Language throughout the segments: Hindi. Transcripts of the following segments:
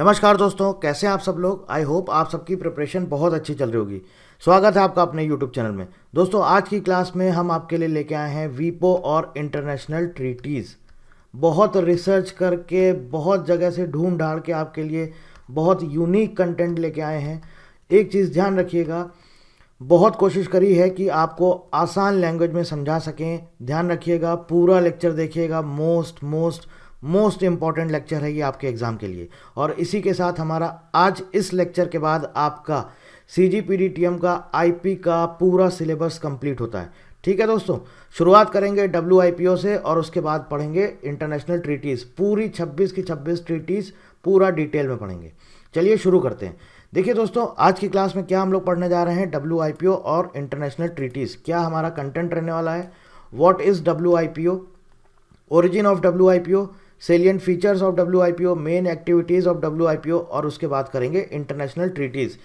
नमस्कार दोस्तों कैसे हैं आप सब लोग आई होप आप सबकी प्रिपरेशन बहुत अच्छी चल रही होगी स्वागत है आपका अपने यूट्यूब चैनल में दोस्तों आज की क्लास में हम आपके लिए लेके आए हैं वीपो और इंटरनेशनल ट्रीटीज़ बहुत रिसर्च करके बहुत जगह से ढूंढ ढाड़ के आपके लिए बहुत यूनिक कंटेंट लेके आए हैं एक चीज़ ध्यान रखिएगा बहुत कोशिश करी है कि आपको आसान लैंग्वेज में समझा सकें ध्यान रखिएगा पूरा लेक्चर देखिएगा most most most important lecture है ये आपके एग्ज़ाम के लिए और इसी के साथ हमारा आज इस लेक्चर के बाद आपका C G P D T M का आई पी का पूरा सिलेबस कंप्लीट होता है ठीक है दोस्तों शुरुआत करेंगे डब्ल्यू आई पी ओ से और उसके बाद पढ़ेंगे इंटरनेशनल ट्रीटीज़ पूरी छब्बीस की छब्बीस ट्रीटीज़ पूरा डिटेल में पढ़ेंगे चलिए शुरू करते हैं देखिए दोस्तों आज की क्लास में क्या हम लोग पढ़ने जा रहे हैं डब्ल्यू आई पी ओ और इंटरनेशनल ट्रीटीज़ क्या हमारा कंटेंट रहने वाला है what is W I P O origin of W I P O salient features of W main activities of W और उसके बाद करेंगे इंटरनेशनल ट्रीटीज़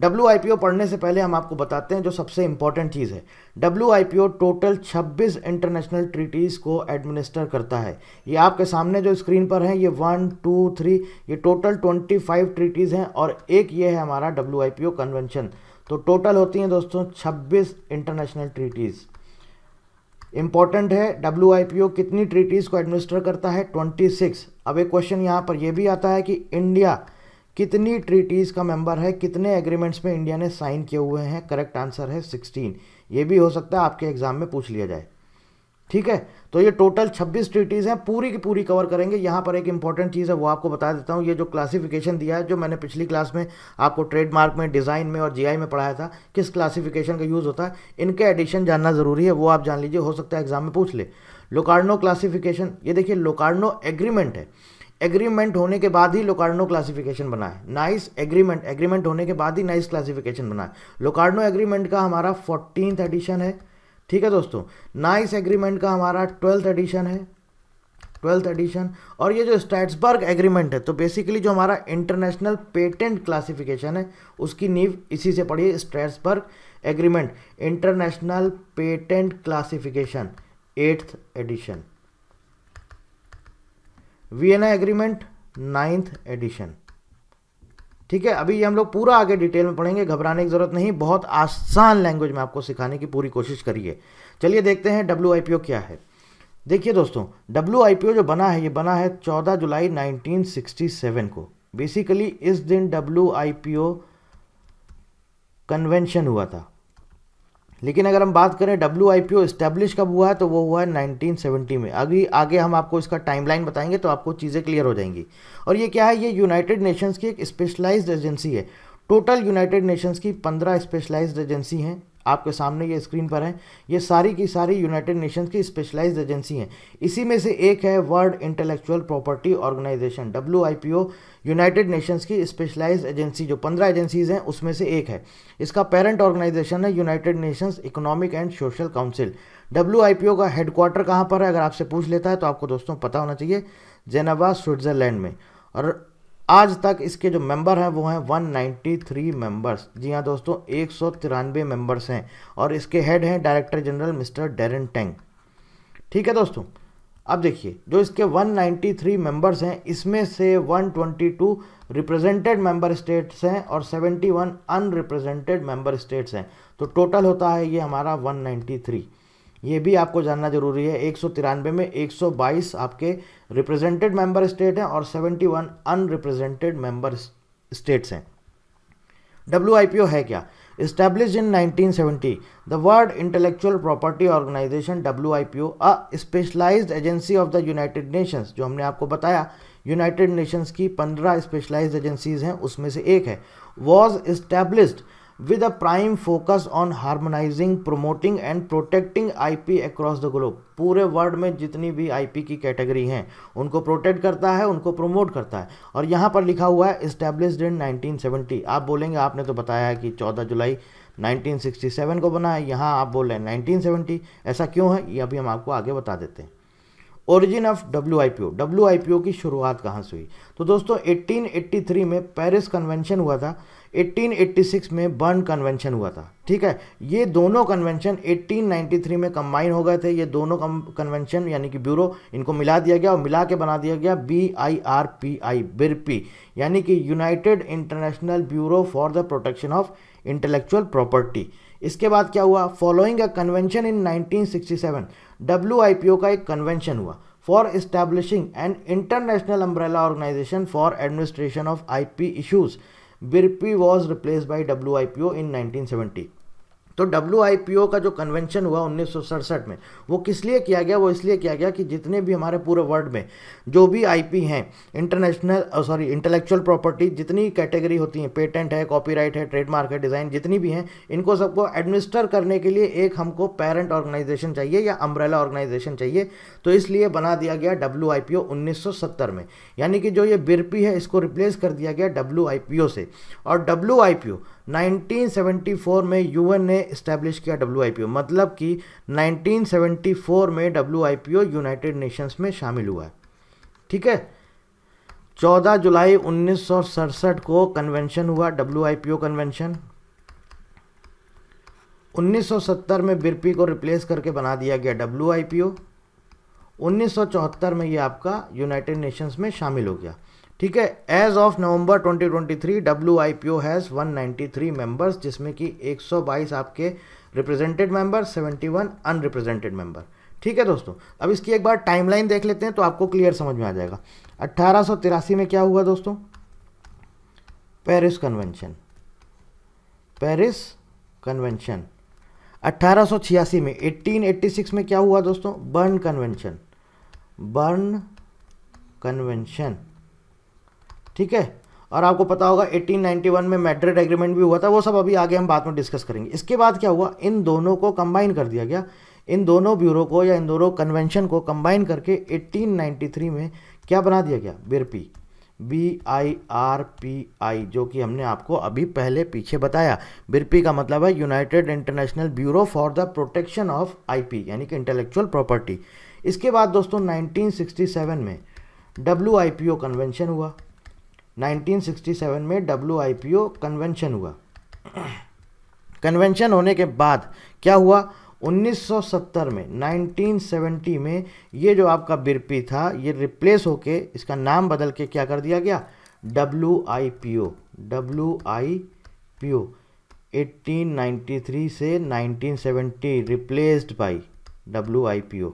डब्ल्यू पढ़ने से पहले हम आपको बताते हैं जो सबसे इंपॉर्टेंट चीज़ है डब्ल्यू टोटल 26 इंटरनेशनल ट्रीटीज़ को एडमिनिस्टर करता है ये आपके सामने जो स्क्रीन पर है ये वन टू थ्री ये टोटल 25 ट्रीटीज़ हैं और एक ये है हमारा डब्ल्यू कन्वेंशन तो टोटल होती हैं दोस्तों 26 इंटरनेशनल ट्रीटीज़ इंपॉर्टेंट है डब्ल्यू कितनी ट्रीटीज़ को एडमिनिस्टर करता है 26 अब एक क्वेश्चन यहाँ पर यह भी आता है कि इंडिया कितनी ट्रीटीज़ का मेंबर है कितने एग्रीमेंट्स में इंडिया ने साइन किए हुए हैं करेक्ट आंसर है 16 ये भी हो सकता है आपके एग्ज़ाम में पूछ लिया जाए ठीक है तो ये टोटल 26 ट्रीटीज़ हैं पूरी की पूरी कवर करेंगे यहाँ पर एक इंपॉर्टेंट चीज़ है वो आपको बता देता हूँ ये जो क्लासिफिकेशन दिया है जो मैंने पिछली क्लास में आपको ट्रेडमार्क में डिज़ाइन में और जीआई में पढ़ाया था किस क्लासिफिकेशन का यूज़ होता है इनके एडिशन जानना ज़रूरी है वो आप जान लीजिए हो सकता है एग्जाम में पूछ ले लोकार्नो क्लासिफिकेशन ये देखिए लोकार्नो एग्रीमेंट है एग्रीमेंट होने के बाद ही लोकार्नो क्लासिफिकेशन बना है नाइस एग्रीमेंट एग्रीमेंट होने के बाद ही नाइस क्लासिफिकेशन बना है लोकार्नो एग्रीमेंट का हमारा फोर्टीन एडिशन है ठीक है दोस्तों नाइस एग्रीमेंट का हमारा ट्वेल्थ एडिशन है ट्वेल्थ एडिशन और ये जो स्टैट्सबर्ग एग्रीमेंट है तो बेसिकली जो हमारा इंटरनेशनल पेटेंट क्लासिफिकेशन है उसकी नींव इसी से पड़ी Strasbourg agreement international patent classification eighth edition Vienna agreement ninth edition ठीक है अभी ये हम लोग पूरा आगे डिटेल में पढ़ेंगे घबराने की ज़रूरत नहीं बहुत आसान लैंग्वेज में आपको सिखाने की पूरी कोशिश करिए चलिए देखते हैं डब्ल्यू क्या है देखिए दोस्तों डब्ल्यू जो बना है ये बना है 14 जुलाई 1967 को बेसिकली इस दिन डब्ल्यू कन्वेंशन हुआ था लेकिन अगर हम बात करें डब्ल्यू आई इस्टेब्लिश कब हुआ है तो वो हुआ है सेवेंटी में अभी आगे हम आपको इसका टाइमलाइन बताएंगे तो आपको चीज़ें क्लियर हो जाएंगी और ये क्या है ये यूनाइटेड नेशंस की एक स्पेशलाइज्ड एजेंसी है टोटल यूनाइटेड नेशंस की पंद्रह स्पेशलाइज एजेंसी हैं आपके सामने ये स्क्रीन पर हैं ये सारी की सारी यूनाइटेड नेशंस की स्पेशलाइज एजेंसी हैं इसी में से एक है world intellectual property organisation W United Nations की स्पेशलाइज एजेंसी जो पंद्रह एजेंसीज हैं उसमें से एक है इसका पेरेंट ऑर्गेनाइजेशन है United Nations economic and social council W का हेडक्वार्टर कहाँ पर है अगर आपसे पूछ लेता है तो आपको दोस्तों पता होना चाहिए जेनेवा स्विट्ज़रलैंड में और आज तक इसके जो मेंबर हैं वो हैं 193 मेंबर्स जी हाँ दोस्तों एक सौ तिरानवे हैं और इसके हेड हैं director general mister Daren Tang ठीक है दोस्तों अब देखिए जो इसके 193 मेंबर्स हैं इसमें से 122 रिप्रेजेंटेड मेंबर स्टेट्स हैं और 71 अनरिप्रेजेंटेड मेंबर स्टेट्स हैं तो टोटल होता है ये हमारा 193 ये भी आपको जानना जरूरी है एक में 122 आपके रिप्रेजेंटेड मेंबर स्टेट हैं और 71 अनरिप्रेजेंटेड मेंबर स्टेट्स हैं डब्ल्यू है क्या Established in 1970, the World Intellectual Property Organization WIPO, a specialized agency of the United Nations, जो हमने आपको बताया यूनाइटेड नेशंस की 15 स्पेशलाइज्ड एजेंसीज हैं उसमें से एक है was established with a prime focus on harmonizing, promoting and protecting IP across the globe. पूरे वर्ल्ड में जितनी भी आईपी की कैटेगरी हैं उनको प्रोटेक्ट करता है उनको प्रमोट करता है और यहाँ पर लिखा हुआ है इस्टेब्लिश इन 1970 आप बोलेंगे आपने तो बताया कि 14 जुलाई 1967 को बना है यहाँ आप बोल रहे हैं 1970 ऐसा क्यों है ये अभी हम आपको आगे बता देते हैं origin of W I P O W I P O की शुरुआत कहाँ से हुई तो दोस्तों 1883 में पेरिस कन्वेंशन हुआ था 1886 में बर्न कन्वेंशन हुआ था ठीक है ये दोनों कन्वेंशन 1893 में कंबाइन हो गए थे ये दोनों कन्वेंशन यानी कि ब्यूरो इनको मिला दिया गया और मिला के बना दिया गया B I R P I BIRPI यानी कि united international bureau for the protection of intellectual property इसके बाद क्या हुआ following a convention in 1967 W का एक कन्वेंशन हुआ for establishing an international umbrella organization for administration of I P issues BIRP was replaced by WIPO in 1970. तो डब्ल्यू का जो कन्वेंशन हुआ उन्नीस में वो किस लिए किया गया वो इसलिए किया गया कि जितने भी हमारे पूरे वर्ल्ड में जो भी पी हैं इंटरनेशनल सॉरी इंटेलेक्चुअल प्रॉपर्टी जितनी कैटेगरी होती हैं पेटेंट है कॉपीराइट है ट्रेडमार्क है डिज़ाइन जितनी भी हैं इनको सबको एडमिनिस्टर करने के लिए एक हमको पेरेंट ऑर्गेनाइजेशन चाहिए या अम्ब्रेला ऑर्गेनाइजेशन चाहिए तो इसलिए बना दिया गया डब्ल्यू आई सत्तर में यानी कि जो ये बिरपी है इसको रिप्लेस कर दिया गया डब्ल्यू से और डब्ल्यू 1974 में यूएन ने इस्टेब्लिश किया डब्ल्यू मतलब कि 1974 में डब्ल्यू यूनाइटेड नेशंस में शामिल हुआ है ठीक है 14 जुलाई उन्नीस को कन्वेंशन हुआ डब्ल्यू कन्वेंशन 1970 में बिरपी को रिप्लेस करके बना दिया गया डब्ल्यू 1974 में ये आपका यूनाइटेड नेशंस में शामिल हो गया ठीक है as of November 2023 W I P O has 193 members जिसमें कि 122 आपके रिप्रेजेंटेड मेंबर 71 अनरिप्रेजेंटेड मेंबर ठीक है दोस्तों अब इसकी एक बार टाइमलाइन देख लेते हैं तो आपको क्लियर समझ में आ जाएगा अट्ठारह में क्या हुआ दोस्तों पेरिस कन्वेंशन पेरिस कन्वेंशन 1886 में 1886 में क्या हुआ दोस्तों बर्न कन्वेंशन बर्न कन्वेंशन ठीक है और आपको पता होगा 1891 में मैड्रिड एग्रीमेंट भी हुआ था वो सब अभी आगे हम बाद में डिस्कस करेंगे इसके बाद क्या हुआ इन दोनों को कंबाइन कर दिया गया इन दोनों ब्यूरो को या इन दोनों कन्वेंशन को कंबाइन करके 1893 में क्या बना दिया गया BIRPI B I R P I जो कि हमने आपको अभी पहले पीछे बताया बिरपी का मतलब है united international bureau for the protection of I यानी कि इंटेलेक्चुअल प्रॉपर्टी इसके बाद दोस्तों नाइनटीन में W I P O convention हुआ 1967 में डब्ल्यू आई कन्वेंशन हुआ कन्वेंशन होने के बाद क्या हुआ 1970 में 1970 में ये जो आपका बिरपी था ये रिप्लेस होके इसका नाम बदल के क्या कर दिया गया W I P O W I P O 1893 से 1970 seventy replaced by W I P O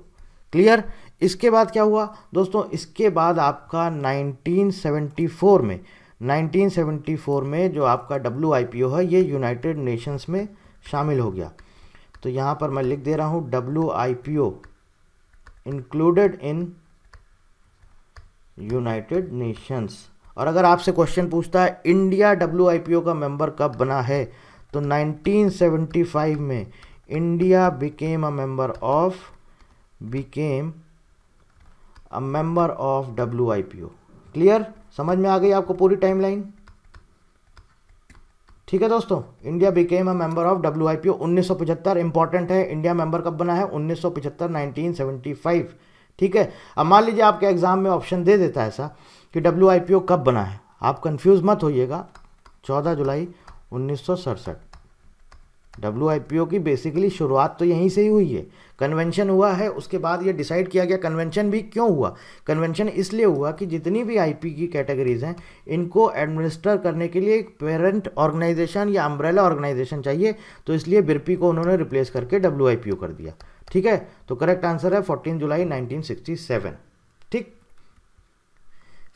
clear इसके बाद क्या हुआ दोस्तों इसके बाद आपका 1974 में 1974 में जो आपका डब्ल्यू है ये यूनाइटेड नेशंस में शामिल हो गया तो यहाँ पर मैं लिख दे रहा हूँ W I P O included in United Nations और अगर आपसे क्वेश्चन पूछता है इंडिया डब्ल्यू का मेंबर कब बना है तो 1975 में India became a member of became a member of W I P O clear समझ में आ गई आपको पूरी टाइमलाइन ठीक है दोस्तों India became a member of W I P O उन्नीस सौ पचहत्तर इंपॉर्टेंट है इंडिया मेंबर कब बना है उन्नीस सौ पिछहत्तर नाइनटीन सेवेंटी फाइव ठीक है अब मान लीजिए आपके एग्जाम में ऑप्शन दे देता है ऐसा कि डब्ल्यू आई पी ओ कब बना है आप कंफ्यूज मत होइएगा चौदह जुलाई उन्नीस सौ सड़सठ डब्ल्यू की बेसिकली शुरुआत तो यहीं से ही हुई है कन्वेंशन हुआ है उसके बाद ये डिसाइड किया गया कन्वेंशन भी क्यों हुआ कन्वेंशन इसलिए हुआ कि जितनी भी आईपी की कैटेगरीज हैं इनको एडमिनिस्टर करने के लिए एक पेरेंट ऑर्गेनाइजेशन या अम्ब्रेला ऑर्गेनाइजेशन चाहिए तो इसलिए बिरपी को उन्होंने रिप्लेस करके डब्ल्यू कर दिया ठीक है तो करेक्ट आंसर है फोर्टीन जुलाई नाइनटीन ठीक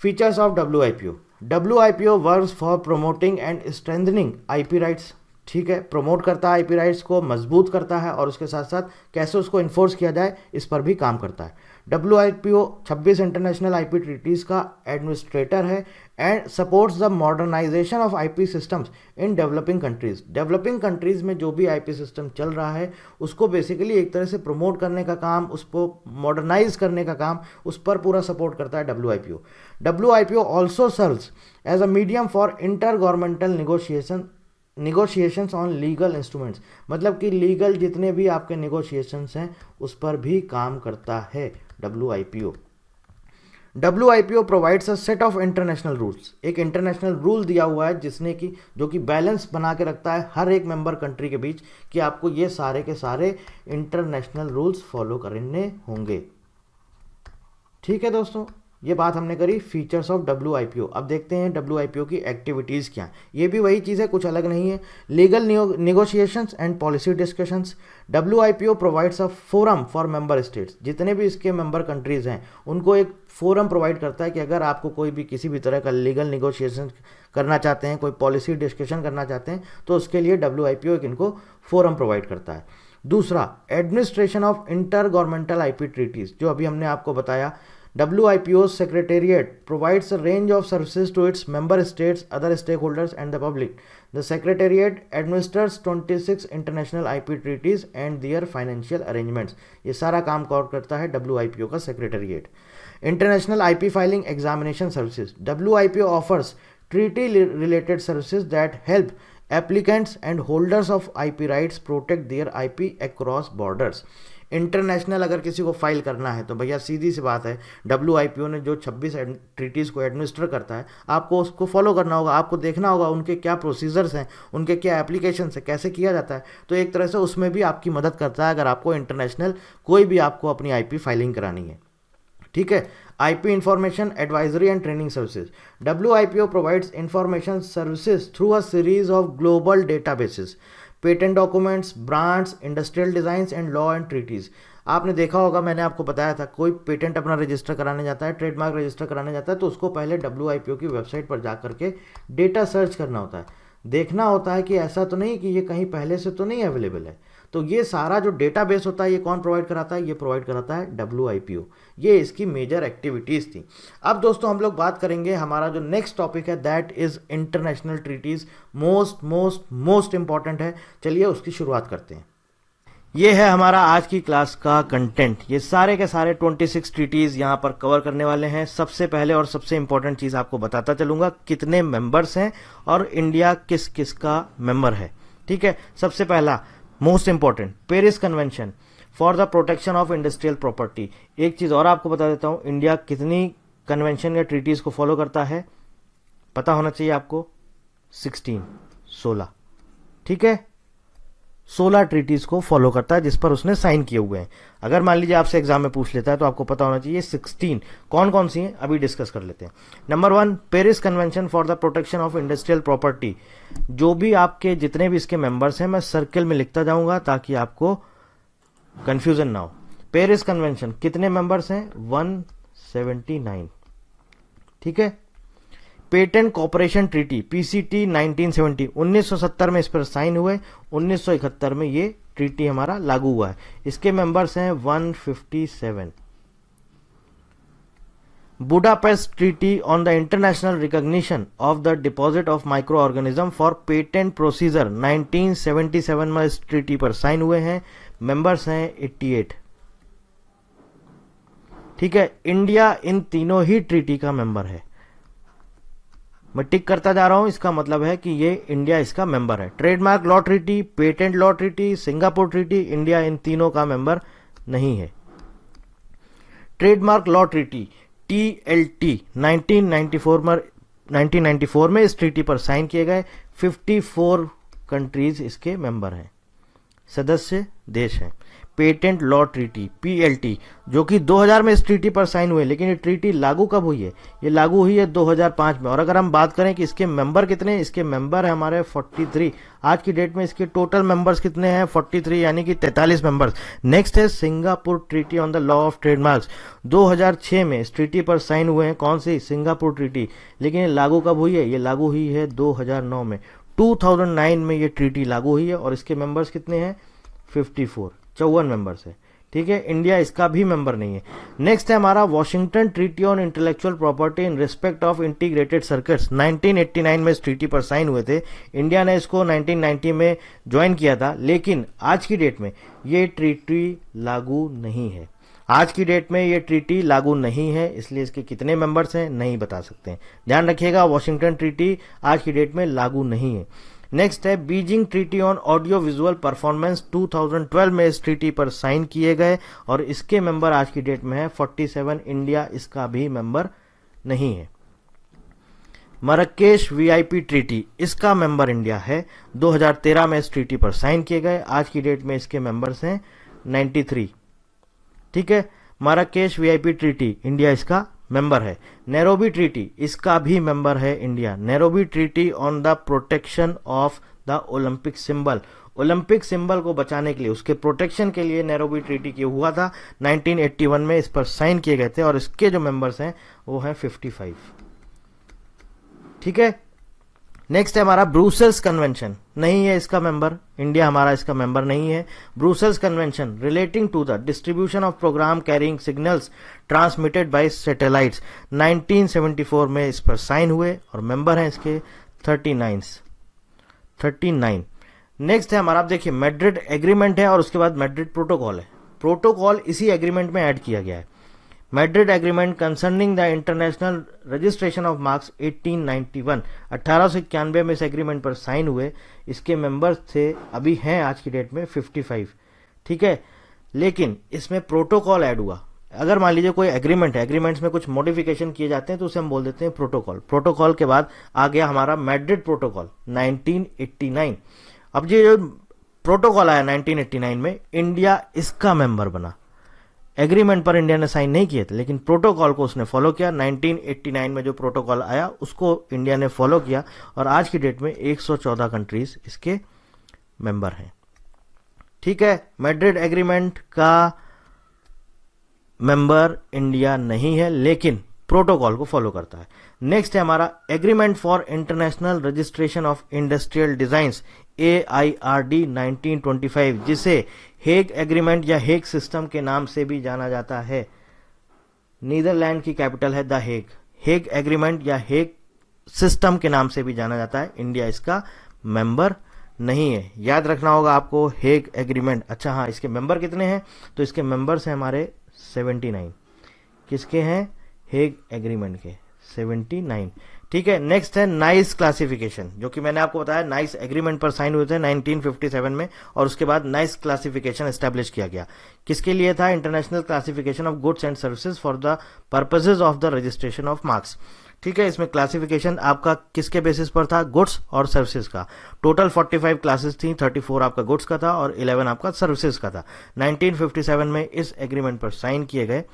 features of W I P O W I P O work for promoting and strengthening I P rights ठीक है प्रमोट करता है आई राइट्स को मजबूत करता है और उसके साथ साथ कैसे उसको इन्फोर्स किया जाए इस पर भी काम करता है डब्ल्यू आई पी ओ छब्बीस इंटरनेशनल आई पी ट्रिटीज़ का एडमिनिस्ट्रेटर है and supports the modernization of I P systems in developing countries developing countries में जो भी आई पी सिस्टम चल रहा है उसको बेसिकली एक तरह से प्रमोट करने का काम उसको मॉडर्नाइज करने का काम उस पर पूरा सपोर्ट करता है W I P O W I P O also serves as a medium for inter governmental negotiation negotiations on legal instruments मतलब कि लीगल जितने भी आपके निगोशिएशंस हैं उस पर भी काम करता है W I P O W I P O provides a set of international rules एक इंटरनेशनल रूल दिया हुआ है जिसने कि जो कि बैलेंस बना के रखता है हर एक मेंबर कंट्री के बीच कि आपको ये सारे के सारे इंटरनेशनल रूल्स फॉलो करने होंगे ठीक है दोस्तों ये बात हमने करी फीचर्स ऑफ डब्ल्यू अब देखते हैं डब्ल्यू की एक्टिविटीज़ क्या ये भी वही चीज़ है कुछ अलग नहीं है legal negotiations and policy discussions W provides a forum for member states जितने भी इसके मेंबर कंट्रीज़ हैं उनको एक फोरम प्रोवाइड करता है कि अगर आपको कोई भी किसी भी तरह का लीगल निगोशिएशन करना चाहते हैं कोई पॉलिसी डिस्कशन करना चाहते हैं तो उसके लिए डब्ल्यू एक इनको फोरम प्रोवाइड करता है दूसरा administration of inter governmental IP treaties जो अभी हमने आपको बताया WIPO's Secretariat provides a range of services to its member states, other stakeholders, and the public. The Secretariat administers 26 international IP treaties and their financial arrangements. ये सारा काम कवर करता है WIPO का Secretariat. International IP Filing Examination Services. WIPO offers treaty-related services that help applicants and holders of IP rights protect their IP across borders. International अगर किसी को फाइल करना है तो भैया सीधी सी बात है डब्ल्यू ने जो 26 ट्रीटीज़ को एडमिनिस्टर करता है आपको उसको फॉलो करना होगा आपको देखना होगा उनके क्या प्रोसीजर्स हैं उनके क्या एप्लीकेशन है कैसे किया जाता है तो एक तरह से उसमें भी आपकी मदद करता है अगर आपको इंटरनेशनल कोई भी आपको अपनी आई फाइलिंग करानी है ठीक है I P information advisory and training services W I P O provides information services through a series of global databases patent documents brands industrial designs and law and treaties आपने देखा होगा मैंने आपको बताया था कोई पेटेंट अपना रजिस्टर कराने जाता है ट्रेडमार्क रजिस्टर कराने जाता है तो उसको पहले डब्ल्यू की वेबसाइट पर जाकर के डेटा सर्च करना होता है देखना होता है कि ऐसा तो नहीं कि ये कहीं पहले से तो नहीं अवेलेबल है तो ये सारा जो डेटाबेस होता है ये कौन प्रोवाइड कराता है ये प्रोवाइड कराता है डब्ल्यू ये इसकी मेजर एक्टिविटीज़ थी अब दोस्तों हम लोग बात करेंगे हमारा जो नेक्स्ट टॉपिक है that is international treaties most most most important है चलिए उसकी शुरुआत करते हैं ये है हमारा आज की क्लास का कंटेंट ये सारे के सारे 26 ट्रीटीज यहाँ पर कवर करने वाले हैं सबसे पहले और सबसे इम्पोर्टेंट चीज़ आपको बताता चलूंगा कितने मेंबर्स हैं और इंडिया किस किस का मेंबर है ठीक है सबसे पहला most important Paris convention for the protection of industrial property एक चीज़ और आपको बता देता हूं इंडिया कितनी कन्वेंशन या ट्रीटीज़ को फॉलो करता है पता होना चाहिए आपको 16, 16, ठीक है 16 ट्रीटीज को फॉलो करता है जिस पर उसने साइन किए हुए हैं अगर मान लीजिए आपसे एग्जाम में पूछ लेता है तो आपको पता होना चाहिए सिक्सटीन कौन कौन सी हैं अभी डिस्कस कर लेते हैं number one Paris convention for the protection of industrial property जो भी आपके जितने भी इसके मेंबर्स हैं मैं सर्कल में लिखता जाऊंगा ताकि आपको कंफ्यूजन ना हो पेरिस कन्वेंशन कितने मेंबर्स हैं 179 ठीक है पेटेंट कॉपरेशन ट्रीटी पीसीटी 1970 1970 में इस पर साइन हुए 1971 में ये ट्रीटी हमारा लागू हुआ है इसके मेंबर्स हैं 157 Budapest treaty on the international recognition of the deposit of micro organism for patent procedure 1977 में इस ट्रीटी पर साइन हुए हैं मेंबर्स हैं 88 ठीक है इंडिया इन तीनों ही ट्रीटी का मेंबर है मैं टिक करता जा रहा हूं इसका मतलब है कि ये इंडिया इसका मेंबर है trademark law treaty patent law treaty Singapore treaty India इन तीनों का मेंबर नहीं है trademark law treaty T L T nineteen ninety में इस ट्रीटी पर साइन किए गए 54 कंट्रीज इसके मेंबर हैं सदस्य देश है पेटेंट लॉ ट्रीटी पीएलटी जो कि 2000 में इस ट्रीटी पर साइन हुए लेकिन ये ट्रीटी लागू कब हुई है ये लागू हुई है 2005 में और अगर हम बात करें कि इसके मेंबर कितने हैं इसके मेंबर है हमारे 43 आज की डेट में इसके टोटल मेंबर्स कितने हैं 43 यानी कि 43 मेंबर्स नेक्स्ट है Singapore treaty on the law of trademark दो में इस ट्रीटी पर साइन हुए हैं कौन सी सिंगापुर ट्रीटी लेकिन ये लागू कब हुई है ये लागू हुई है दो में 2009 में ये ट्रीटी लागू हुई है और इसके मेंबर्स कितने हैं 54 चौवन मेंबर्स है ठीक है इंडिया इसका भी मेंबर नहीं है नेक्स्ट है हमारा Washington treaty on intellectual property in respect of integrated circuits 1989 में इस ट्रीटी पर साइन हुए थे इंडिया ने इसको 1990 में ज्वाइन किया था लेकिन आज की डेट में ये ट्रीटी लागू नहीं है आज की डेट में ये ट्रीटी लागू नहीं है इसलिए इसके कितने मेंबर्स हैं नहीं बता सकते हैं ध्यान रखिएगा वॉशिंगटन ट्रीटी आज की डेट में लागू नहीं है नेक्स्ट है Beijing treaty on audio visual performance 2012 में इस ट्रीटी पर साइन किए गए और इसके मेंबर आज की डेट में है 47 इंडिया इसका भी मेंबर नहीं है मरकेश वीआईपी ट्रीटी इसका मेंबर इंडिया है 2013 में इस ट्रीटी पर साइन किए गए आज की डेट में इसके मेंबर्स हैं 93 ठीक है केश वीआईपी ट्रीटी इंडिया इसका मेंबर है नेरोबी ट्रीटी इसका भी मेंबर है India Nairobi treaty on the protection of the Olympic symbol Olympic symbol को बचाने के लिए उसके प्रोटेक्शन के लिए नेरोबी ट्रीटी की हुआ था 1981 में इस पर साइन किए गए थे और इसके जो मेंबर्स हैं वो हैं 55 ठीक है नेक्स्ट है हमारा ब्रूसेल्स कन्वेंशन नहीं है इसका मेंबर इंडिया हमारा इसका मेंबर नहीं है Brussels convention relating to the distribution of programme carrying signals transmitted by satellites 1974 में इस पर साइन हुए और मेंबर हैं इसके 39 39 नेक्स्ट है हमारा आप देखिए मेड्रिड एग्रीमेंट है और उसके बाद मेड्रिड प्रोटोकॉल है प्रोटोकॉल इसी एग्रीमेंट में एड किया गया है Madrid agreement concerning the international registration of marks 1891 अठारह में इस एग्रीमेंट पर साइन हुए इसके मेंबर्स थे अभी हैं आज की डेट में 55 ठीक है लेकिन इसमें प्रोटोकॉल ऐड हुआ अगर मान लीजिए कोई एग्रीमेंट है एग्रीमेंट्स में कुछ मॉडिफिकेशन किए जाते हैं तो उसे हम बोल देते हैं प्रोटोकॉल प्रोटोकॉल के बाद आ गया हमारा मैड्रिड प्रोटोकॉल 1989 अब ये जो प्रोटोकॉल आया 1989 में इंडिया इसका मेंबर बना एग्रीमेंट पर इंडिया ने साइन नहीं किए थे लेकिन प्रोटोकॉल को उसने फॉलो किया 1989 में जो प्रोटोकॉल आया उसको इंडिया ने फॉलो किया और आज की डेट में 114 कंट्रीज इसके मेंबर हैं ठीक है मैड्रिड एग्रीमेंट का मेंबर इंडिया नहीं है लेकिन प्रोटोकॉल को फॉलो करता है नेक्स्ट है हमारा agreement for international registration of industrial design A I R D nineteen जिसे हेग एग्रीमेंट या हेग सिस्टम के नाम से भी जाना जाता है नीदरलैंड की कैपिटल है द हेग हेग एग्रीमेंट या हेग सिस्टम के नाम से भी जाना जाता है इंडिया इसका मेंबर नहीं है याद रखना होगा आपको हेग एग्रीमेंट अच्छा हाँ इसके मेंबर कितने हैं तो इसके मेंबर्स हैं हमारे 79 किसके हैं हेग एग्रीमेंट के 79 ठीक है नेक्स्ट है नाइस क्लासिफिकेशन जो कि मैंने आपको बताया नाइस एग्रीमेंट पर साइन हुए थे 1957 में और उसके बाद नाइस क्लासिफिकेशन एस्टेब्लिश किया गया किसके लिए था international classification of goods and services for the purposes of the registration of marks ठीक है इसमें क्लासिफिकेशन आपका किसके बेसिस पर था गुड्स और सर्विसेज का टोटल 45 क्लासेस थी 34 आपका गुड्स का था और 11 आपका सर्विसेज का था 1957 में इस एग्रीमेंट पर साइन किए गए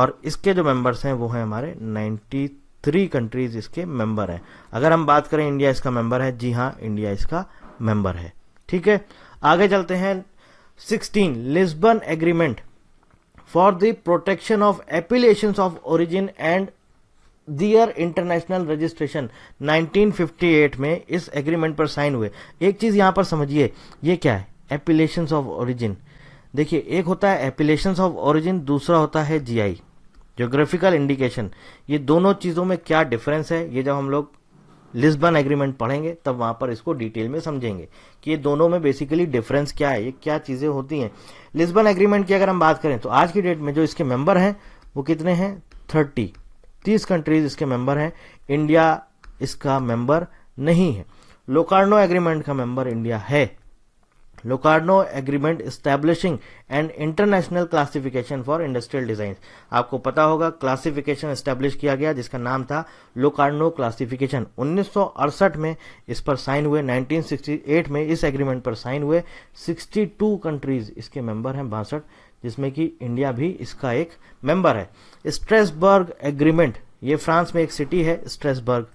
और इसके जो मेंबर्स हैं वो हैं हमारे थ्री कंट्रीज इसके मेंबर हैं अगर हम बात करें इंडिया इसका मेंबर है जी हाँ इंडिया इसका मेंबर है ठीक है आगे चलते हैं sixteen Lisbon agreement for the protection of appellation of origin and their international registration 1958 में इस एग्रीमेंट पर साइन हुए एक चीज यहां पर समझिए ये क्या है एपिलेशन ऑफ ओरिजिन देखिए एक होता है एपिलेशन ऑफ ओरिजिन दूसरा होता है जीआई जोग्राफिकल इंडिकेशन ये दोनों चीज़ों में क्या डिफरेंस है ये जब हम लोग लिस्बन एग्रीमेंट पढ़ेंगे तब वहां पर इसको डिटेल में समझेंगे कि ये दोनों में बेसिकली डिफरेंस क्या है ये क्या चीज़ें होती हैं लिस्बन एग्रीमेंट की अगर हम बात करें तो आज की डेट में जो इसके मेंबर हैं वो कितने हैं थर्टी तीस कंट्रीज इसके मेंबर हैं इंडिया इसका मेंबर नहीं है लोकार्नो एग्रीमेंट का मेंबर इंडिया है Locarno agreement establishing and international classification for industrial design आपको पता होगा क्लासिफिकेशन स्टैब्लिश किया गया जिसका नाम था लोकार्नो क्लासिफिकेशन उन्नीस में इस पर साइन हुए 1968 में इस एग्रीमेंट पर साइन हुए 62 कंट्रीज इसके मेंबर हैं बासठ जिसमें कि इंडिया भी इसका एक मेंबर है स्ट्रेसबर्ग एग्रीमेंट ये फ्रांस में एक सिटी है Strasbourg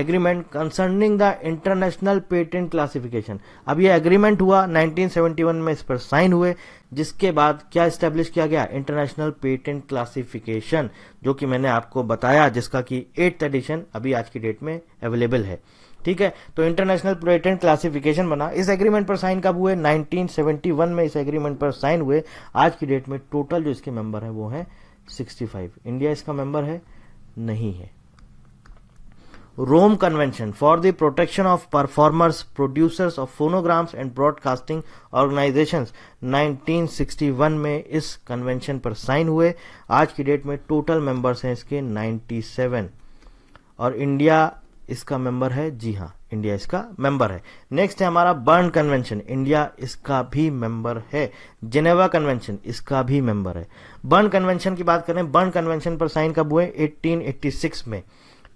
agreement concerning the international patent classification अब ये एग्रीमेंट हुआ 1971 में इस पर साइन हुए जिसके बाद क्या स्टेब्लिश किया गया इंटरनेशनल पेटेंट क्लासिफिकेशन जो कि मैंने आपको बताया जिसका कि एट एडिशन अभी आज की डेट में अवेलेबल है ठीक है तो इंटरनेशनल पेटेंट क्लासिफिकेशन बना इस एग्रीमेंट पर साइन कब हुए 1971 में इस एग्रीमेंट पर साइन हुए आज की डेट में टोटल जो इसके मेंबर है वो है 65 इंडिया इसका मेंबर है नहीं है for the protection of performers producers of Producers and broadcasting organization nineteen sixty 1961 में इस कन्वेंशन पर साइन हुए आज की डेट में टोटल मेंबर्स हैं इसके 97 और इंडिया इसका मेंबर है जी हाँ इंडिया इसका मेंबर है नेक्स्ट है हमारा बर्न कन्वेंशन इंडिया इसका भी मेंबर है जेनेवा कन्वेंशन इसका भी मेंबर है बर्न कन्वेंशन की बात करें बर्न कन्वेंशन पर साइन कब हुए 1886 में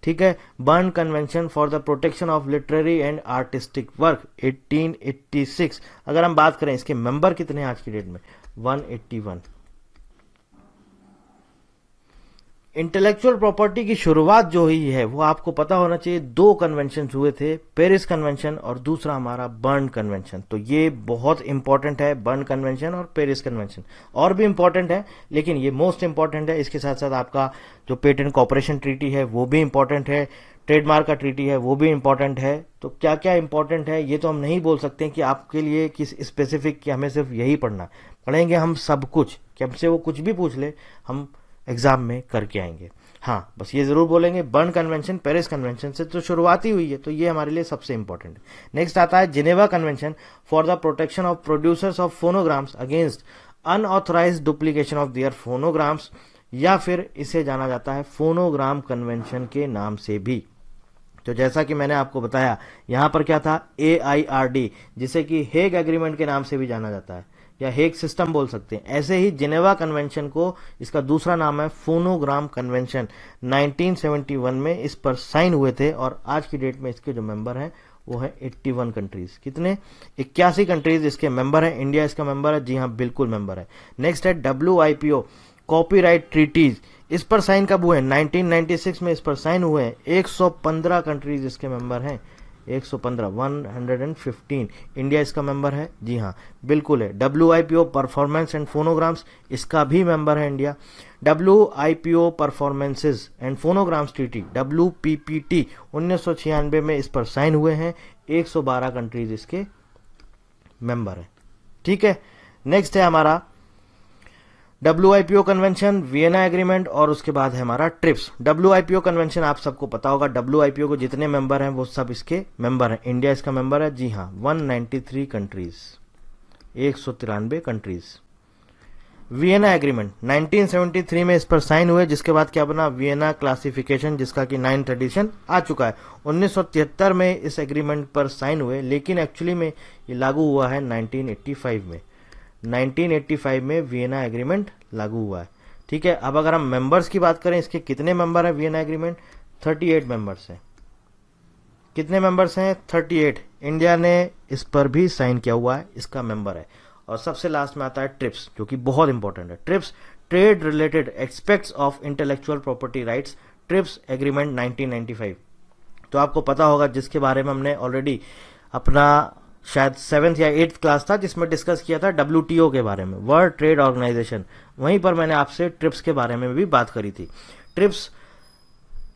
ठीक है Berne convention for the protection of literary and artistic work 1886 अगर हम बात करें इसके मेंबर कितने हैं आज की डेट में 181 इंटेलेक्चुअल प्रॉपर्टी की शुरुआत जो हुई है वो आपको पता होना चाहिए दो कन्वेंशन हुए थे पेरिस कन्वेंशन और दूसरा हमारा बर्न कन्वेंशन तो ये बहुत इंपॉर्टेंट है बर्न कन्वेंशन और पेरिस कन्वेंशन और भी इंपॉर्टेंट है लेकिन ये मोस्ट इंपॉर्टेंट है इसके साथ साथ आपका जो पेटेंट कॉपरेशन ट्रीटी है वो भी इंपॉर्टेंट है ट्रेडमार्क का ट्रीटी है वो भी इंपॉर्टेंट है तो क्या क्या इंपॉर्टेंट है ये तो हम नहीं बोल सकते कि आपके लिए किस स्पेसिफिक कि हमें सिर्फ यही पढ़ना पढ़ेंगे हम सब कुछ कि हमसे वो कुछ भी पूछ ले हम एग्ज़ाम में करके आएंगे हाँ बस ये ज़रूर बोलेंगे बर्न कन्वेंशन पेरिस कन्वेंशन से तो शुरुआत ही हुई है तो ये हमारे लिए सबसे इंपॉर्टेंट है नेक्स्ट आता है Geneva convention for the protection of producers of phonograms against unauthorised duplication of their phonograms या फिर इसे जाना जाता है फोनोग्राम कन्वेंशन के नाम से भी तो जैसा कि मैंने आपको बताया यहां पर क्या था ए जिसे कि हेग एग्रीमेंट के नाम से भी जाना जाता है या हेग सिस्टम बोल सकते हैं ऐसे ही जिनेवा कन्वेंशन को इसका दूसरा नाम है फोनोग्राम कन्वेंशन 1971 में इस पर साइन हुए थे और आज की डेट में इसके जो मेंबर हैं वो है 81 कंट्रीज कितने इक्यासी कंट्रीज इसके मेंबर हैं इंडिया इसका मेंबर है जी हाँ बिल्कुल मेंबर है नेक्स्ट है डब्ल्यू कॉपीराइट ट्रीटीज इस पर साइन कब हुए 1996 में इस पर साइन हुए 115 कंट्रीज इसके मेंबर हैं एक सौ पंद्रह one hundred and fifteen India इसका मेंबर है जी हाँ बिल्कुल है W I P O performance and phonograms इसका भी मेंबर है India W I P O performances and phonograms T T W P P T उन्नीस सौ छियानवे में इस पर साइन हुए हैं एक सौ बारह कंट्रीज इसके मेंबर है ठीक है नेक्स्ट है हमारा डब्ल्यू कन्वेंशन वियना एग्रीमेंट और उसके बाद है हमारा ट्रिप्स डब्ल्यू कन्वेंशन आप सबको पता होगा डब्ल्यू को जितने मेंबर हैं वो सब इसके मेंबर हैं इंडिया इसका मेंबर है जी हाँ 193 कंट्रीज एक सौ तिरानवे कंट्रीज वियना एग्रीमेंट 1973 में इस पर साइन हुए जिसके बाद क्या बना वियना क्लासिफिकेशन जिसका कि नाइन्थ एडिशन आ चुका है 1973 में इस एग्रीमेंट पर साइन हुए लेकिन एक्चुअली में ये लागू हुआ है 1985 में 1985 में वियना एग्रीमेंट लागू हुआ है ठीक है अब अगर हम मेंबर्स की बात करें इसके कितने मेंबर हैं वियना एग्रीमेंट 38 मेंबर्स हैं कितने मेंबर्स हैं 38 इंडिया ने इस पर भी साइन किया हुआ है इसका मेंबर है और सबसे लास्ट में आता है ट्रिप्स जो कि बहुत इंपॉर्टेंट है TRIPS trade related expects of intellectual property rights TRIPS agreement 1995 तो आपको पता होगा जिसके बारे में हमने ऑलरेडी अपना शायद सेवन्थ या एट्थ क्लास था जिसमें डिस्कस किया था डब्ल्यू के बारे में वर्ल्ड ट्रेड ऑर्गेनाइजेशन वहीं पर मैंने आपसे ट्रिप्स के बारे में भी बात करी थी ट्रिप्स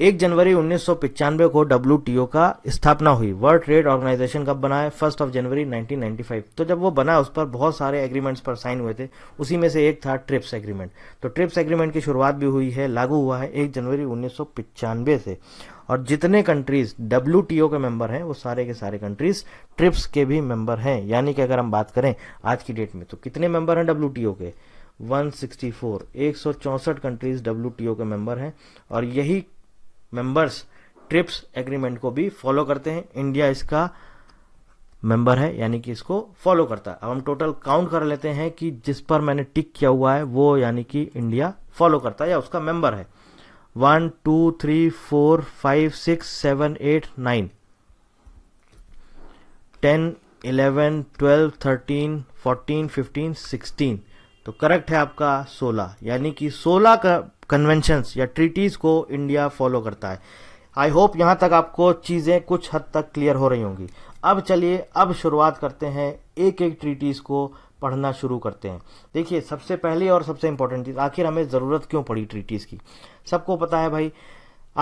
एक जनवरी उन्नीस को डब्ल्यू का स्थापना हुई वर्ल्ड ट्रेड ऑर्गेनाइजेशन कब बना है फर्स्ट ऑफ जनवरी 1995 तो जब वो बना उस पर बहुत सारे एग्रीमेंट्स पर साइन हुए थे उसी में से एक था ट्रिप्स एग्रीमेंट तो ट्रिप्स एग्रीमेंट की शुरुआत भी हुई है लागू हुआ है एक जनवरी उन्नीस से और जितने कंट्रीज डब्ल्यू के मेंबर हैं वो सारे के सारे कंट्रीज ट्रिप्स के भी मेंबर हैं यानी कि अगर हम बात करें आज की डेट में तो कितने मेंबर हैं डब्ल्यू के 164 164 कंट्रीज डब्ल्यू के मेंबर हैं और यही मेंबर्स ट्रिप्स एग्रीमेंट को भी फॉलो करते हैं इंडिया इसका मेंबर है यानी कि इसको फॉलो करता है अब हम टोटल काउंट कर लेते हैं कि जिस पर मैंने टिक किया हुआ है वो यानी कि इंडिया फॉलो करता है या उसका मेंबर है one two three four five six seven eight nine ten eleven twelve thirteen fourteen fifteen sixteen तो करेक्ट है आपका सोलह यानी कि सोलह का कन्वेंशंस या ट्रीटीज़ को इंडिया फॉलो करता है आई होप यहां तक आपको चीज़ें कुछ हद तक क्लियर हो रही होंगी अब चलिए अब शुरुआत करते हैं एक एक ट्रीटीज़ को पढ़ना शुरू करते हैं देखिए सबसे पहले और सबसे इम्पोर्टेंट चीज़ आखिर हमें ज़रूरत क्यों पड़ी ट्रीटीज़ की सबको पता है भाई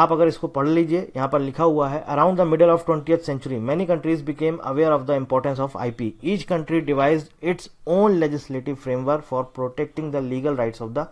आप अगर इसको पढ़ लीजिए यहाँ पर लिखा हुआ है around the middle of twenty century many countries became aware of the importance of I P each country devise its own legislative framework for protecting the legal rights of the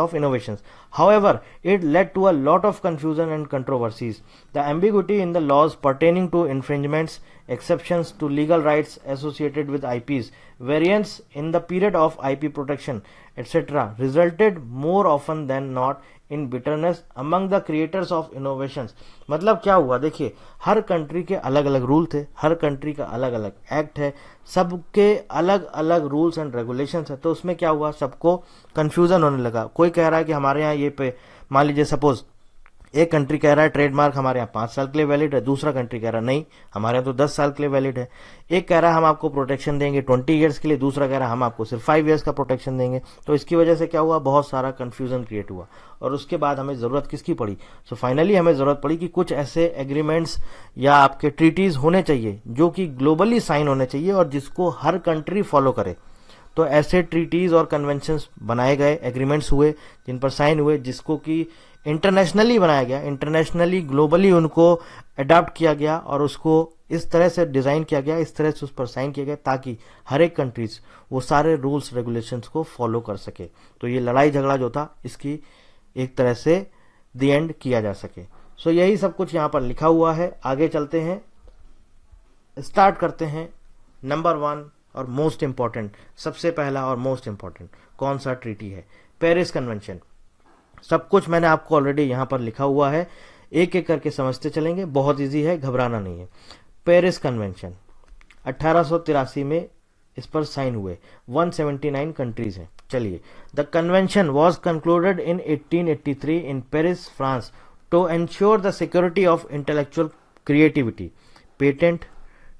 of innovation however it led to a lot of confusion and controversies the ambiguity in the laws pertaining to infringements exceptions to legal rights associated with IPs, variants in the period of IP protection, etc., resulted more often than not in bitterness among the creators of innovations. मतलब क्या हुआ देखिए हर कंट्री के अलग अलग रूल थे हर कंट्री का अलग अलग एक्ट है सबके अलग अलग रूल्स एंड रेगुलेशंस है तो उसमें क्या हुआ सबको कन्फ्यूजन होने लगा कोई कह रहा है कि हमारे यहाँ ये पे मान लीजिए सपोज एक कंट्री कह रहा है ट्रेडमार्क हमारे यहाँ पांच साल के लिए वैलिड है दूसरा कंट्री कह रहा है नहीं हमारे यहाँ तो दस साल के लिए वैलिड है एक कह रहा है हम आपको प्रोटेक्शन देंगे ट्वेंटी ईयर्स के लिए दूसरा कह रहा है हम आपको सिर्फ फाइव ईयर्स का प्रोटेक्शन देंगे तो इसकी वजह से क्या हुआ बहुत सारा कन्फ्यूजन क्रिएट हुआ और उसके बाद हमें ज़रूरत किसकी पड़ी सो so, फाइनली हमें ज़रूरत पड़ी कि कुछ ऐसे एग्रीमेंट्स या आपके ट्रीटीज़ होने चाहिए जो कि ग्लोबली साइन होने चाहिए और जिसको हर कंट्री फॉलो करे तो ऐसे ट्रीटीज़ और कन्वेंशन बनाए गए एग्रीमेंट्स हुए जिन पर साइन हुए जिसको कि इंटरनेशनली बनाया गया इंटरनेशनली ग्लोबली उनको अडाप्ट किया गया और उसको इस तरह से डिज़ाइन किया गया इस तरह से उस पर साइन किया गया ताकि हर एक कंट्रीज वो सारे रूल्स रेगुलेशंस को फॉलो कर सके तो ये लड़ाई झगड़ा जो था इसकी एक तरह से द एंड किया जा सके सो so, यही सब कुछ यहाँ पर लिखा हुआ है आगे चलते हैं स्टार्ट करते हैं नंबर वन और मोस्ट इम्पॉर्टेंट सबसे पहला और मोस्ट इम्पॉर्टेंट कौन सा ट्रीटी है पेरिस कन्वेंशन सब कुछ मैंने आपको ऑलरेडी यहाँ पर लिखा हुआ है एक एक करके समझते चलेंगे बहुत ईजी है घबराना नहीं है पेरिस कन्वेंशन अट्ठारह में इस पर साइन हुए 179 कंट्रीज हैं चलिए the convention was concluded in 1883 in Paris France to ensure the security of intellectual creativity patent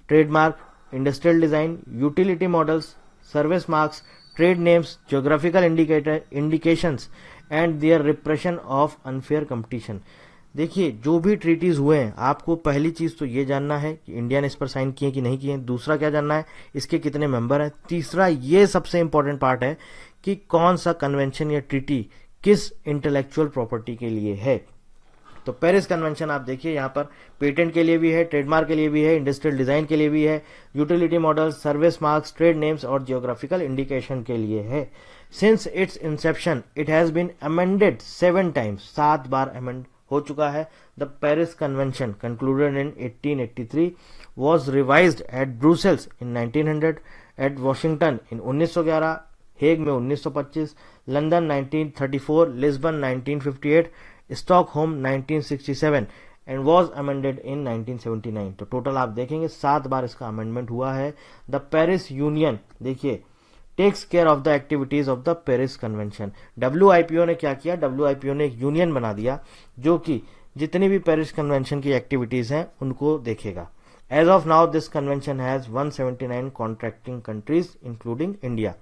trademark industrial design utility models service marks trade names geographical indicator indications and their repression of unfair competition देखिए जो भी ट्रीटीज़ हुए हैं आपको पहली चीज़ तो ये जानना है कि इंडिया ने इस पर साइन किए कि नहीं किए दूसरा क्या जानना है इसके कितने मेंबर हैं तीसरा ये सबसे इम्पोर्टेंट पार्ट है कि कौन सा कन्वेंशन या ट्रीटी किस इंटेलेक्चुअल प्रॉपर्टी के लिए है तो पेरिस कन्वेंशन आप देखिए यहाँ पर पेटेंट के लिए भी है ट्रेडमार्क के लिए भी है इंडस्ट्रियल डिज़ाइन के लिए भी है utility model service marks trade names और जियोग्राफिकल इंडिकेशन के लिए है since its inception it has been amended seven times सात बार अमेंड हो चुका है the Paris convention concluded in eighty three was revise at Brussels in nineteen hundred at Washington in उन्नीस सौ ग्यारह हेग में उन्नीस सौ पच्चीस London nineteen thirty four Lisbon nineteen fifty eight Stockholm 1967 and was amended in 1979 तो टोटल आप देखेंगे सात बार इसका अमेंडमेंट हुआ है द पेरिस यूनियन देखिए takes care of the activities of the Paris convention W ने क्या किया डब्ल्यू ने एक यूनियन बना दिया जो कि जितनी भी पेरिस कन्वेंशन की एक्टिविटीज हैं उनको देखेगा as of now this convention has 179 contracting countries including India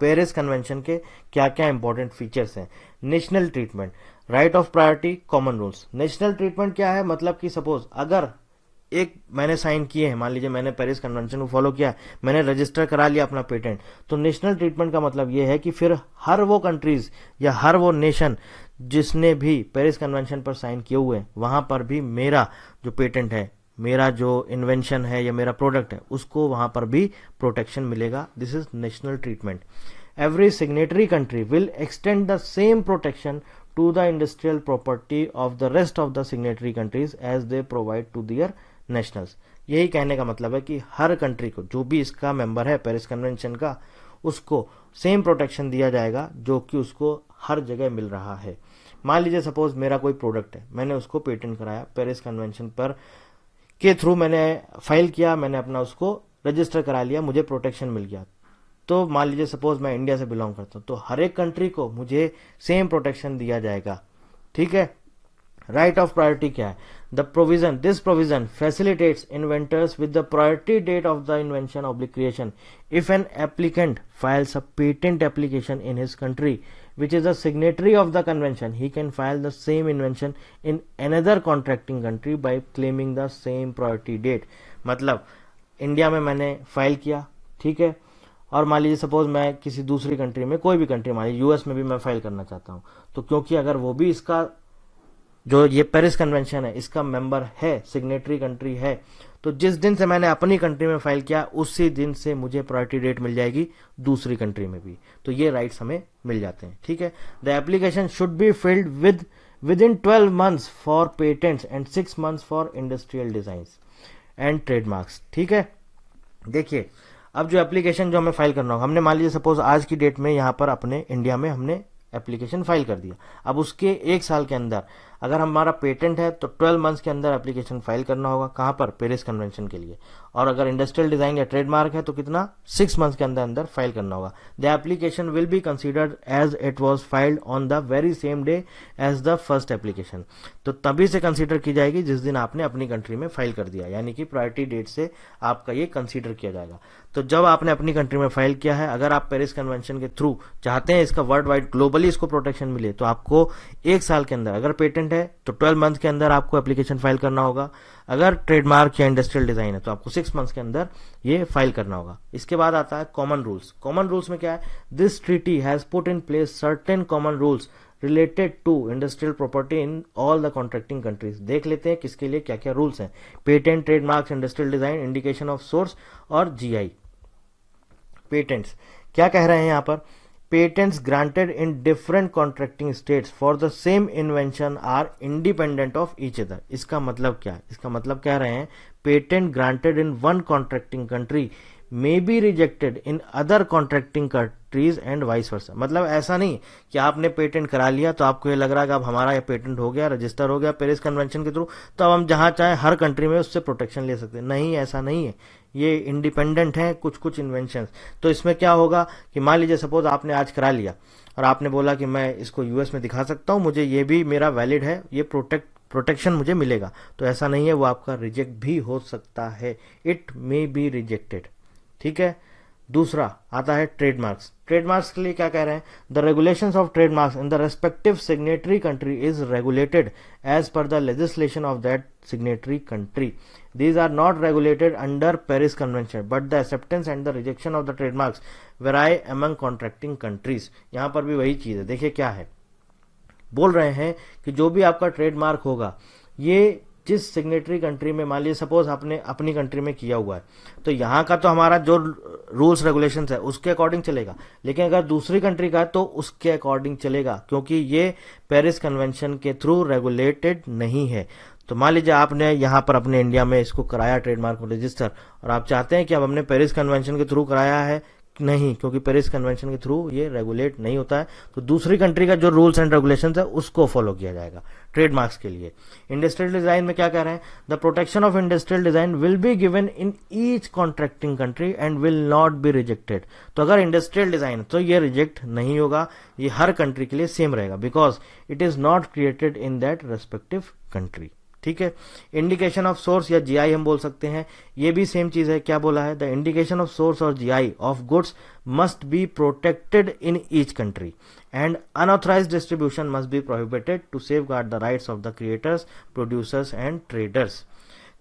Paris convention के क्या क्या इंपॉर्टेंट फीचर्स हैं national treatment right of priority common rules national treatment क्या है मतलब कि सपोज अगर एक मैंने साइन किए हैं मान लीजिए मैंने पेरिस कन्वेंशन को फॉलो किया मैंने रजिस्टर करा लिया अपना पेटेंट तो नेशनल ट्रीटमेंट का मतलब यह है कि फिर हर वो कंट्रीज या हर वो नेशन जिसने भी पेरिस कन्वेंशन पर साइन किए हुए हैं वहां पर भी मेरा जो पेटेंट है मेरा जो इन्वेंशन है या मेरा प्रोडक्ट है उसको वहां पर भी प्रोटेक्शन मिलेगा this is national treatment every signatory country will extend the same protection to the industrial property of the rest of the signatory countries as they provide to their nationals यही कहने का मतलब है कि हर कंट्री को जो भी इसका मेंबर है पेरिस कन्वेंशन का उसको सेम प्रोटेक्शन दिया जाएगा जो कि उसको हर जगह मिल रहा है मान लीजिए सपोज मेरा कोई प्रोडक्ट है मैंने उसको पेटेंट कराया पेरिस कन्वेंशन पर के थ्रू मैंने फाइल किया मैंने अपना उसको रजिस्टर करा लिया मुझे प्रोटेक्शन मिल गया तो मान लीजिए सपोज मैं इंडिया से बिलोंग करता हूं तो हर एक कंट्री को मुझे सेम प्रोटेक्शन दिया जाएगा ठीक है राइट ऑफ प्रायोरिटी क्या है the provision this provision facilitates inventors with the priority date of the invention of creation if an applicant files a patent application in his country which is a signatory of the convention he can file the same invention in another contracting country by claiming the same priority date मतलब इंडिया में मैंने फाइल किया ठीक है और मान लीजिए सपोज मैं किसी दूसरी कंट्री में कोई भी कंट्री मान लीजिए यूएस में भी मैं फाइल करना चाहता हूँ तो क्योंकि अगर वो भी इसका जो ये पेरिस कन्वेंशन है इसका मेंबर है सिग्नेटरी कंट्री है तो जिस दिन से मैंने अपनी कंट्री में फाइल किया उसी दिन से मुझे प्रायोरिटी डेट मिल जाएगी दूसरी कंट्री में भी तो ये राइट्स हमें मिल जाते हैं ठीक है the application should be filed with within twelve months for patents and six months for industrial design and trademarks ठीक है देखिए अब जो एप्लीकेशन जो हमें फाइल करना होगा हमने मान लीजिए सपोज आज की डेट में यहाँ पर अपने इंडिया में हमने एप्लीकेशन फाइल कर दिया अब उसके एक साल के अंदर अगर हमारा पेटेंट है तो 12 मंथ्स के अंदर एप्लीकेशन फाइल करना होगा कहाँ पर पेरिस कन्वेंशन के लिए और अगर इंडस्ट्रियल डिजाइन या ट्रेडमार्क है तो कितना सिक्स मंथ के अंदर अंदर फाइल करना होगा the application will be considered as it was filed on the very same day as the first application तो तभी से कंसिडर की जाएगी जिस दिन आपने अपनी कंट्री में फाइल कर दिया यानी कि प्रायोरिटी डेट से आपका ये कंसिडर किया जाएगा तो जब आपने अपनी कंट्री में फाइल किया है अगर आप पेरिस कन्वेंशन के थ्रू चाहते हैं इसका वर्ल्ड वाइड ग्लोबली इसको प्रोटेक्शन मिले तो आपको एक साल के अंदर अगर पेटेंट है तो ट्वेल्व मंथ के अंदर आपको एप्लीकेशन फाइल करना होगा अगर ट्रेडमार्क या इंडस्ट्रियल डिजाइन है तो आपको सिक्स मंथ्स के अंदर ये फाइल करना होगा इसके बाद आता है कॉमन रूल्स कॉमन रूल्स में क्या है this treaty has put in place certain common rules related to industrial property in all the contracting countries देख लेते हैं किसके लिए क्या क्या रूल्स हैं patent trademarks industrial design indication of source और आई पेटेंट्स क्या कह रहे हैं यहां पर patents granted in different contracting states for the same invention are independent of each other इसका मतलब क्या इसका मतलब कह रहे हैं patent granted in one contracting country may be rejected in other contracting countries and vice versa मतलब ऐसा नहीं कि आपने पेटेंट करा लिया तो आपको ये लग रहा है कि अब हमारा ये पेटेंट हो गया रजिस्टर हो गया पेरिस कन्वेंशन के थ्रू तो अब हम जहां चाहे हर कंट्री में उससे प्रोटेक्शन ले सकते हैं नहीं ऐसा नहीं है ये इंडिपेंडेंट हैं कुछ कुछ इन्वेंशन तो इसमें क्या होगा कि मान लीजिए सपोज आपने आज करा लिया और आपने बोला कि मैं इसको यूएस में दिखा सकता हूं मुझे ये भी मेरा वैलिड है ये प्रोटेक्ट प्रोटेक्शन मुझे मिलेगा तो ऐसा नहीं है वो आपका रिजेक्ट भी हो सकता है इट मे बी रिजेक्टेड ठीक है दूसरा आता है ट्रेडमार्क्स ट्रेडमार्क्स के लिए क्या कह रहे हैं the regulation of trademarks in the respective signatory country is regulated as per the legislation of that signatory country These are not regulated under Paris Convention, but the acceptance and the rejection of the trademarks vary among contracting countries. यहाँ पर भी वही चीज है देखिए क्या है बोल रहे हैं कि जो भी आपका ट्रेडमार्क होगा ये जिस सिग्नेटरी कंट्री में मान लीजिए सपोज आपने अपनी कंट्री में किया हुआ है तो यहाँ का तो हमारा जो रूल्स रेगुलेशंस है उसके अकॉर्डिंग चलेगा लेकिन अगर दूसरी कंट्री का तो उसके अकॉर्डिंग चलेगा क्योंकि ये पेरिस कन्वेंशन के थ्रू रेगुलेटेड नहीं है तो मान लीजिए आपने यहाँ पर अपने इंडिया में इसको कराया ट्रेडमार्क को रजिस्टर और आप चाहते हैं कि अब हमने पेरिस कन्वेंशन के थ्रू कराया है नहीं क्योंकि पेरिस कन्वेंशन के थ्रू ये रेगुलेट नहीं होता है तो दूसरी कंट्री का जो रूल्स एंड रेगुलेशन है उसको फॉलो किया जाएगा ट्रेडमार्क्स के लिए इंडस्ट्रियल डिजाइन में क्या कह रहे हैं the protection of industrial design will be given in each contracting country and will not be rejected तो अगर इंडस्ट्रियल डिजाइन तो ये रिजेक्ट नहीं होगा ये हर कंट्री के लिए सेम रहेगा because it is not created in that respective country ठीक है इंडिकेशन ऑफ सोर्स या जीआई हम बोल सकते हैं ये भी सेम चीज है क्या बोला है द इंडिकेशन ऑफ सोर्स और GI of goods must be protected in each country and unauthorised distribution must be prohibited to safeguard the rights of the creators producers and traders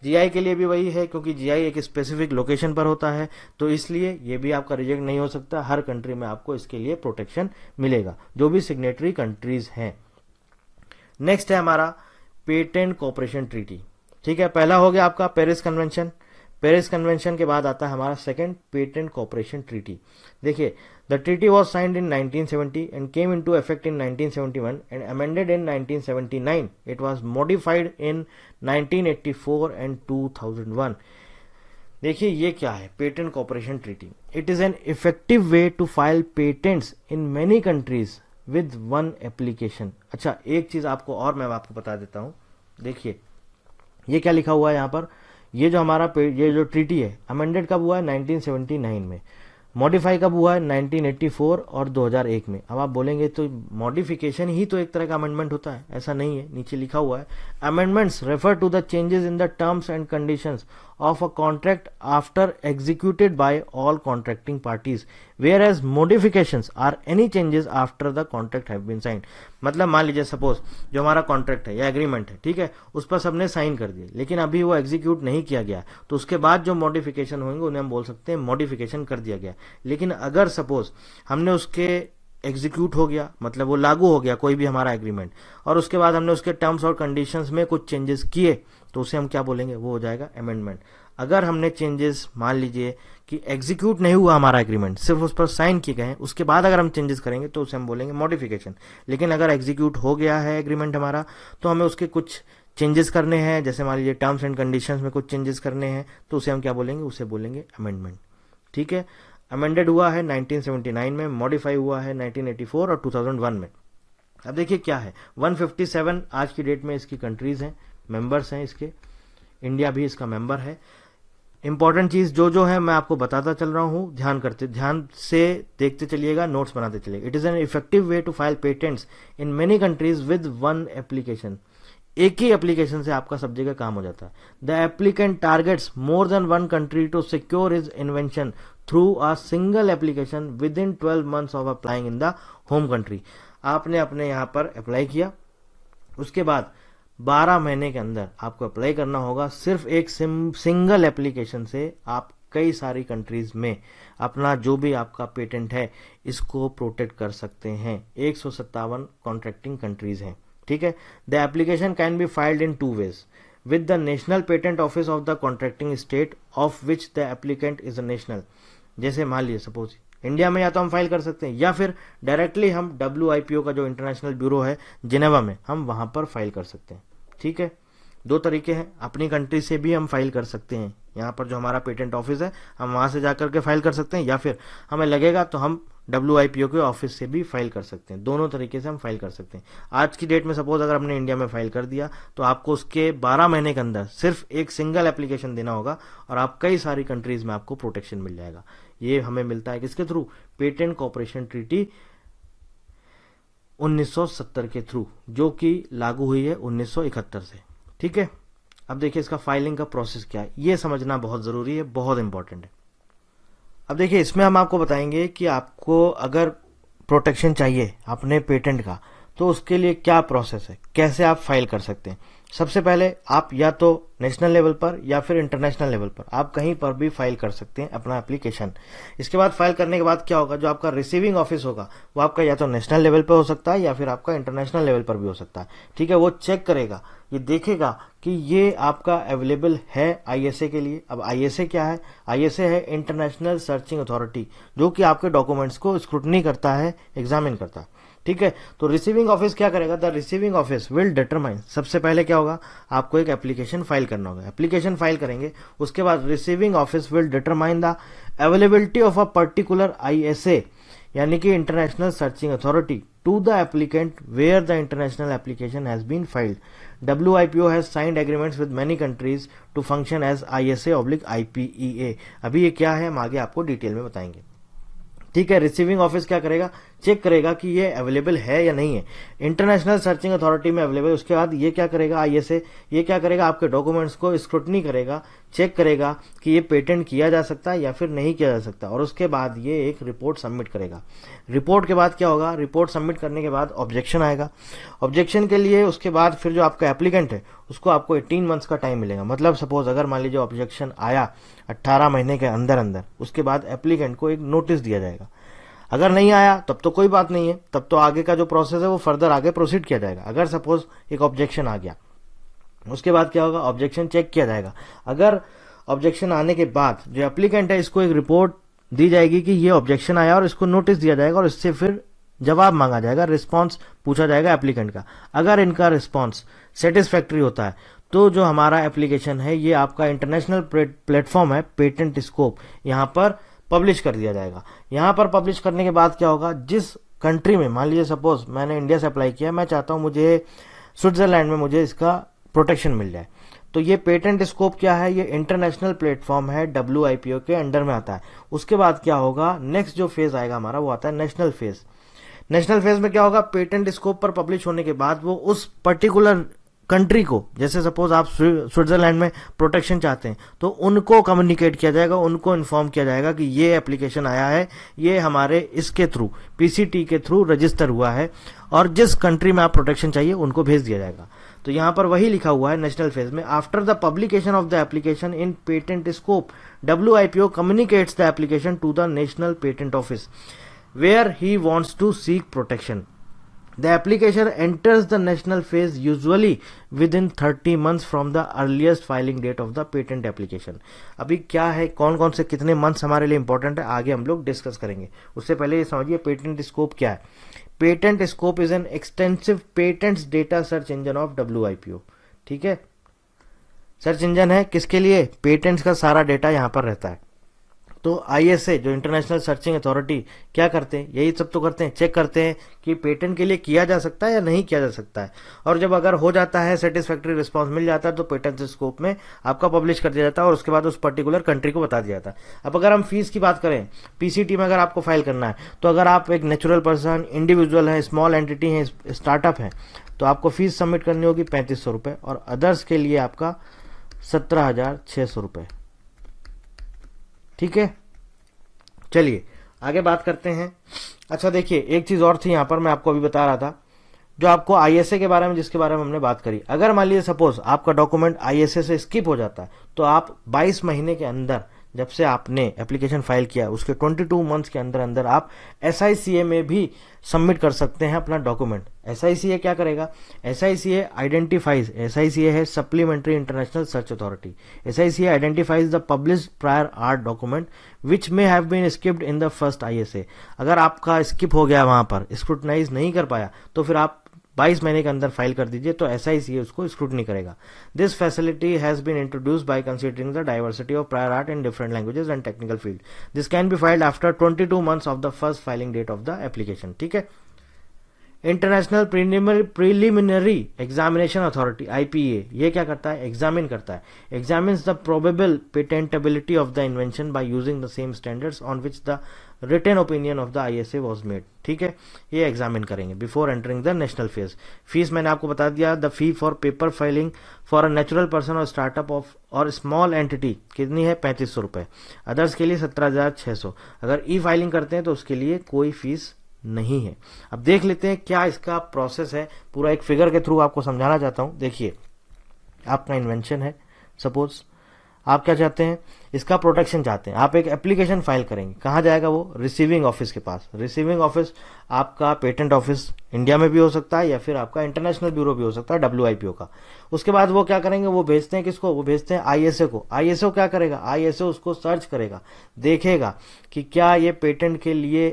GI के लिए भी वही है क्योंकि जीआई एक स्पेसिफिक लोकेशन पर होता है तो इसलिए ये भी आपका रिजेक्ट नहीं हो सकता हर कंट्री में आपको इसके लिए प्रोटेक्शन मिलेगा जो भी सिग्नेटरी कंट्रीज हैं नेक्स्ट है हमारा पेटेंट कॉपरेशन ट्रीटी ठीक है पहला हो गया आपका पेरिस कन्वेंशन पेरिस कन्वेंशन के बाद आता है हमारा सेकेंड पेटेंट कॉपरेशन ट्रीटी देखिए the treaty was signed in 1970 and came into effect in 1971 and amended in 1979 it was modified in 1984 and 2001 देखिए ये क्या है patent cooperation treaty it is an effective way to file patents in many countries with one application अच्छा एक चीज आपको और मैं आपको बता देता हूं देखिए ये क्या लिखा हुआ है यहाँ पर ये जो हमारा ये जो ट्रीटी है अमेंडेड कब हुआ है 1979 में मॉडिफाई कब हुआ है 1984 और 2001 में अब आप बोलेंगे तो मॉडिफिकेशन ही तो एक तरह का अमेंडमेंट होता है ऐसा नहीं है नीचे लिखा हुआ है amendments refer to the changes in the terms and conditions of a contract after executed by all contracting parties whereas modifications are any changes after the contract have been signed मतलब मान लीजिए सपोज जो हमारा कॉन्ट्रैक्ट है या एग्रीमेंट है ठीक है उस पर सबने साइन कर दिए लेकिन अभी वो एग्जीक्यूट नहीं किया गया तो उसके बाद जो मॉडिफिकेशन होंगे उन्हें हम बोल सकते हैं मॉडिफिकेशन कर दिया गया लेकिन अगर सपोज हमने उसके एग्जीक्यूट हो गया मतलब वो लागू हो गया कोई भी हमारा एग्रीमेंट और उसके बाद हमने उसके टर्म्स और कंडीशंस में कुछ चेंजेस किए तो उसे हम क्या बोलेंगे वो हो जाएगा अमेंडमेंट अगर हमने चेंजेस मान लीजिए कि एग्जीक्यूट नहीं हुआ हमारा एग्रीमेंट सिर्फ उस पर साइन किए गए हैं उसके बाद अगर हम चेंजेस करेंगे तो उसे हम बोलेंगे मॉडिफिकेशन लेकिन अगर एग्जीक्यूट हो गया है एग्रीमेंट हमारा तो हमें उसके कुछ चेंजेस करने हैं जैसे मान लीजिए टर्म्स एंड कंडीशंस में कुछ चेंजेस करने हैं तो उसे हम क्या बोलेंगे उसे बोलेंगे अमेंडमेंट ठीक है अमेंडेड हुआ है 1979 में मॉडिफाई हुआ है 1984 और 2001 में अब देखिए क्या है 157 आज की डेट में इसकी कंट्रीज हैं मेंबर्स हैं इसके इंडिया भी इसका मेंबर है इंपॉर्टेंट चीज़ जो जो है मैं आपको बताता चल रहा हूं ध्यान करते ध्यान से देखते चलिएगा नोट्स बनाते चलिए it is an effective way to file patents in many countries with one application एक ही एप्लीकेशन से आपका सब्जेक्ट का काम हो जाता है the applicant targets more than one country to secure is invention through a single application within twelve months of applying in the home country आपने अपने यहां पर अप्लाई किया उसके बाद बारह महीने के अंदर आपको अप्लाई करना होगा सिर्फ एक सिम सिंगल एप्लीकेशन से आप कई सारी कंट्रीज में अपना जो भी आपका पेटेंट है इसको प्रोटेक्ट कर सकते हैं एक सौ सत्तावन कॉन्ट्रैक्टिंग कंट्रीज हैं ठीक है the application can be filed in two ways with the national patent office of the contracting state of which the applicant is a national जैसे मान लीजिए सपोज इंडिया में या तो हम फाइल कर सकते हैं या फिर डायरेक्टली हम डब्ल्यू का जो इंटरनेशनल ब्यूरो है जिनेवा में हम वहां पर फाइल कर सकते हैं ठीक है दो तरीके हैं अपनी कंट्री से भी हम फाइल कर सकते हैं यहाँ पर जो हमारा पेटेंट ऑफिस है हम वहां से जाकर के फाइल कर सकते हैं या फिर हमें लगेगा तो हम डब्ल्यू के ऑफिस से भी फाइल कर सकते हैं दोनों तरीके से हम फाइल कर सकते हैं आज की डेट में सपोज अगर हमने इंडिया में फाइल कर दिया तो आपको उसके 12 महीने के अंदर सिर्फ एक सिंगल एप्लीकेशन देना होगा और आप कई सारी कंट्रीज में आपको प्रोटेक्शन मिल जाएगा ये हमें मिलता है किसके थ्रू पेटेंट कॉपरेशन ट्रीटी 1970 के थ्रू जो कि लागू हुई है 1971 से ठीक है अब देखिए इसका फाइलिंग का प्रोसेस क्या है ये समझना बहुत ज़रूरी है बहुत इंपॉर्टेंट है अब देखिए इसमें हम आपको बताएंगे कि आपको अगर प्रोटेक्शन चाहिए अपने पेटेंट का तो उसके लिए क्या प्रोसेस है कैसे आप फाइल कर सकते हैं सबसे पहले आप या तो नेशनल लेवल पर या फिर इंटरनेशनल लेवल पर आप कहीं पर भी फाइल कर सकते हैं अपना एप्लीकेशन इसके बाद फाइल करने के बाद क्या होगा जो आपका रिसीविंग ऑफिस होगा वो आपका या तो नेशनल लेवल पर हो सकता है या फिर आपका इंटरनेशनल लेवल पर भी हो सकता है ठीक है वो चेक करेगा ये देखेगा कि ये आपका अवेलेबल है आईएसए के लिए अब आईएसए क्या है आईएसए है इंटरनेशनल सर्चिंग अथॉरिटी जो कि आपके डॉक्यूमेंट्स को स्क्रूटनी करता है एग्जामिन करता है ठीक है तो रिसीविंग ऑफिस क्या करेगा the receiving office will determine सबसे पहले क्या होगा आपको एक एप्लीकेशन फाइल करना होगा एप्लीकेशन फाइल करेंगे उसके बाद receiving office will determine the availability of a particular I यानी कि international searching authority to the applicant where the international application has been filed. WIPO has signed agreements with many countries to function I ISA oblique IPEA. अभी ये क्या है हम आगे आपको डिटेल में बताएंगे ठीक है रिसीविंग ऑफिस क्या करेगा चेक करेगा कि ये अवेलेबल है या नहीं है इंटरनेशनल सर्चिंग अथॉरिटी में अवेलेबल उसके बाद ये क्या करेगा आई एस ये क्या करेगा आपके डॉक्यूमेंट्स को स्क्रूटनी करेगा चेक करेगा कि ये पेटेंट किया जा सकता है या फिर नहीं किया जा सकता और उसके बाद ये एक रिपोर्ट सबमिट करेगा रिपोर्ट के बाद क्या होगा रिपोर्ट सबमिट करने के बाद ऑब्जेक्शन आएगा ऑब्जेक्शन के लिए उसके बाद फिर जो आपका एप्लीकेंट है उसको आपको 18 मंथ्स का टाइम मिलेगा मतलब सपोज अगर मान लीजिए ऑब्जेक्शन आया अट्ठारह महीने के अंदर अंदर उसके बाद एप्लीकेंट को एक नोटिस दिया जाएगा अगर नहीं आया तब तो कोई बात नहीं है तब तो आगे का जो प्रोसेस है वो फर्दर आगे प्रोसीड किया जाएगा अगर सपोज एक ऑब्जेक्शन आ गया उसके बाद क्या होगा ऑब्जेक्शन चेक किया जाएगा अगर ऑब्जेक्शन आने के बाद जो एप्लीकेंट है इसको एक रिपोर्ट दी जाएगी कि ये ऑब्जेक्शन आया और इसको नोटिस दिया जाएगा और इससे फिर जवाब मांगा जाएगा रिस्पॉन्स पूछा जाएगा एप्लीकेंट का अगर इनका रिस्पॉन्स सेटिस्फैक्ट्री होता है तो जो हमारा एप्लीकेशन है ये आपका इंटरनेशनल प्लेटफॉर्म है पेटेंट स्कोप यहां पर पब्लिश कर दिया जाएगा यहाँ पर पब्लिश करने के बाद क्या होगा जिस कंट्री में मान लीजिए सपोज मैंने इंडिया से अप्लाई किया मैं चाहता हूँ मुझे स्विट्जरलैंड में मुझे इसका प्रोटेक्शन मिल जाए तो ये पेटेंट स्कोप क्या है ये इंटरनेशनल प्लेटफॉर्म है डब्ल्यू के अंडर में आता है उसके बाद क्या होगा नेक्स्ट जो फेज आएगा हमारा वो आता है नेशनल फेज नेशनल फेज में क्या होगा पेटेंट स्कोप पर पब्लिश होने के बाद वो उस पर्टिकुलर कंट्री को जैसे सपोज आप स्विट्जरलैंड में प्रोटेक्शन चाहते हैं तो उनको कम्युनिकेट किया जाएगा उनको इन्फॉर्म किया जाएगा कि ये एप्लीकेशन आया है ये हमारे इसके थ्रू पीसीटी के थ्रू रजिस्टर हुआ है और जिस कंट्री में आप प्रोटेक्शन चाहिए उनको भेज दिया जाएगा तो यहाँ पर वही लिखा हुआ है नेशनल फेज में after the publication of the application in patent scope W IPO communicates the application to the national patent office where he wants to seek protection The application enters the national phase usually within 30 months from the earliest filing date of the patent application. अभी क्या है कौन कौन से कितने मंथ हमारे लिए इंपॉर्टेंट है आगे हम लोग डिस्कस करेंगे उससे पहले ये समझिए पेटेंट स्कोप क्या है patent scope is an extensive patents data search engine of W ठीक है सर्च इंजन है किसके लिए पेटेंट्स का सारा डेटा यहां पर रहता है तो आईएसए जो इंटरनेशनल सर्चिंग अथॉरिटी क्या करते हैं यही सब तो करते हैं चेक करते हैं कि पेटेंट के लिए किया जा सकता है या नहीं किया जा सकता है और जब अगर हो जाता है सेटिस्फैक्ट्री रिस्पॉन्स मिल जाता है तो पेटेंट स्कोप में आपका पब्लिश कर दिया जाता है और उसके बाद उस पर्टिकुलर कंट्री को बता दिया जाता है अब अगर हम फीस की बात करें पीसीटी में अगर आपको फाइल करना है तो अगर आप एक नेचुरल पर्सन इंडिविजुअल है स्मॉल एंटिटी है स्टार्टअप है तो आपको फीस सबमिट करनी होगी पैंतीस सौ रुपये और अदर्स के लिए आपका सत्रह हज़ार छः सौ रुपये ठीक है चलिए आगे बात करते हैं अच्छा देखिए एक चीज़ और थी यहां पर मैं आपको अभी बता रहा था जो आपको आईएसए के बारे में जिसके बारे में हमने बात करी अगर मान लीजिए सपोज आपका डॉक्यूमेंट आईएसए से स्किप हो जाता है तो आप 22 महीने के अंदर जब से आपने एप्लीकेशन फाइल किया उसके 22 मंथ्स के अंदर अंदर आप एस में भी सबमिट कर सकते हैं अपना डॉक्यूमेंट एस क्या करेगा S I C A identifies S है supplementary international search authority S I C identifies the publish prior art document which may have been skipped in the first I अगर आपका स्किप हो गया वहां पर स्क्रूटनाइज नहीं कर पाया तो फिर आप बाईस महीने के अंदर फाइल कर दीजिए तो ऐसा ही उसको स्क्रूटनी करेगा this facility has been introduce by considering the diversity of prior art in different languages and technical field this can be filed after twenty two months of the first filing date of the application ठीक है international preliminary examination authority IPA ये क्या करता है एग्जामिन करता है examine the probable patentability of the invention by using the same standards on which the return opinion of the I S A was made ठीक है ये एग्जामिन करेंगे before entering the national phase fees मैंने आपको बता दिया the fee for paper filing for a natural person और स्टार्टअप ऑफ और स्मॉल एंटिटी कितनी है पैंतीस सौ रुपए अदर्स के लिए सत्रह हज़ार छह सौ अगर ई फाइलिंग करते हैं तो उसके लिए कोई फीस नहीं है अब देख लेते हैं क्या इसका प्रोसेस है पूरा एक फिगर के थ्रू आपको समझाना चाहता हूं देखिए आपका इन्वेंशन है सपोज आप क्या चाहते हैं इसका प्रोटेक्शन चाहते हैं आप एक एप्लीकेशन फाइल करेंगे कहाँ जाएगा वो रिसीविंग ऑफिस के पास रिसीविंग ऑफिस आपका पेटेंट ऑफिस इंडिया में भी हो सकता है या फिर आपका इंटरनेशनल ब्यूरो भी हो सकता है डब्ल्यू का उसके बाद वो क्या करेंगे वो भेजते हैं किसको वो भेजते हैं आईएसओ को आईएसओ क्या करेगा आईएसओ उसको सर्च करेगा देखेगा कि क्या ये पेटेंट के लिए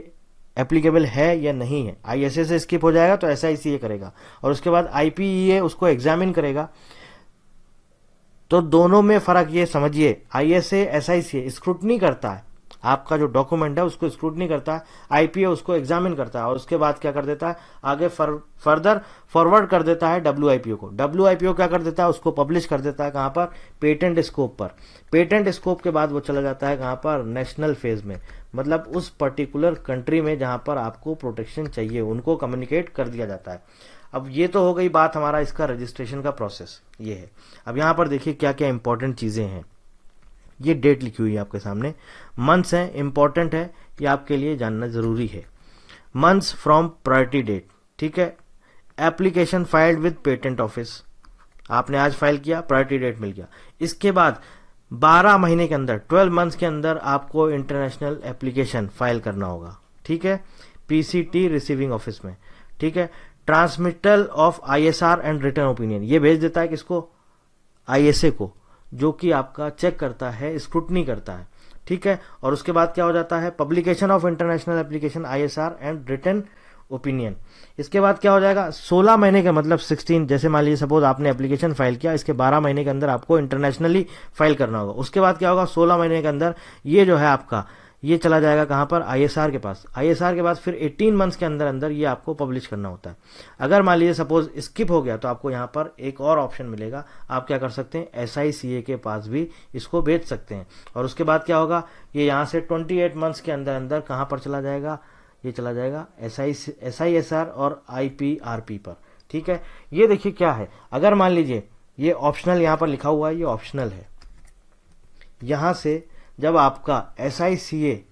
एप्लीकेबल है या नहीं है आई एस से स्किप हो जाएगा तो एस आई सी ए करेगा और उसके बाद आई पी ई ए उसको एग्जामिन करेगा तो दोनों में फर्क ये समझिए I S S I C A scrutiny करता है आपका जो डॉक्यूमेंट है उसको स्क्रूटनी करता है आईपीए e उसको एग्जामिन करता है और उसके बाद क्या कर देता है आगे फर, फर्दर फॉरवर्ड कर देता है डब्ल्यू को डब्ल्यू क्या कर देता है उसको पब्लिश कर देता है कहां पर पेटेंट स्कोप पर पेटेंट स्कोप के बाद वो चला जाता है कहां पर नेशनल फेज में मतलब उस पर्टिकुलर कंट्री में जहां पर आपको प्रोटेक्शन चाहिए उनको कम्युनिकेट कर दिया जाता है अब ये तो हो गई बात हमारा इसका रजिस्ट्रेशन का प्रोसेस ये है अब यहां पर देखिए क्या क्या इंपॉर्टेंट चीज़ें हैं ये डेट लिखी हुई है आपके सामने मंथ्स हैं इंपॉर्टेंट है ये आपके लिए जानना ज़रूरी है मंथ्स फ्रॉम प्रायोरिटी डेट ठीक है application filed with patent office आपने आज फाइल किया प्रायोरिटी डेट मिल गया इसके बाद बारह महीने के अंदर ट्वेल्व मंथ्स के अंदर आपको इंटरनेशनल एप्लीकेशन फाइल करना होगा ठीक है पीसीटी रिसीविंग ऑफिस में ठीक है transmittal of ISR and return opinion ये भेज देता है किसको आईएसए को जो कि आपका चेक करता है स्क्रूटनी करता है ठीक है और उसके बाद क्या हो जाता है publication of international application ISR and return opinion इसके बाद क्या हो जाएगा 16 महीने के मतलब 16 जैसे मान लीजिए सपोज आपने एप्लीकेशन फाइल किया इसके 12 महीने के अंदर आपको इंटरनेशनली फाइल करना होगा उसके बाद क्या होगा 16 महीने के अंदर ये जो है आपका ये चला जाएगा कहाँ पर आईएसआर के पास आईएसआर के बाद फिर 18 मंथ्स के अंदर अंदर ये आपको पब्लिश करना होता है अगर मान लीजिए सपोज स्किप हो गया तो आपको यहाँ पर एक और ऑप्शन मिलेगा आप क्या कर सकते हैं एस के पास भी इसको बेच सकते हैं और उसके बाद क्या होगा ये यहाँ से 28 मंथ्स के अंदर अंदर कहाँ पर चला जाएगा ये चला जाएगा S I S I S R और आई पी आर पी पर ठीक है ये देखिए क्या है अगर मान लीजिए ये ऑप्शनल यहां पर लिखा हुआ है ये ऑप्शनल है यहां से जब आपका S I C A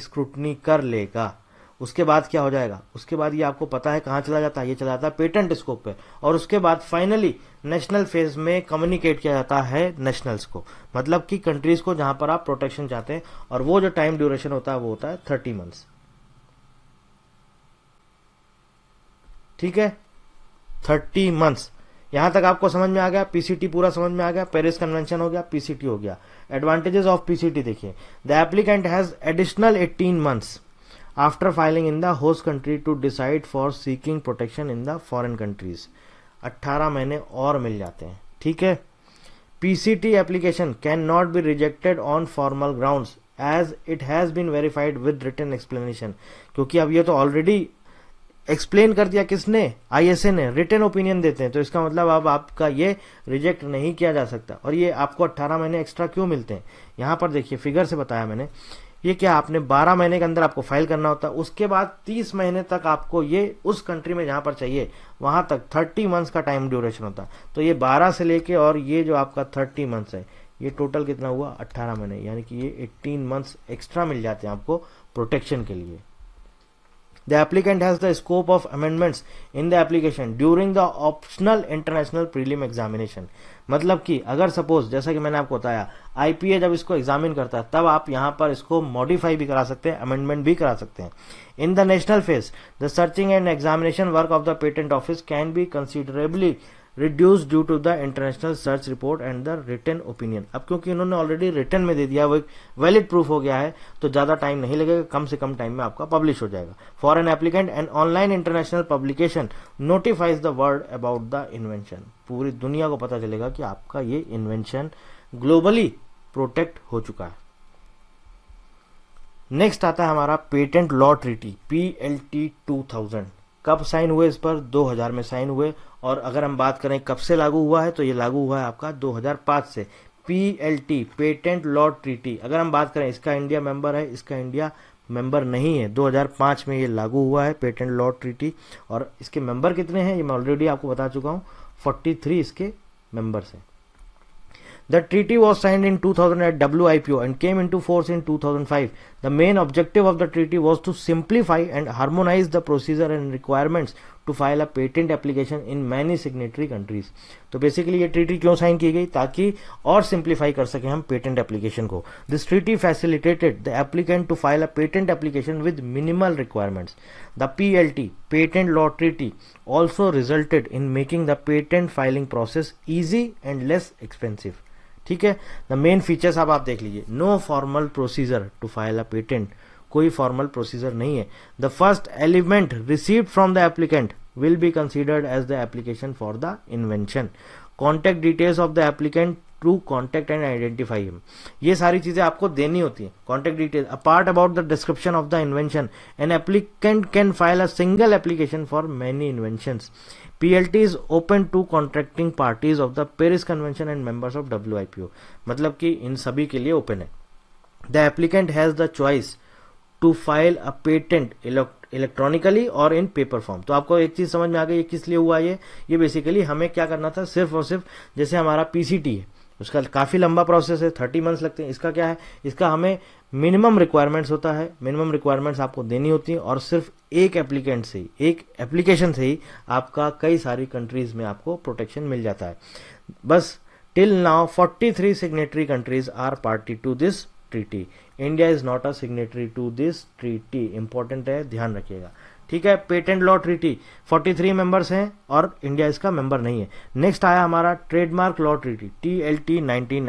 scrutiny कर लेगा उसके बाद क्या हो जाएगा उसके बाद ये आपको पता है कहां चला जाता है ये चला जाता है पेटेंट स्कोप पे और उसके बाद फाइनली नेशनल फेज में कम्युनिकेट किया जाता है नेशनल्स को मतलब कि कंट्रीज को जहां पर आप प्रोटेक्शन चाहते हैं और वो जो टाइम ड्यूरेशन होता है वो होता है थर्टी मंथ्स ठीक है थर्टी मंथ्स यहां तक आपको समझ में आ गया पीसीटी पूरा समझ में आ गया पेरिस कन्वेंशन हो गया पीसीटी हो गया एडवांटेजेस ऑफ पीसीटी देखिए the applicant has additional eighteen months after filing in the host country to decide for seeking protection in the foreign countries 18 महीने और मिल जाते हैं ठीक है PCT application can not be rejected on formal ground as it has been verified with return explanation क्योंकि अब ये तो ऑलरेडी एक्सप्लेन कर दिया किसने आईएसए ने रिटर्न ओपिनियन देते हैं तो इसका मतलब अब आप आपका ये रिजेक्ट नहीं किया जा सकता और ये आपको 18 महीने एक्स्ट्रा क्यों मिलते हैं यहाँ पर देखिए फिगर से बताया मैंने ये क्या आपने 12 महीने के अंदर आपको फाइल करना होता है उसके बाद 30 महीने तक आपको ये उस कंट्री में जहाँ पर चाहिए वहाँ तक 30 मंथ्स का टाइम ड्यूरेशन होता तो ये 12 से लेके और ये जो आपका 30 मंथ्स है ये टोटल कितना हुआ 18 महीने यानी कि ये 18 मंथ्स एक्स्ट्रा मिल जाते हैं आपको प्रोटेक्शन के लिए The applicant has the scope of amendments in the application during the optional international prelim examination. मतलब कि अगर सपोज जैसा कि मैंने आपको बताया आईपीए जब इसको एग्जामिन करता है तब आप यहां पर इसको मॉडिफाई भी करा सकते हैं अमेंडमेंट भी करा सकते हैं in the national phase the searching and examination work of the patent office can be considerably reduce due to the international search report and the return opinion अब क्योंकि इन्होंने ऑलरेडी रिटर्न में दे दिया वो एक वैलिड प्रूफ हो गया है तो ज़्यादा टाइम नहीं लगेगा कम से कम टाइम में आपका पब्लिश हो जाएगा foreign applicant and online international publication notifies the world about the invention पूरी दुनिया को पता चलेगा कि आपका ये इन्वेंशन ग्लोबली प्रोटेक्ट हो चुका है नेक्स्ट आता है हमारा patent law treaty P L T two thousand कब साइन हुए इस पर 2000 में साइन हुए और अगर हम बात करें कब से लागू हुआ है तो ये लागू हुआ है आपका 2005 से P L T patent law treaty अगर हम बात करें इसका इंडिया मेंबर है इसका इंडिया मेंबर नहीं है 2005 में ये लागू हुआ है पेटेंट लॉ ट्रीटी और इसके मेंबर कितने हैं ये मैं ऑलरेडी आपको बता चुका हूँ फोर्टी थ्री इसके मेंबर्स हैं the treaty was signed in two thousand at W I P O and came into force in two thousand five the main objective of the treaty was to simplify and harmonise the procedure and requirements to file a patent application in many signatory countries तो बेसिकली ये ट्रीटी क्यों साइन की गई ताकि और सिंप्लीफाई कर सके हम पेटेंट एप्लीकेशन को this treaty facilitated the applicant to file a patent application with minimal requirements the T patent law treaty also resulted in making the patent filing process easy and less expensive ठीक है द मेन फीचर्स अब आप देख लीजिए no formal procedure to file a patent कोई फॉर्मल प्रोसीजर नहीं है the first element receive from the applicant will be considered as the application for the invention contact details of the applicant to contact and identify him ये सारी चीजें आपको देनी होती है contact detail apart about the description of the invention an applicant can file a single application for many invention P L T is open to contracting parties of the Paris convention and members of मतलब कि इन सभी के लिए ओपन है the applicant has the choice to file a patent electronically और इन पेपर फॉर्म तो आपको एक चीज समझ में आ गई ये किस लिए हुआ ये ये बेसिकली हमें क्या करना था सिर्फ और सिर्फ जैसे हमारा पीसीटी है उसका काफ़ी लंबा प्रोसेस है थर्टी मंथ्स लगते हैं इसका क्या है इसका हमें मिनिमम रिक्वायरमेंट्स होता है मिनिमम रिक्वायरमेंट्स आपको देनी होती हैं और सिर्फ एक एप्लीकेंट से ही एक एप्लीकेशन से ही आपका कई सारी कंट्रीज में आपको प्रोटेक्शन मिल जाता है बस till now 43 signatory countries are party to this treaty India is not a signatory to this treaty important है ध्यान रखिएगा ठीक है पेटेंट लॉ ट्रीटी 43 मेंबर्स हैं और इंडिया इसका मेंबर नहीं है नेक्स्ट आया हमारा trademark law treaty T L T nineteen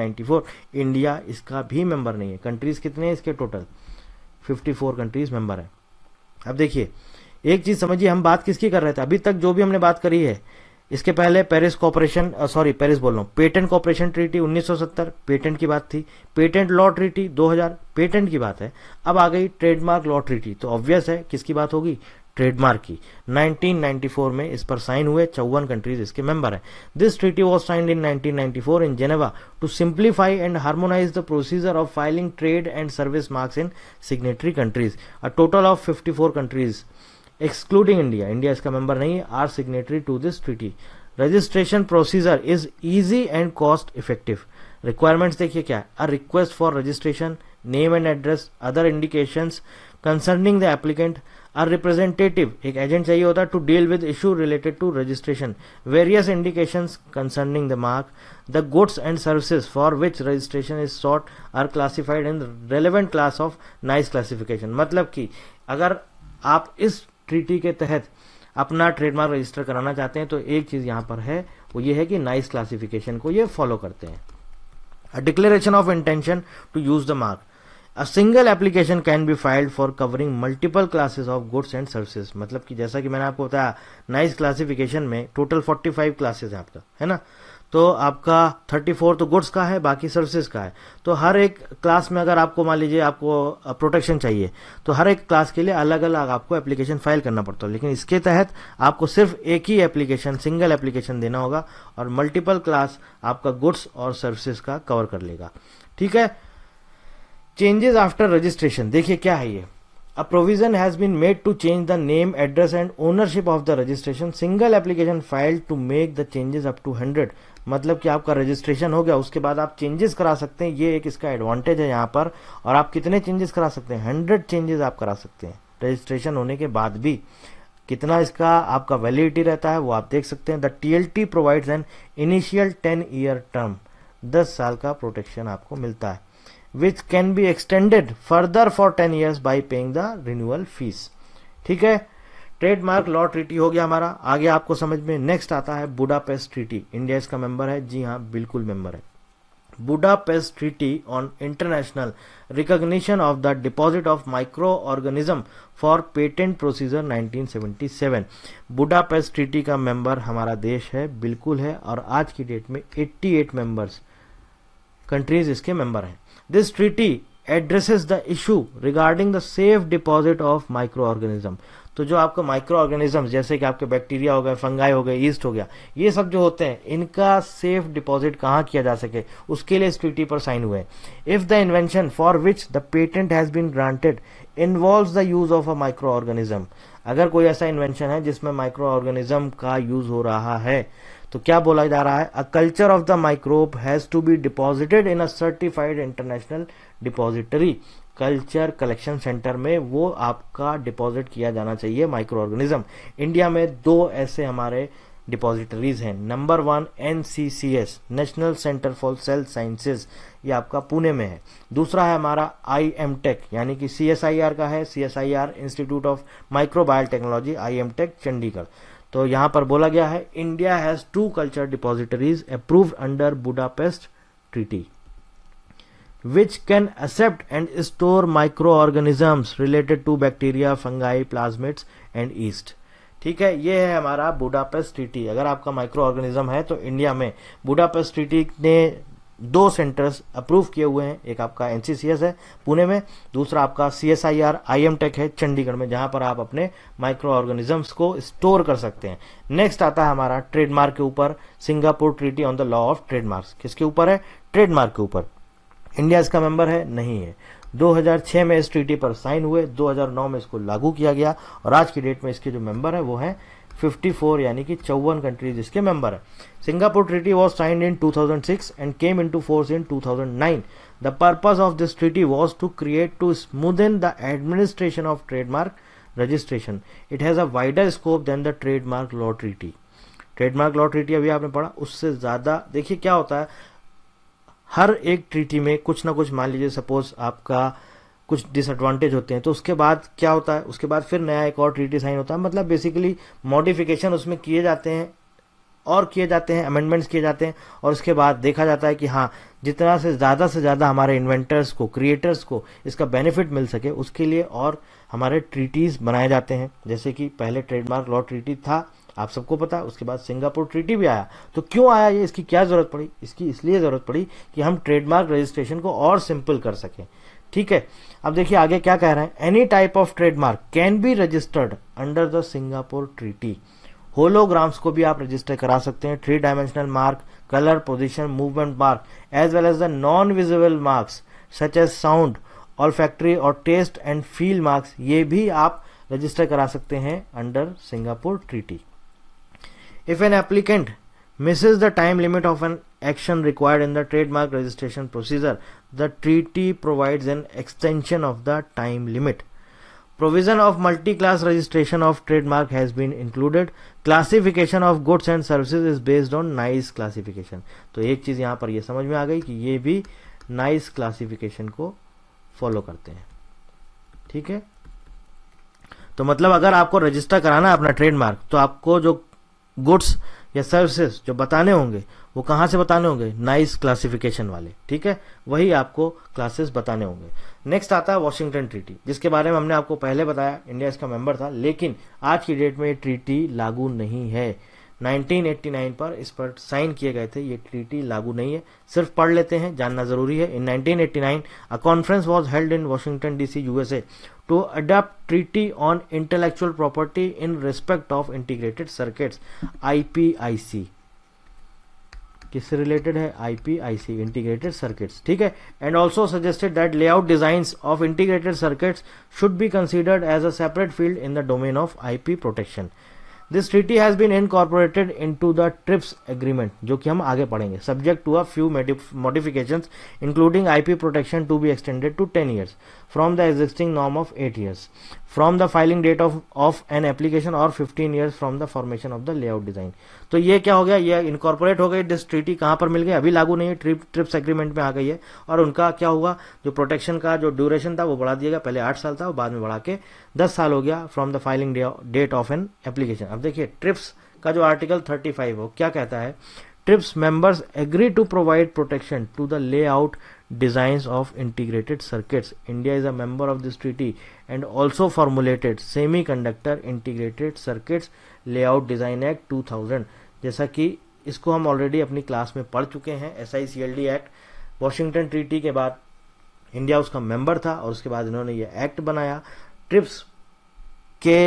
India इसका भी मेंबर नहीं है कंट्रीज कितने हैं इसके टोटल 54 कंट्रीज मेंबर हैं अब देखिए एक चीज समझिए हम बात किसकी कर रहे थे अभी तक जो भी हमने बात करी है इसके पहले पेरिस कॉपरेशन सॉरी पेरिस बोल रहा हूँ पेटेंट कॉपरेशन ट्रीटी 1970 पेटेंट की बात थी पेटेंट लॉ ट्रीटी 2000 पेटेंट की बात है अब आ गई ट्रेडमार्क लॉ ट्रीटी तो ऑब्वियस है किसकी बात होगी ट्रेडमार्क की 1994 में इस पर साइन हुए चौवन कंट्रीज इसके मेंबर हैं this treaty was signed in 1994 in Geneva to simplify and harmonise the procedure of filing trade and service marks in signatory countries a total of 54 countries excluding India India इसका मेंबर नहीं है are signatory to this treaty registration procedure is easy and cost effective requirements देखिए क्या है a request for registration name and address other indication concerning the applicant or representative एक एजेंट चाहिए होता है to deal with issue related to registration various indication concerning the mark the goods and services for which registration is sought or classified in relevant class of Nice classification मतलब कि अगर आप इस ट्रीटी के तहत अपना ट्रेडमार्क रजिस्टर कराना चाहते हैं तो एक चीज यहां पर है वो ये है कि नाइस क्लासिफिकेशन को ये फॉलो करते हैं declaration of intention to use the mark a single application can be filed for covering multiple classes of goods and services मतलब कि जैसा कि मैंने आपको बताया नाइस क्लासिफिकेशन में टोटल फोर्टी फाइव क्लासेज है आपका है ना तो आपका थर्टी फोर तो गुड्स का है बाकी सर्विसेज का है तो हर एक क्लास में अगर आपको मान लीजिए आपको प्रोटेक्शन चाहिए तो हर एक क्लास के लिए अलग अलग आपको एप्लीकेशन फाइल करना पड़ता है लेकिन इसके तहत आपको सिर्फ एक ही एप्लीकेशन सिंगल एप्लीकेशन देना होगा और मल्टीपल क्लास आपका गुड्स और सर्विसेज का कवर कर लेगा ठीक है चेंजेस आफ्टर रजिस्ट्रेशन देखिए क्या है ये A provision has been made to change the name, address, and ownership of the registration single application file to make the changes up to 100 मतलब कि आपका रजिस्ट्रेशन हो गया उसके बाद आप चेंजेस करा सकते हैं ये एक इसका एडवांटेज है यहाँ पर और आप कितने चेंजेस करा सकते हैं हंड्रेड चेंजेस आप करा सकते हैं रजिस्ट्रेशन होने के बाद भी कितना इसका आपका वैलिडिटी रहता है वो आप देख सकते हैं the T L T provides an initial ten year term दस साल का प्रोटेक्शन आपको मिलता है which can be extended further for ten years by paying the renewal fees ठीक है ट्रेडमार्क लॉ ट्रीटी हो गया हमारा आगे आपको समझ में नेक्स्ट आता है बुडापेस्ट ट्रीटी इंडिया इसका मेंबर है जी हाँ बिल्कुल मेंबर है Budapest treaty on international recognition of the deposit of micro organism for patent procedure 1977 Budapest treaty का मेंबर हमारा देश है बिल्कुल है और आज की डेट में 88 मेंबर्स कंट्रीज इसके मेंबर हैं this treaty the issue regarding the safe deposit of micro microorganism तो जो आपका माइक्रो ऑर्गेनिज्म जैसे कि आपके बैक्टीरिया हो गए फंगाई हो गए ईस्ट हो गया ये सब जो होते हैं इनका सेफ डिपॉजिट कहाँ किया जा सके उसके लिए इस ट्रिटी पर साइन हुए if the invention for which the patent has been granted involve the use of a microorganism अगर कोई ऐसा इन्वेंशन है जिसमें माइक्रो ऑर्गेनिज्म का यूज हो रहा है तो क्या बोला जा रहा है a culture of the microbe has to be deposited in a certified international depository culture collection centre में वो आपका डिपॉजिट किया जाना चाहिए माइक्रो ऑर्गेनिज्म इंडिया में दो ऐसे हमारे डिपॉजिटरीज हैं number one an national centre for cell sciences ये आपका पुणे में है दूसरा है हमारा आई एम टेक यानी कि सी का है C S institute of microbial technology I M tech Chandigarh तो यहाँ पर बोला गया है India has two culture depositories approved under Budapest treaty which can accept and store microorganisms related to bacteria, fungi, plasmids and yeast. ठीक है ये है हमारा बुडापेस्ट ट्रीटी अगर आपका माइक्रो ऑर्गेनिज्म है तो इंडिया में बुडापेस्ट ट्रीटी ने दो सेंटर्स अप्रूव किए हुए हैं एक आपका एनसीसीएस है पुणे में दूसरा आपका C S I R I M tech है चंडीगढ़ में जहां पर आप अपने माइक्रो ऑर्गेनिजम्स को स्टोर कर सकते हैं नेक्स्ट आता है हमारा ट्रेडमार्क के ऊपर Singapore treaty on the law of trademark किसके ऊपर है ट्रेडमार्क के ऊपर इंडिया इसका मेंबर है नहीं है 2006 में इस ट्रीटी पर साइन हुए 2009 में इसको लागू किया गया और आज की डेट में इसके जो मेंबर है वो है 54 यानी कि चौवन कंट्रीज इसके मेंबर है Singapore treaty was signed in 2006 and came into force in 2009 the purpose of this treaty was to create to smoothen the administration of trademark registration it has a wider scope than the trademark law treaty trademark law treaty अभी आपने पढ़ा उससे ज़्यादा देखिए क्या होता है हर एक ट्रीटी में कुछ ना कुछ मान लीजिए सपोज आपका कुछ डिसएडवांटेज होते हैं तो उसके बाद क्या होता है उसके बाद फिर नया एक और ट्रीटी साइन होता है मतलब बेसिकली मॉडिफिकेशन उसमें किए जाते हैं और किए जाते हैं अमेंडमेंट्स किए जाते हैं और उसके बाद देखा जाता है कि हाँ जितना से ज़्यादा से ज़्यादा हमारे इन्वेंटर्स को क्रिएटर्स को इसका बेनिफिट मिल सके उसके लिए और हमारे ट्रीटीज़ बनाए जाते हैं जैसे कि पहले ट्रेडमार्क लॉ ट्रीटी था आप सबको पता उसके बाद सिंगापुर ट्रीटी भी आया तो क्यों आया ये इसकी क्या ज़रूरत पड़ी इसकी इसलिए ज़रूरत पड़ी कि हम ट्रेडमार्क रजिस्ट्रेशन को और सिंपल कर सकें ठीक है अब देखिए आगे क्या कह रहे हैं any type of trademark can be registered under the Singapore treaty holograms को भी आप रजिस्टर करा सकते हैं three dimensional mark colour position movement mark as well as the non visible marks such as sound olfactory और टेस्ट एंड फील मार्क्स ये भी आप रजिस्टर करा सकते हैं under Singapore treaty If an applicant misses the time limit of an action required in the trademark registration procedure, the treaty provides an extension of the time limit. Provision of multi-class registration of trademark has been included. Classification of goods and services is based on nice classification. तो एक चीज यहाँ पर ये समझ में आ गई कि ये भी nice classification को फॉलो करते हैं ठीक है तो मतलब अगर आपको रजिस्टर कराना है अपना ट्रेडमार्क तो आपको जो गुड्स या सर्विसेज जो बताने होंगे वो कहाँ से बताने होंगे नाइस क्लासिफिकेशन वाले ठीक है वही आपको क्लासेस बताने होंगे नेक्स्ट आता है वॉशिंगटन ट्रीटी जिसके बारे में हमने आपको पहले बताया इंडिया इसका मेंबर था लेकिन आज की डेट में ट्रीटी लागू नहीं है 1989 पर इस पर साइन किए गए थे ये ट्रीटी लागू नहीं है सिर्फ पढ़ लेते हैं जानना जरूरी है in 1989 a conference was held in Washington DC USA to adopt treaty on intellectual property in respect of integrated circuits IPIC किससे रिलेटेड है आईपीआईसी इंटीग्रेटेड सर्किट्स ठीक है and also suggested that layout design of integrated circuits should be considered as a separate field in the domain of IP protection this treaty has been incorporated to the TRIPS agreement जो कि हम आगे पढ़ेंगे subject to a few modification including IP protection to be extended to ten years from the existing norm of 8 years from the filing date of of an application or 15 years from the formation of the layout design तो ये क्या हो गया ये इनकॉर्पोरेट हो गई दिस ट्रीटी कहाँ पर मिल गई अभी लागू नहीं है ट्रिप ट्रिप्स एग्रीमेंट में आ गई है और उनका क्या हुआ जो प्रोटेक्शन का जो ड्यूरेशन था वो बढ़ा दिया गया पहले आठ साल था और बाद में बढ़ा के दस साल हो गया from the filing date of an application अब देखिए ट्रिप्स का जो आर्टिकल 35 हो क्या कहता है TRIPS members agree to provide protection to the layout designs of integrated circuits. India is a member of this treaty and also formulated Semiconductor Integrated Circuits Layout Design Act 2000 jaisa ki isko hum already apni class mein pad chuke hain sicld act washington treaty ke baad india uska member tha aur uske baad inhone ye act banaya trips ke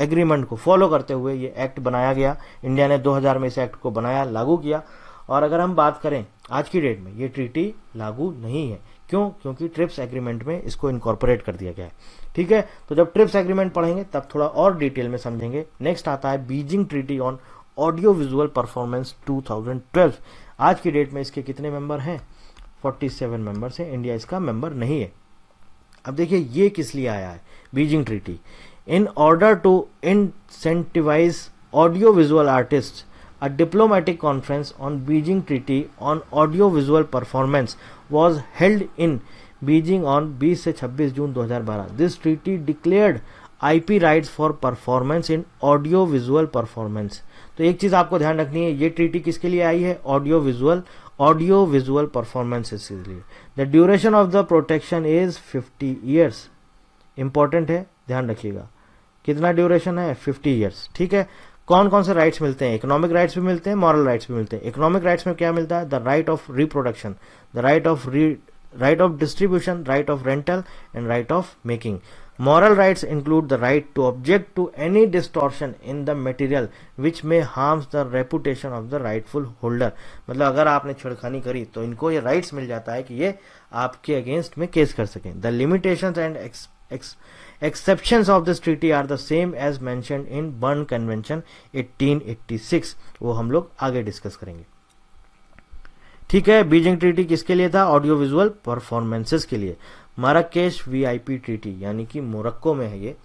agreement को फॉलो करते हुए ये एक्ट बनाया गया इंडिया ने 2000 में इस एक्ट को बनाया लागू किया और अगर हम बात करें आज की डेट में ये ट्रीटी लागू नहीं है क्यों क्योंकि ट्रिप्स एग्रीमेंट में इसको इनकॉर्पोरेट कर दिया गया है ठीक है तो जब ट्रिप्स एग्रीमेंट पढ़ेंगे तब थोड़ा और डिटेल में समझेंगे नेक्स्ट आता है Beijing treaty on audio visual performance 2012 आज की डेट में इसके कितने मेंबर हैं 47 मेंबर्स हैं इंडिया इसका मेंबर नहीं है अब देखिए ये किस लिए आया है Beijing treaty in order to incentivise audio visual artist a diplomatic conference on Beijing Treaty on audio visual Performance was held in Beijing on 20 से 26 जून 2012. This treaty declared IP rights for performance in audio visual performance. तो एक चीज आपको ध्यान रखनी है ये ट्रीटी किसके लिए आई है audio visual audio visual performances के लिए the duration of the protection is 50 years important है ध्यान रखिएगा कितना ड्यूरेशन है 50 ईयर्स ठीक है कौन कौन से राइट्स मिलते हैं इकोनॉमिक राइट्स भी मिलते हैं मॉरल राइट्स भी मिलते हैं इकोनॉमिक राइट्स में क्या मिलता है the right of reproduction the right of right of distribution right of rental and right of making moral rights include the right to object to any distortion in the material which may harms the reputation of the rightful holder मतलब अगर आपने छिड़खानी करी तो इनको ये राइट्स मिल जाता है कि ये आपके अगेंस्ट में केस कर सकें the limitation and ex exceptions of this treaty are the same as mentioned in Berne convention 1886 वो हम लोग आगे डिस्कस करेंगे ठीक है बीजिंग ट्रीटी किसके लिए था ऑडियो विजुअल परफॉर्मेंसेस के लिए माराकेश वीआईपी ट्रीटी यानी कि मोरक्को में है ये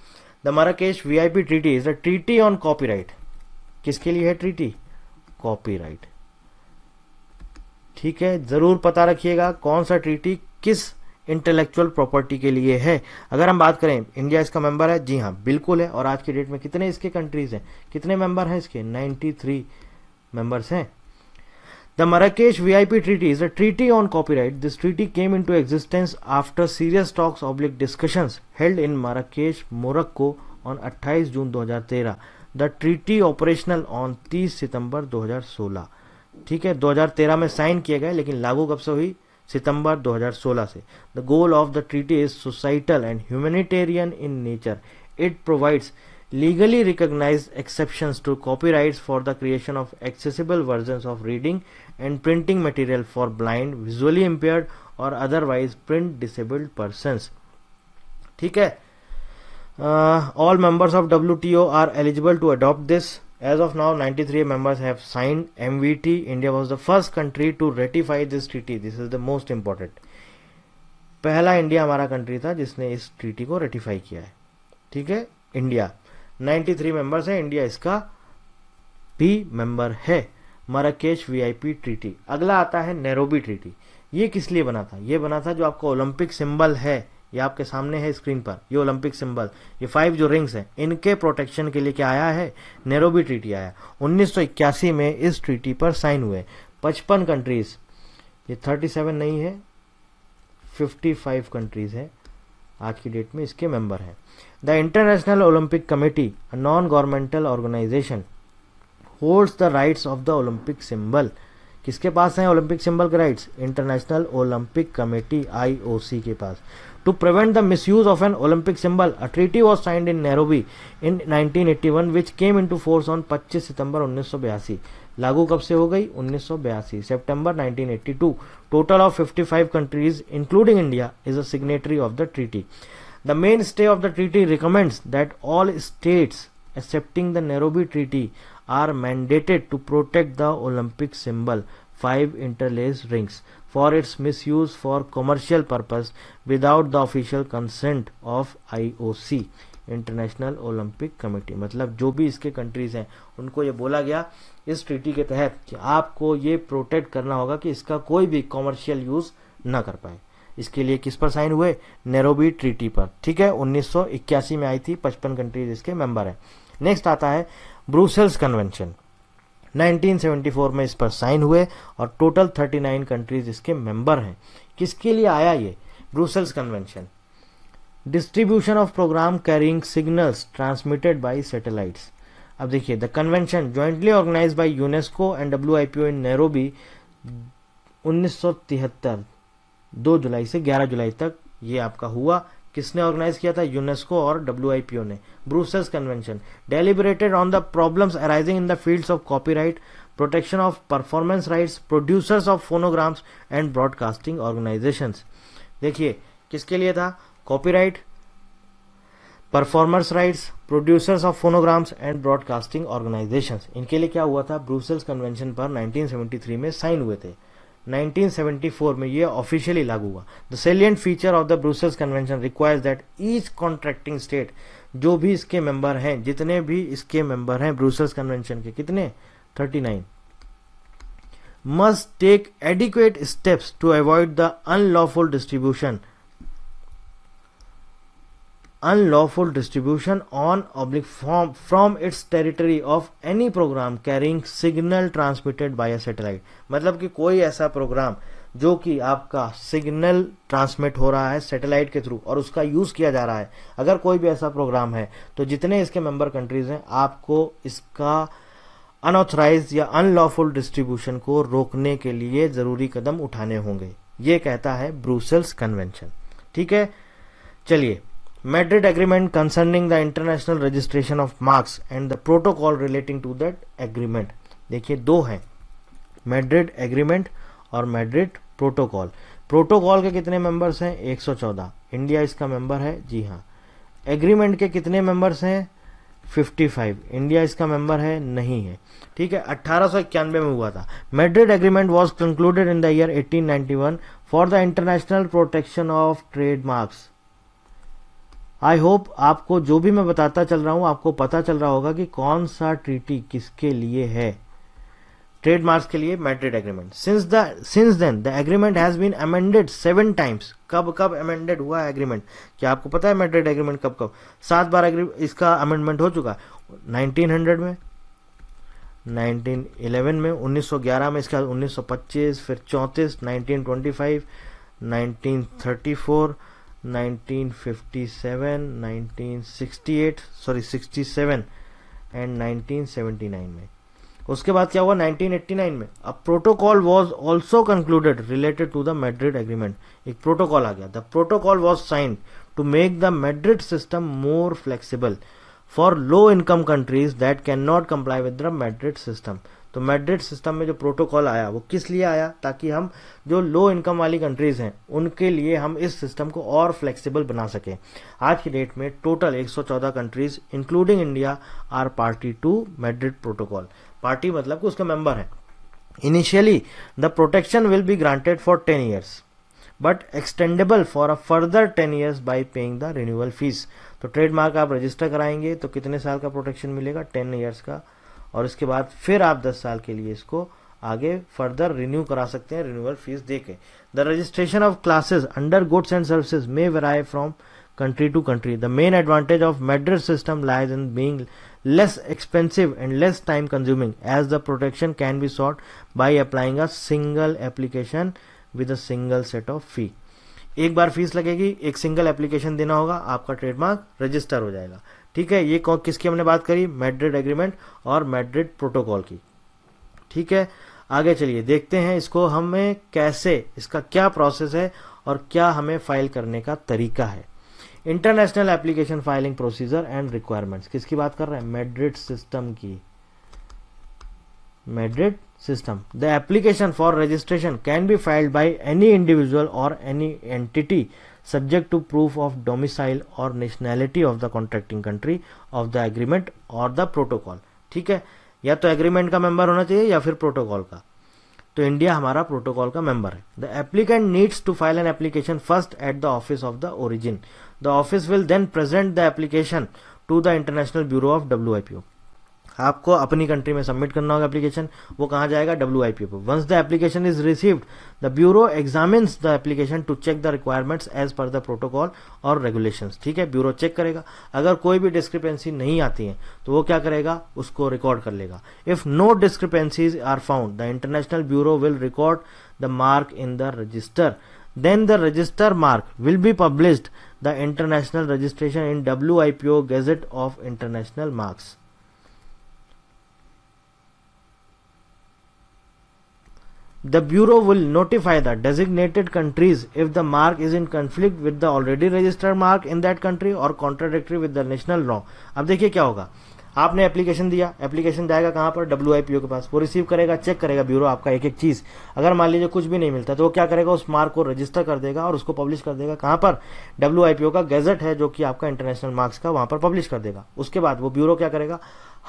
the Marrakesh VIP treaty is a treaty on copyright किसके लिए है ट्रीटी कॉपीराइट ठीक है जरूर पता रखिएगा कौन सा ट्रीटी किस इंटेलेक्चुअल प्रॉपर्टी के लिए है अगर हम बात करें इंडिया इसका मेंबर है जी हाँ बिल्कुल है और आज के डेट में कितने इसके कंट्रीज हैं कितने मेंबर हैं इसके 93 मेंबर्स हैं the Marrakesh VIP treaty is a treaty on copyright this treaty came into existence after serious talks oblique discussions held in Marrakesh Morocco on 28 June 2013 the treaty operational on 30 September 2016 ठीक है 2013 में साइन किया गया लेकिन लागू कब से हुई सितंबर 2016 से the goal of the treaty is societal and humanitarian in nature it provides legally recognized exceptions to copyrights for the creation of accessible versions of reading and printing material for blind, visually impaired or otherwise print disabled persons. ठीक है all members of W T O are eligible to As of now, 93 members have signed MVT. India was the first country to ratify this treaty. This is the most important. पहला इंडिया हमारा कंट्री था जिसने इस ट्रीटी को रेटिफाई किया है ठीक है इंडिया 93 मेंबर्स है इंडिया इसका भी मेंबर है मराकेश वीआईपी ट्रीटी अगला आता है नेरोबी ट्रीटी ये किस लिए बना था ये बना था जो आपका ओलंपिक सिंबल है ये आपके सामने है स्क्रीन पर ये ओलंपिक सिंबल ये फाइव जो रिंग्स हैं इनके प्रोटेक्शन के लिए क्या आया है नेरोबी ट्रीटी आया 1981 में इस ट्रीटी पर साइन हुए 55 कंट्रीज ये 37 नहीं है 55 कंट्रीज है आज की डेट में इसके मेंबर हैं the international Olympic committee non governmental organisation holds the rights of the Olympic symbol किसके पास हैं ओलंपिक सिंबल के rights international Olympic committee IOC के पास to prevent the misuse of an Olympic symbol. A treaty was signed in Nairobi in 1981 which came into force on 25 September 1982. लागू कब से हो गई 1982 सितंबर 1982 total of 55 countries including India is a signatory of the treaty the main stay of the treaty recommends that all states accepting the Nairobi Treaty are mandated to protect the Olympic symbol, five interlaced rings. for its misuse for commercial purpose without the official consent of IOC international Olympic committee मतलब जो भी इसके कंट्रीज हैं उनको ये बोला गया इस ट्रीटी के तहत कि आपको ये प्रोटेक्ट करना होगा कि इसका कोई भी कॉमर्शियल यूज ना कर पाए इसके लिए किस पर साइन हुए नेरोबी ट्रीटी पर ठीक है 1981 में आई थी 55 कंट्रीज इसके मेंबर हैं नेक्स्ट आता है ब्रूसेल्स कन्वेंशन 1974 में इस पर साइन हुए और टोटल 39 कंट्रीज इसके मेंबर हैं किसके लिए आया ये Brussels convention distribution of programme carrying signals transmitted by satellites अब देखिए the convention jointly organise by UNESCO and W I P O in Nairobi उन्नीस 2 जुलाई से ग्यारह जुलाई तक ये आपका हुआ किसने ऑर्गेनाइज किया था यूनेस्को और डब्ल्यू आई पी ओ ने Brussels convention deliberated on the problems arising in the fields of copyright protection of performance rights producers of phonograms and broadcasting organisation देखिए किसके लिए था copyright performers rights producers of phonograms and broadcasting organisation इनके लिए क्या हुआ था ब्रूसेल्स कन्वेंशन पर 1973 में साइन हुए थे 1974 में यह ऑफिशियली लागू हुआ the salient feature of the Brussels convention requires that each contracting state जो भी इसके मेंबर हैं जितने भी इसके मेंबर हैं ब्रूसल्स कन्वेंशन के कितने 39 must take adequate steps to avoid the unlawful distribution unlawful distribution on oblique form from its territory of any program carrying signal transmitted by a satellite मतलब कि कोई ऐसा प्रोग्राम जो कि आपका सिग्नल ट्रांसमिट हो रहा है सैटेलाइट के थ्रू और उसका यूज़ किया जा रहा है अगर कोई भी ऐसा प्रोग्राम है तो जितने इसके मेंबर कंट्रीज हैं आपको इसका अनऑथराइज या अनलॉफुल डिस्ट्रीब्यूशन को रोकने के लिए ज़रूरी कदम उठाने होंगे ये कहता है ब्रूसेल्स कन्वेंशन ठीक है चलिए Madrid agreement concerning the international registration of marks and the protocol relating to that agreement देखिए दो है मेड्रिड एग्रीमेंट और मेड्रिड प्रोटोकॉल प्रोटोकॉल के कितने मेंबर्स हैं 114 इंडिया इसका मेंबर है जी हाँ एग्रीमेंट के कितने मेंबर्स हैं 55 इंडिया इसका मेंबर है नहीं है ठीक है अट्ठारह में हुआ था Madrid agreement was concluded in the year 1891 for the international protection of trademarks I hope आपको जो भी मैं बताता चल रहा हूं आपको पता चल रहा होगा कि कौन सा ट्रीटी किसके लिए है ट्रेडमार्क के लिए Madrid agreement since the since then the agreement has been amended seven times कब कब अमेंडेड हुआ है एग्रीमेंट क्या आपको पता है मैट्रिड एग्रीमेंट कब कब सात बार इसका अमेंडमेंट हो चुका नाइनटीन हंड्रेड में 1911 में 1911 में इसके बाद 1925 फिर चौंतीस 1925 1934 1968 सॉरी 67 एंड 1979 में उसके बाद क्या हुआ 1989 में a protocol was also concluded related to the Madrid agreement एक प्रोटोकॉल आ गया the protocol was signed to make the Madrid system more flexible for low income countries that can not comply with the Madrid system तो मेड्रिड सिस्टम में जो प्रोटोकॉल आया वो किस लिए आया ताकि हम जो लो इनकम वाली कंट्रीज हैं उनके लिए हम इस सिस्टम को और फ्लेक्सिबल बना सकें आज की डेट में टोटल 114 countries including India are party to Madrid protocol party मतलब कि उसके मेंबर हैं initially the protection will be granted for ten years but extendable for a further ten years by paying the renewal fees तो ट्रेडमार्क आप रजिस्टर कराएंगे तो कितने साल का प्रोटेक्शन मिलेगा टेन ईयर्स का और इसके बाद फिर आप दस साल के लिए इसको आगे फर्दर रिन्यू करा सकते हैं रिन्यूअल फीस दे के the registration of classes under goods and services may vary from country to country the main advantage of Madrid's system lies in being less expensive and less time consuming as the protection can be sought by applying a single application with a single set of fee एक बार फीस लगेगी एक सिंगल एप्लीकेशन देना होगा आपका ट्रेडमार्क रजिस्टर हो जाएगा ठीक है ये किसकी हमने बात करी मैड्रिड एग्रीमेंट और मैड्रिड प्रोटोकॉल की ठीक है आगे चलिए देखते हैं इसको हमें कैसे इसका क्या प्रोसेस है और क्या हमें फाइल करने का तरीका है international application filing procedure and requirements किसकी बात कर रहे हैं मेड्रिड सिस्टम की Madrid system the application for registration can be filed by any individual और any entity subject to proof of domicile or nationality of the contracting country of the agreement or the protocol ठीक है या तो एग्रीमेंट का मेंबर होना चाहिए या फिर प्रोटोकॉल का तो इंडिया हमारा प्रोटोकॉल का मेंबर है the applicant needs to file an application first at the office of the origin the office will then present the application to the international bureau of W आपको अपनी कंट्री में सबमिट करना होगा एप्लीकेशन वो कहाँ जाएगा डब्ल्यू आई पी पर once the application is received the bureau examines the application to check the requirements as per the protocol और रेगुलेशन ठीक है ब्यूरो चेक करेगा अगर कोई भी डिस्क्रिपेंसी नहीं आती है तो वो क्या करेगा उसको रिकॉर्ड कर लेगा if no discrepancies are found the international bureau will record the mark in the register then the register mark will be publish the international registration in W I P O gazette of international marks The Bureau will notify the designated countries if the mark is in conflict with the already registered mark in that country or contradictory with the national law. अब देखिए क्या होगा आपने एप्लीकेशन दिया एप्लीकेशन जाएगा कहाँ पर डब्ल्यू के पास वो रिसीव करेगा चेक करेगा ब्यूरो आपका एक एक चीज़ अगर मान लीजिए कुछ भी नहीं मिलता तो वो क्या करेगा उस मार्क को रजिस्टर कर देगा और उसको पब्लिश कर देगा कहाँ पर डब्ल्यू का गैजेट है जो कि आपका इंटरनेशनल मार्क्स का वहां पर पब्लिश कर देगा उसके बाद वो ब्यूरो क्या करेगा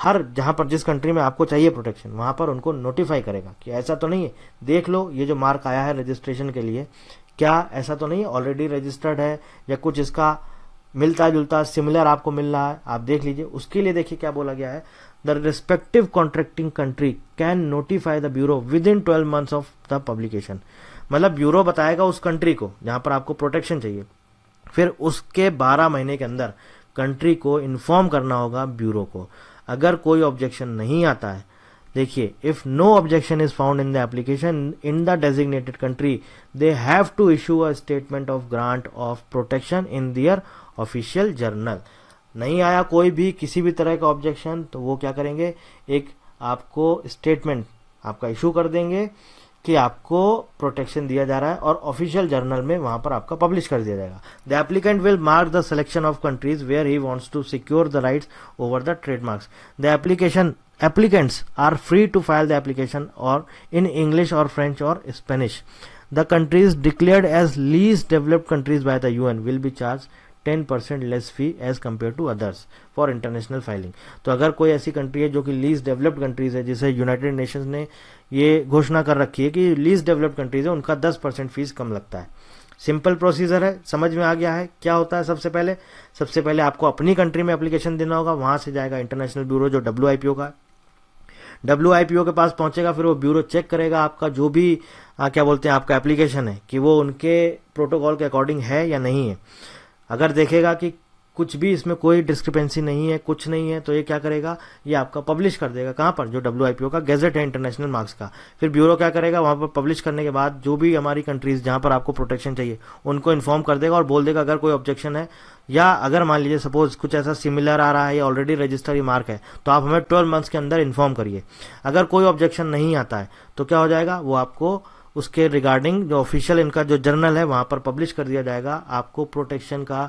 हर जहां पर जिस कंट्री में आपको चाहिए प्रोटेक्शन वहां पर उनको नोटिफाई करेगा कि ऐसा तो नहीं है देख लो ये जो मार्क आया है रजिस्ट्रेशन के लिए क्या ऐसा तो नहीं ऑलरेडी रजिस्टर्ड है या कुछ इसका मिलता जुलता सिमिलर आपको मिल रहा है आप देख लीजिए उसके लिए देखिए क्या बोला गया है the respective contracting country can notify the bureau within twelve months of the publication मतलब ब्यूरो बताएगा उस कंट्री को जहां पर आपको प्रोटेक्शन चाहिए फिर उसके बारह महीने के अंदर कंट्री को इन्फॉर्म करना होगा ब्यूरो को अगर कोई ऑब्जेक्शन नहीं आता है देखिए if no objection is found in the application in the designated country they have to issue a statement of grant of protection in their official journal नहीं आया कोई भी किसी भी तरह का ऑब्जेक्शन तो वो क्या करेंगे एक आपको स्टेटमेंट आपका इशू कर देंगे कि आपको प्रोटेक्शन दिया जा रहा है और ऑफिशियल जर्नल में वहां पर आपका पब्लिश कर दिया जाएगा the applicant will mark the selection of countries where he wants to secure the rights over the trademarks the application applicants are free to file the application और इन इंग्लिश और फ्रेंच और Spanish the countries declared as least developed countries by the UN will be charge ten percent less fee as compare to others for international filing तो अगर कोई ऐसी कंट्री है जो कि लीज डेवलप्ड कंट्रीज है जिसे यूनाइटेड नेशंस ने ये घोषणा कर रखी है कि लीज डेवलप्ड कंट्रीज है उनका दस परसेंट फीस कम लगता है सिंपल प्रोसीजर है समझ में आ गया है क्या होता है सबसे पहले सबसे पहले आपको अपनी कंट्री में एप्लीकेशन देना होगा वहां से जाएगा इंटरनेशनल ब्यूरो जो डब्ल्यू आई पी ओ का डब्ल्यू आई पी ओ के पास पहुंचेगा फिर वो ब्यूरो चेक करेगा आपका जो भी आ, क्या बोलते हैं आपका एप्लीकेशन है कि वो उनके प्रोटोकॉल के अकॉर्डिंग है या नहीं है अगर देखेगा कि कुछ भी इसमें कोई डिस्क्रिपेंसी नहीं है कुछ नहीं है तो ये क्या करेगा ये आपका पब्लिश कर देगा कहाँ पर जो डब्ल्यू का गैजेट है इंटरनेशनल मार्क्स का फिर ब्यूरो क्या करेगा वहाँ पर पब्लिश करने के बाद जो भी हमारी कंट्रीज जहाँ पर आपको प्रोटेक्शन चाहिए उनको इन्फॉर्म कर देगा और बोल देगा अगर कोई ऑब्जेक्शन है या अगर मान लीजिए सपोज कुछ ऐसा सिमिलर आ रहा है या ऑलरेडी रजिस्टर मार्क है तो आप हमें ट्वेल्व मंथ्स के अंदर इन्फॉर्म करिए अगर कोई ऑब्जेक्शन नहीं आता है तो क्या हो जाएगा वो आपको उसके रिगार्डिंग जो ऑफिशियल इनका जो जर्नल है वहां पर पब्लिश कर दिया जाएगा आपको प्रोटेक्शन का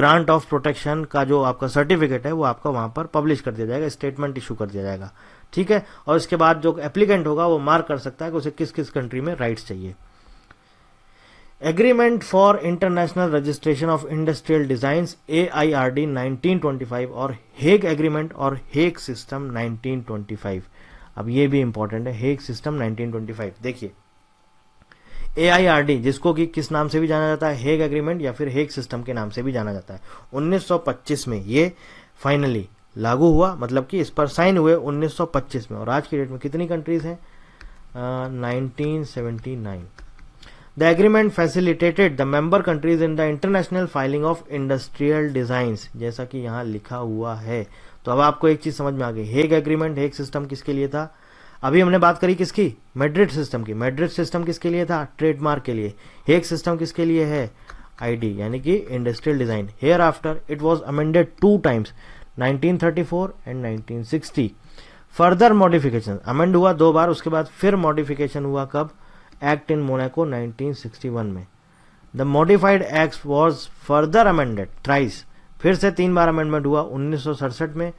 ग्रांट ऑफ प्रोटेक्शन का जो आपका सर्टिफिकेट है वो आपका वहां पर पब्लिश कर दिया जाएगा स्टेटमेंट इशू कर दिया जाएगा ठीक है और इसके बाद जो एप्लीकेंट होगा वो मार्क कर सकता है कि उसे किस किस कंट्री में राइट्स चाहिए agreement for international registration of industrial design A I R D nineteen twenty five और हेग एग्रीमेंट और Hague system nineteen twenty five अब ये भी इंपॉर्टेंट है Hague system nineteen twenty five देखिए डी जिसको कि किस नाम से भी जाना जाता है हेग एग्रीमेंट या फिर हेग सिस्टम के नाम से भी जाना जाता है 1925 में ये फाइनली लागू हुआ मतलब कि इस पर साइन हुए 1925 में और आज की डेट में कितनी कंट्रीज हैं nineteen seventy nine the agreement facilitated the member countries in the international filing of industrial design जैसा कि यहाँ लिखा हुआ है तो अब आपको एक चीज समझ में आ गई हेग एग्रीमेंट हेग सिस्टम किसके लिए था अभी हमने बात करी किसकी मेड्रिड सिस्टम की मेड्रिड सिस्टम किसके लिए था ट्रेडमार्क के लिए एक सिस्टम किसके लिए है आईडी यानी कि industrial design here after it was amended two times 1934 and 1960 further modification amend हुआ दो बार उसके बाद फिर मॉडिफिकेशन हुआ कब एक्ट इन मोनाको 1961 में the modified act was further amended thrice फिर से तीन बार अमेंडमेंट हुआ उन्नीस में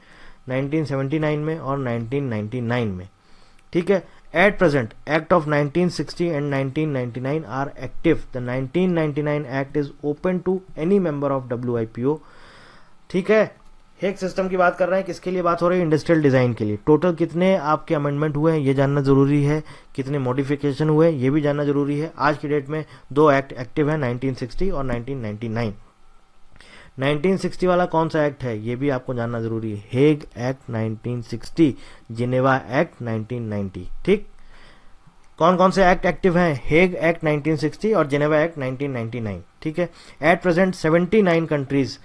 1979 में और 1999 में ठीक है at present act of 1960 and 1999 are active the 1999 act is open to any member of W ठीक है हेक सिस्टम की बात कर रहे हैं किसके लिए बात हो रही है इंडस्ट्रियल डिज़ाइन के लिए टोटल कितने आपके अमेंडमेंट हुए हैं ये जानना ज़रूरी है कितने मॉडिफिकेशन हुए ये भी जानना ज़रूरी है आज की डेट में दो एक्ट एक्टिव है 1960 और 1999 1960 वाला कौन सा एक्ट है ये भी आपको जानना जरूरी है हेग एक्ट 1960 जिनेवा एक्ट 1990 ठीक कौन कौन से एक्ट एक्टिव हैं हेग एक्ट 1960 और जिनेवा एक्ट 1999 ठीक है at present 79 countries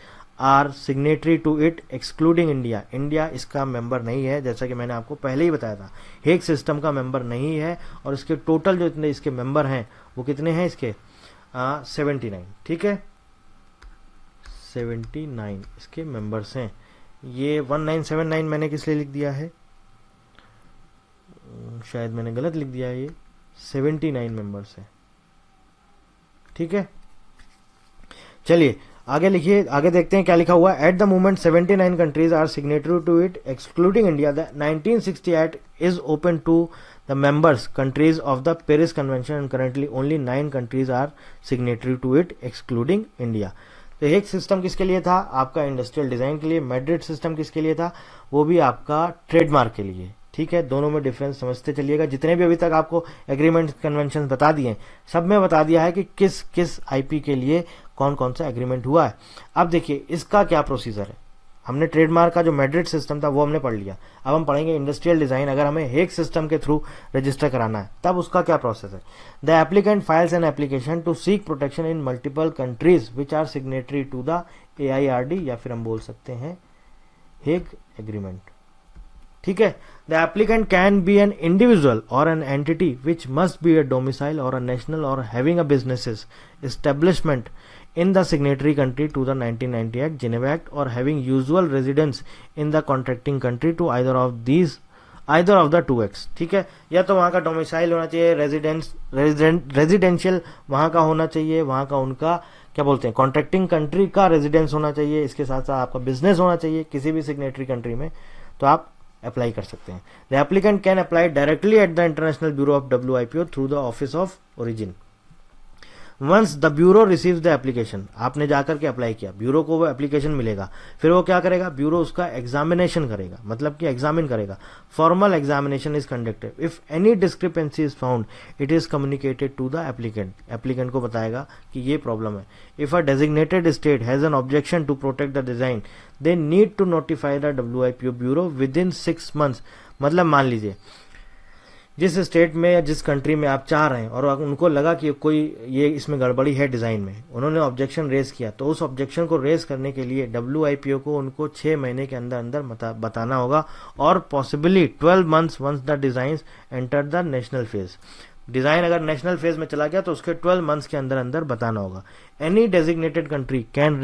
are signatory to it excluding India India इसका मेंबर नहीं है जैसा कि मैंने आपको पहले ही बताया था हेग सिस्टम का मेंबर नहीं है और इसके टोटल जो इतने इसके मेंबर हैं वो कितने हैं इसके सेवेंटी नाइन ठीक है सेवेंटी नाइन इसके मेंबर्स हैं ये वन नाइन सेवन नाइन मैंने किस लिए लिख दिया है शायद मैंने गलत लिख दिया है ये सेवेंटी नाइन मेंबर्स हैं ठीक है चलिए आगे लिखिए आगे देखते हैं क्या लिखा हुआ है at the moment 79 countries are signatory to it excluding India the 1968 is open to the members countries of the Paris convention and currently only nine countries are signatory to it excluding India तो एक सिस्टम किसके लिए था आपका इंडस्ट्रियल डिजाइन के लिए मेड्रिड सिस्टम किसके लिए था वो भी आपका ट्रेडमार्क के लिए ठीक है दोनों में डिफरेंस समझते चलिएगा जितने भी अभी तक आपको एग्रीमेंट कन्वेंशन बता दिए सब में बता दिया है कि किस किस आईपी के लिए कौन कौन सा एग्रीमेंट हुआ है अब देखिए इसका क्या प्रोसीजर है हमने ट्रेडमार्क का जो मेड्रिड सिस्टम था वो हमने पढ़ लिया अब हम पढ़ेंगे इंडस्ट्रियल डिज़ाइन अगर हमें हेक सिस्टम के थ्रू रजिस्टर कराना है तब उसका क्या प्रोसेस है the applicant files an application to seek protection in multiple countries which are signatory to the A या फिर हम बोल सकते हैं हेक एग्रीमेंट ठीक है the applicant can be an individual और an entity which must be a domicile और अ नेशनल और having a business establishment in the signatory country to the 1990 act Geneva act और having usual residence in the contracting country to either of these either of the two acts ठीक है या तो वहां का डोमिसाइल होना चाहिए रेजिडेंस रेजिडेंशियल वहां का होना चाहिए वहां का उनका क्या बोलते हैं कॉन्ट्रैक्टिंग कंट्री का रेजिडेंस होना चाहिए इसके साथ साथ आपका बिजनेस होना चाहिए किसी भी सिग्नेटरी कंट्री में तो आप अप्लाई कर सकते हैं the applicant can apply directly at the international bureau of W I P O through the office of origin once the bureau receive the application आपने जाकर के अप्लाई किया ब्यूरो को वो एप्लीकेशन मिलेगा फिर वो क्या करेगा ब्यूरो उसका एग्जामिनेशन करेगा मतलब कि एग्जामिन करेगा formal examination is conducted if any discrepancy is found it is communicated to the applicant applicant को बताएगा कि ये प्रॉब्लम है if a designated state has an objection to protect the design they need to notify the W I P O bureau within six months मतलब मान लीजिए जिस स्टेट में या जिस कंट्री में आप चाह रहे हैं और उनको लगा कि कोई ये इसमें गड़बड़ी है डिज़ाइन में उन्होंने ऑब्जेक्शन रेज किया तो उस ऑब्जेक्शन को रेज करने के लिए डब्ल्यू को उनको छह महीने के अंदर अंदर बताना होगा और possibly twelve months once the design enter the national phase design अगर नेशनल फेज में चला गया तो उसके ट्वेल्व मंथ्स के अंदर अंदर बताना होगा any designated country can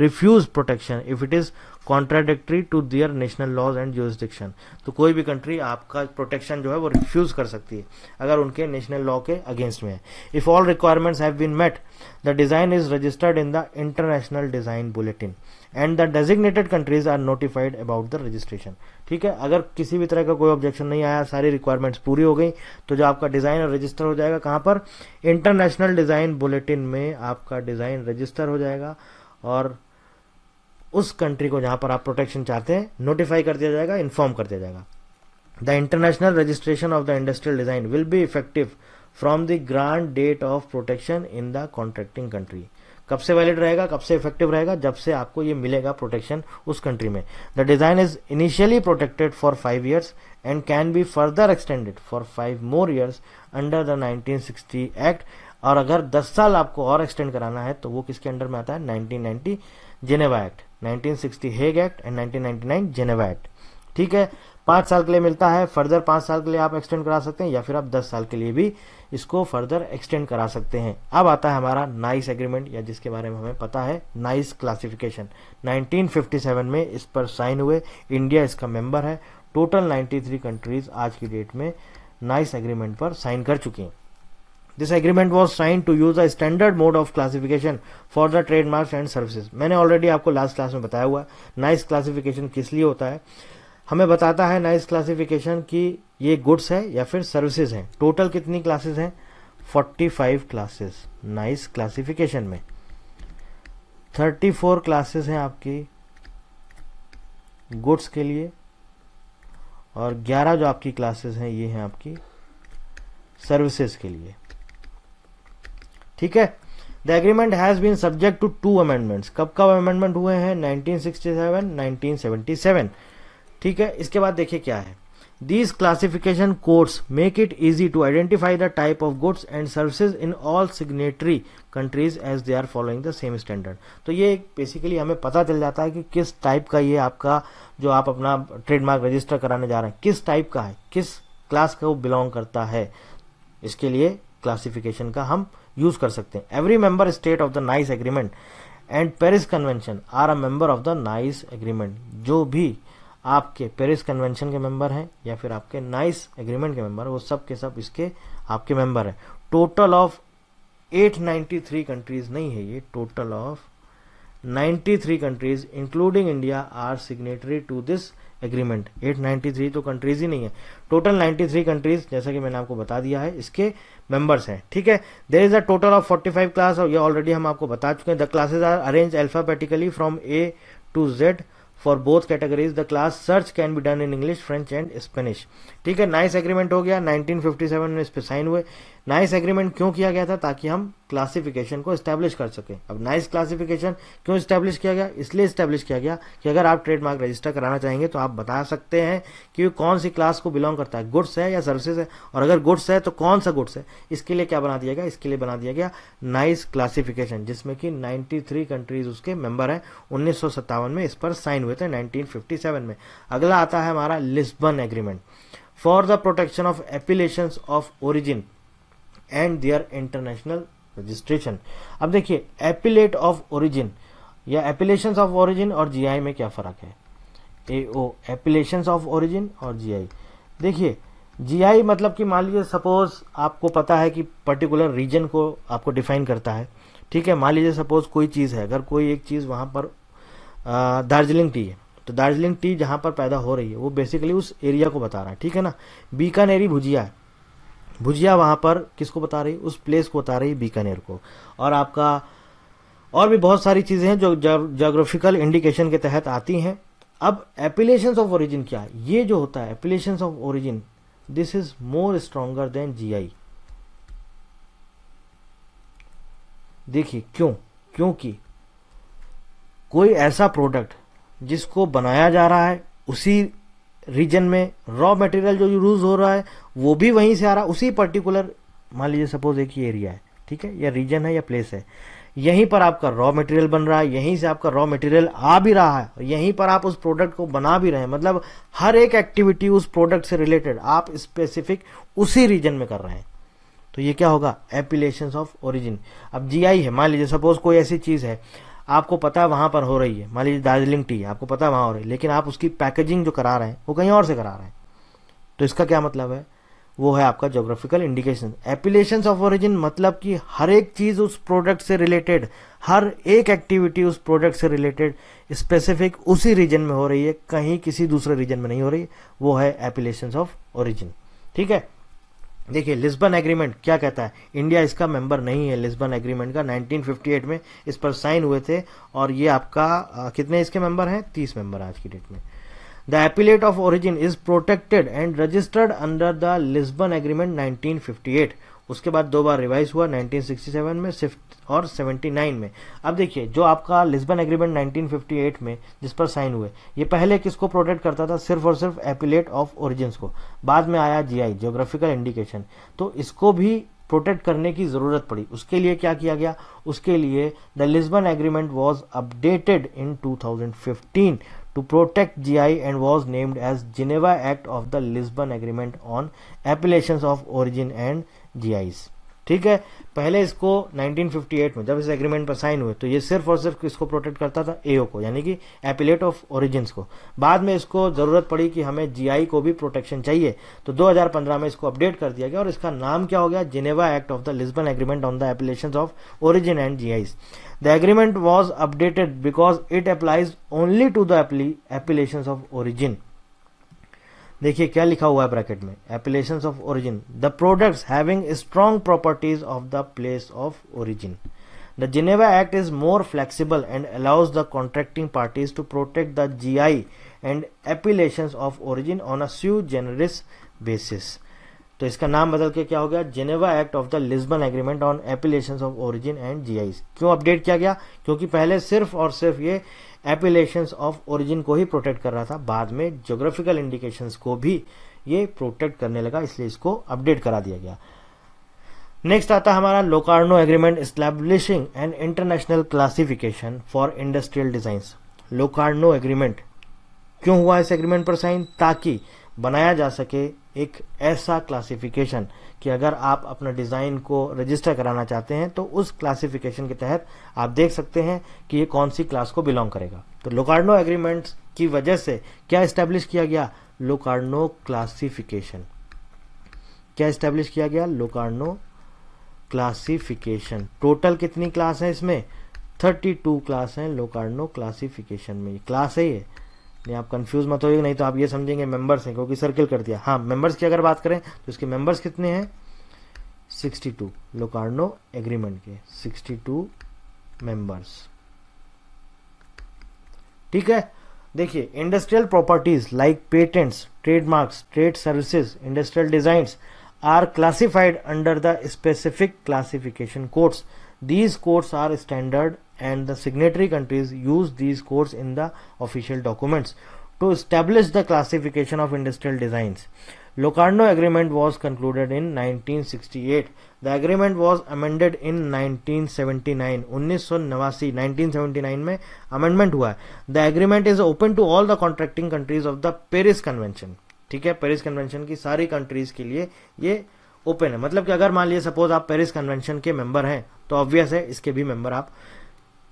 refuse protection if it is contradictory to their national laws and jurisdiction तो कोई भी कंट्री आपका प्रोटेक्शन जो है वो रिफ्यूज कर सकती है अगर उनके नेशनल लॉ के अगेंस्ट में है if all requirements have been met the design is registered in the international design bulletin and the designated countries are notified about the registration ठीक है अगर किसी भी तरह का कोई ऑब्जेक्शन नहीं आया सारी रिक्वायरमेंट्स पूरी हो गई तो जो आपका डिजाइन और रजिस्टर हो जाएगा कहाँ पर इंटरनेशनल डिजाइन बुलेटिन में आपका डिजाइन रजिस्टर हो जाएगा और उस कंट्री को जहां पर आप प्रोटेक्शन चाहते हैं नोटिफाई कर दिया जाएगा इन्फॉर्म कर दिया जाएगा the international registration of the industrial design will be effective from the grant date of protection in the contracting country कब से वैलिड रहेगा कब से इफेक्टिव रहेगा जब से आपको ये मिलेगा प्रोटेक्शन उस कंट्री में the design is initially protected for five years and can be further extended for five more years under the 1960 act और अगर 10 साल आपको और एक्सटेंड कराना है तो वो किसके अंडर में आता है 1990 Geneva act 1960 Hague act and 1999 Geneva act ठीक है पाँच साल के लिए मिलता है फर्दर पाँच साल के लिए आप एक्सटेंड करा सकते हैं या फिर आप दस साल के लिए भी इसको फर्दर एक्सटेंड करा सकते हैं अब आता है हमारा नाइस एग्रीमेंट या जिसके बारे में हमें पता है नाइस क्लासिफिकेशन 1957 में इस पर साइन हुए इंडिया इसका मेंबर है टोटल 93 कंट्रीज आज की डेट में नाइस एग्रीमेंट पर साइन कर चुकी हैं this agreement was sign to use a standard mode of classification for the trademark and services मैंने ऑलरेडी आपको लास्ट क्लास में बताया हुआ नाइस क्लासिफिकेशन किस लिए होता है हमें बताता है नाइस क्लासिफिकेशन कि ये गुड्स है या फिर सर्विसेज हैं टोटल कितनी क्लासेस हैं 45 क्लासेस नाइस क्लासिफिकेशन में 34 क्लासेस हैं आपकी गुड्स के लिए और 11 जो आपकी क्लासेस हैं ये हैं आपकी सर्विसेज के लिए ठीक है the agreement has been subject to two amendments कब कब अमेंडमेंट हुए हैं 1967 1977 ठीक है इसके बाद देखिए क्या है these classification codes make it easy to identify the type of goods and services in all signatory countries as they are following the same standard तो ये बेसिकली हमें पता चल जाता है कि किस टाइप का ये आपका जो आप अपना ट्रेडमार्क रजिस्टर कराने जा रहे हैं किस टाइप का है किस क्लास का वो बिलोंग करता है इसके लिए क्लासिफिकेशन का हम यूज कर सकते हैं every member state of the Nice agreement and Paris convention are a member of the Nice agreement जो भी आपके पेरिस कन्वेंशन के मेंबर हैं या फिर आपके नाइस एग्रीमेंट के मेंबर वो सब के सब इसके आपके मेंबर हैं टोटल ऑफ 893 कंट्रीज नहीं है ये total of 93 countries including India are signatory to this agreement 893 तो कंट्रीज ही नहीं है टोटल 93 कंट्रीज जैसा कि मैंने आपको बता दिया है इसके मेंबर्स हैं ठीक है there is a total of 45 class और ये ऑलरेडी हम आपको बता चुके हैं the classes are arrange alphabetically from A to Z for both categories the class search can be done in English French and Spanish ठीक है नाइस एग्रीमेंट हो गया 1957 में इस पर साइन हुए नाइस एग्रीमेंट क्यों किया गया था ताकि हम क्लासिफिकेशन को स्टैब्लिश कर सकें अब नाइस क्लासिफिकेशन क्यों स्टैब्लिश किया गया इसलिए स्टैब्लिश किया गया कि अगर आप ट्रेडमार्क रजिस्टर कराना चाहेंगे तो आप बता सकते हैं कि कौन सी क्लास को बिलोंग करता है गुड्स है या सर्विसेज है और अगर गुड्स है तो कौन सा गुड्स है इसके लिए क्या बना दिया गया इसके लिए बना दिया गया नाइस क्लासिफिकेशन जिसमें कि नाइन्टी कंट्रीज उसके मेंबर हैं उन्नीस में इस पर साइन हुए थे नाइनटीन में अगला आता है हमारा Lisbon agreement for the protection of appellations of origin and their international registration अब देखिए एपिलेट ऑफ ओरिजिन या एपिलेशन ऑफ ओरिजिन और जीआई में क्या फर्क है A O appellation of origin और जीआई देखिए जीआई मतलब कि मान लीजिए सपोज आपको पता है कि पर्टिकुलर रीजन को आपको डिफाइन करता है ठीक है मान लीजिए सपोज कोई चीज़ है अगर कोई एक चीज़ वहाँ पर दार्जिलिंग टी है तो दार्जिलिंग टी जहां पर पैदा हो रही है वो बेसिकली उस एरिया को बता रहा है ठीक है ना बीकानेरी भुजिया है भुजिया वहां पर किसको बता रही उस प्लेस को बता रही बीकानेर को और आपका और भी बहुत सारी चीज़ें हैं जो जोग्राफिकल इंडिकेशन के तहत आती हैं अब एपिलेशन ऑफ ओरिजिन क्या है ये जो होता है appellation of origin this is more stronger than GI देखिए क्यों क्योंकि कोई ऐसा प्रोडक्ट जिसको बनाया जा रहा है उसी रीजन में रॉ मटेरियल जो यूज हो रहा है वो भी वहीं से आ रहा है उसी पर्टिकुलर मान लीजिए सपोज एक ही एरिया है ठीक है या रीजन है या प्लेस है यहीं पर आपका रॉ मटेरियल बन रहा है यहीं से आपका रॉ मटेरियल आ भी रहा है यहीं पर आप उस प्रोडक्ट को बना भी रहे हैं मतलब हर एक एक्टिविटी उस प्रोडक्ट से रिलेटेड आप स्पेसिफिक उसी रीजन में कर रहे हैं तो ये क्या होगा एपिलेशन ऑफ ओरिजिन अब जीआई है मान लीजिए सपोज कोई ऐसी चीज है आपको पता है वहां पर हो रही है मान लीजिए दार्जिलिंग टी आपको पता है वहाँ हो रही है लेकिन आप उसकी पैकेजिंग जो करा रहे हैं वो कहीं और से करा रहे हैं तो इसका क्या मतलब है वो है आपका geographical indication appellation of origin मतलब कि हर एक चीज़ उस प्रोडक्ट से रिलेटेड हर एक एक्टिविटी उस प्रोडक्ट से रिलेटेड स्पेसिफिक उसी रीजन में हो रही है कहीं किसी दूसरे रीजन में नहीं हो रही वो है एपिलेशन ऑफ ओरिजिन ठीक है देखिए लिस्बन एग्रीमेंट क्या कहता है इंडिया इसका मेंबर नहीं है लिस्बन एग्रीमेंट का 1958 में इस पर साइन हुए थे और ये आपका आ, कितने इसके मेंबर हैं 30 मेंबर आज की डेट में the appellate of origin is protected and registered under the Lisbon agreement 1958 उसके बाद दो बार रिवाइज हुआ 1967 में सिफ्ट और 79 में अब देखिए जो आपका लिस्बन एग्रीमेंट 1958 में जिस पर साइन हुए ये पहले किसको प्रोटेक्ट करता था सिर्फ और सिर्फ एपिलेट ऑफ ओरिजिन को बाद में आया जीआई जियोग्राफिकल इंडिकेशन तो इसको भी प्रोटेक्ट करने की जरूरत पड़ी उसके लिए क्या किया गया उसके लिए the Lisbon agreement was updated in to to protect GI and was named as Geneva Act of the Lisbon Agreement on Appellations of Origin and G ठीक है पहले इसको 1958 में जब इस एग्रीमेंट पर साइन हुए तो ये सिर्फ और सिर्फ किसको प्रोटेक्ट करता था एओ को यानी कि एपिलेट ऑफ ओरिजिन को बाद में इसको ज़रूरत पड़ी कि हमें जीआई को भी प्रोटेक्शन चाहिए तो 2015 में इसको अपडेट कर दिया गया और इसका नाम क्या हो गया Geneva act of the Lisbon agreement on the appellation of origin and G the agreement was updated because it applies only to the appellation of origin देखिए क्या लिखा हुआ है ब्रैकेट में appellation of origin the products having strong properties of the place of origin Geneva act is more more and allows the the parties to protect the G I and appellations of origin on a sui generis basis तो इसका नाम बदल के क्या हो गया Geneva act of the Lisbon agreement on appellation of origin and G I क्यों अपडेट किया गया क्योंकि पहले सिर्फ और सिर्फ ये एपिलेशंस ऑफ ओरिजिन को ही प्रोटेक्ट कर रहा था बाद में जोग्राफिकल इंडिकेशंस को भी ये प्रोटेक्ट करने लगा इसलिए इसको अपडेट करा दिया गया नेक्स्ट आता हमारा Locarno agreement establishing an international classification for industrial design Locarno agreement क्यों हुआ इस एग्रीमेंट पर साइन ताकि बनाया जा सके एक ऐसा क्लासिफिकेशन कि अगर आप अपना डिज़ाइन को रजिस्टर कराना चाहते हैं तो उस क्लासिफिकेशन के तहत आप देख सकते हैं कि ये कौन सी क्लास को बिलोंग करेगा तो लोकार्नो एग्रीमेंट्स की वजह से क्या इस्टेब्लिश किया गया लोकार्नो क्लासिफिकेशन क्या इस्टेब्लिश किया गया लोकार्नो क्लासिफिकेशन टोटल कितनी क्लास है इसमें 32 क्लास हैं लोकार्नो क्लासिफिकेशन में क्लास है ये नहीं आप कंफ्यूज मत होइए नहीं तो आप ये समझेंगे मेंबर्स हैं क्योंकि सर्किल कर दिया हाँ मेंबर्स की अगर बात करें तो इसके मेंबर्स कितने हैं 62 लोकार्नो एग्रीमेंट के 62 मेंबर्स ठीक है देखिए industrial properties like patents trademarks trade services industrial design are classified under the specific classification codes these codes are standard and the signatory countries use these codes in the official documents to establish the classification of industrial designs. Locarno Agreement was concluded in 1968. The agreement was amended in 1979. 1989 1979 mein amendment hua The agreement is open to all the contracting countries of the Paris Convention. theek hai paris convention ki sari countries ke liye ye open है मतलब कि अगर मान लिए सपोज आप पेरिस कन्वेंशन के मेंबर हैं तो ऑब्वियस है इसके भी मेंबर आप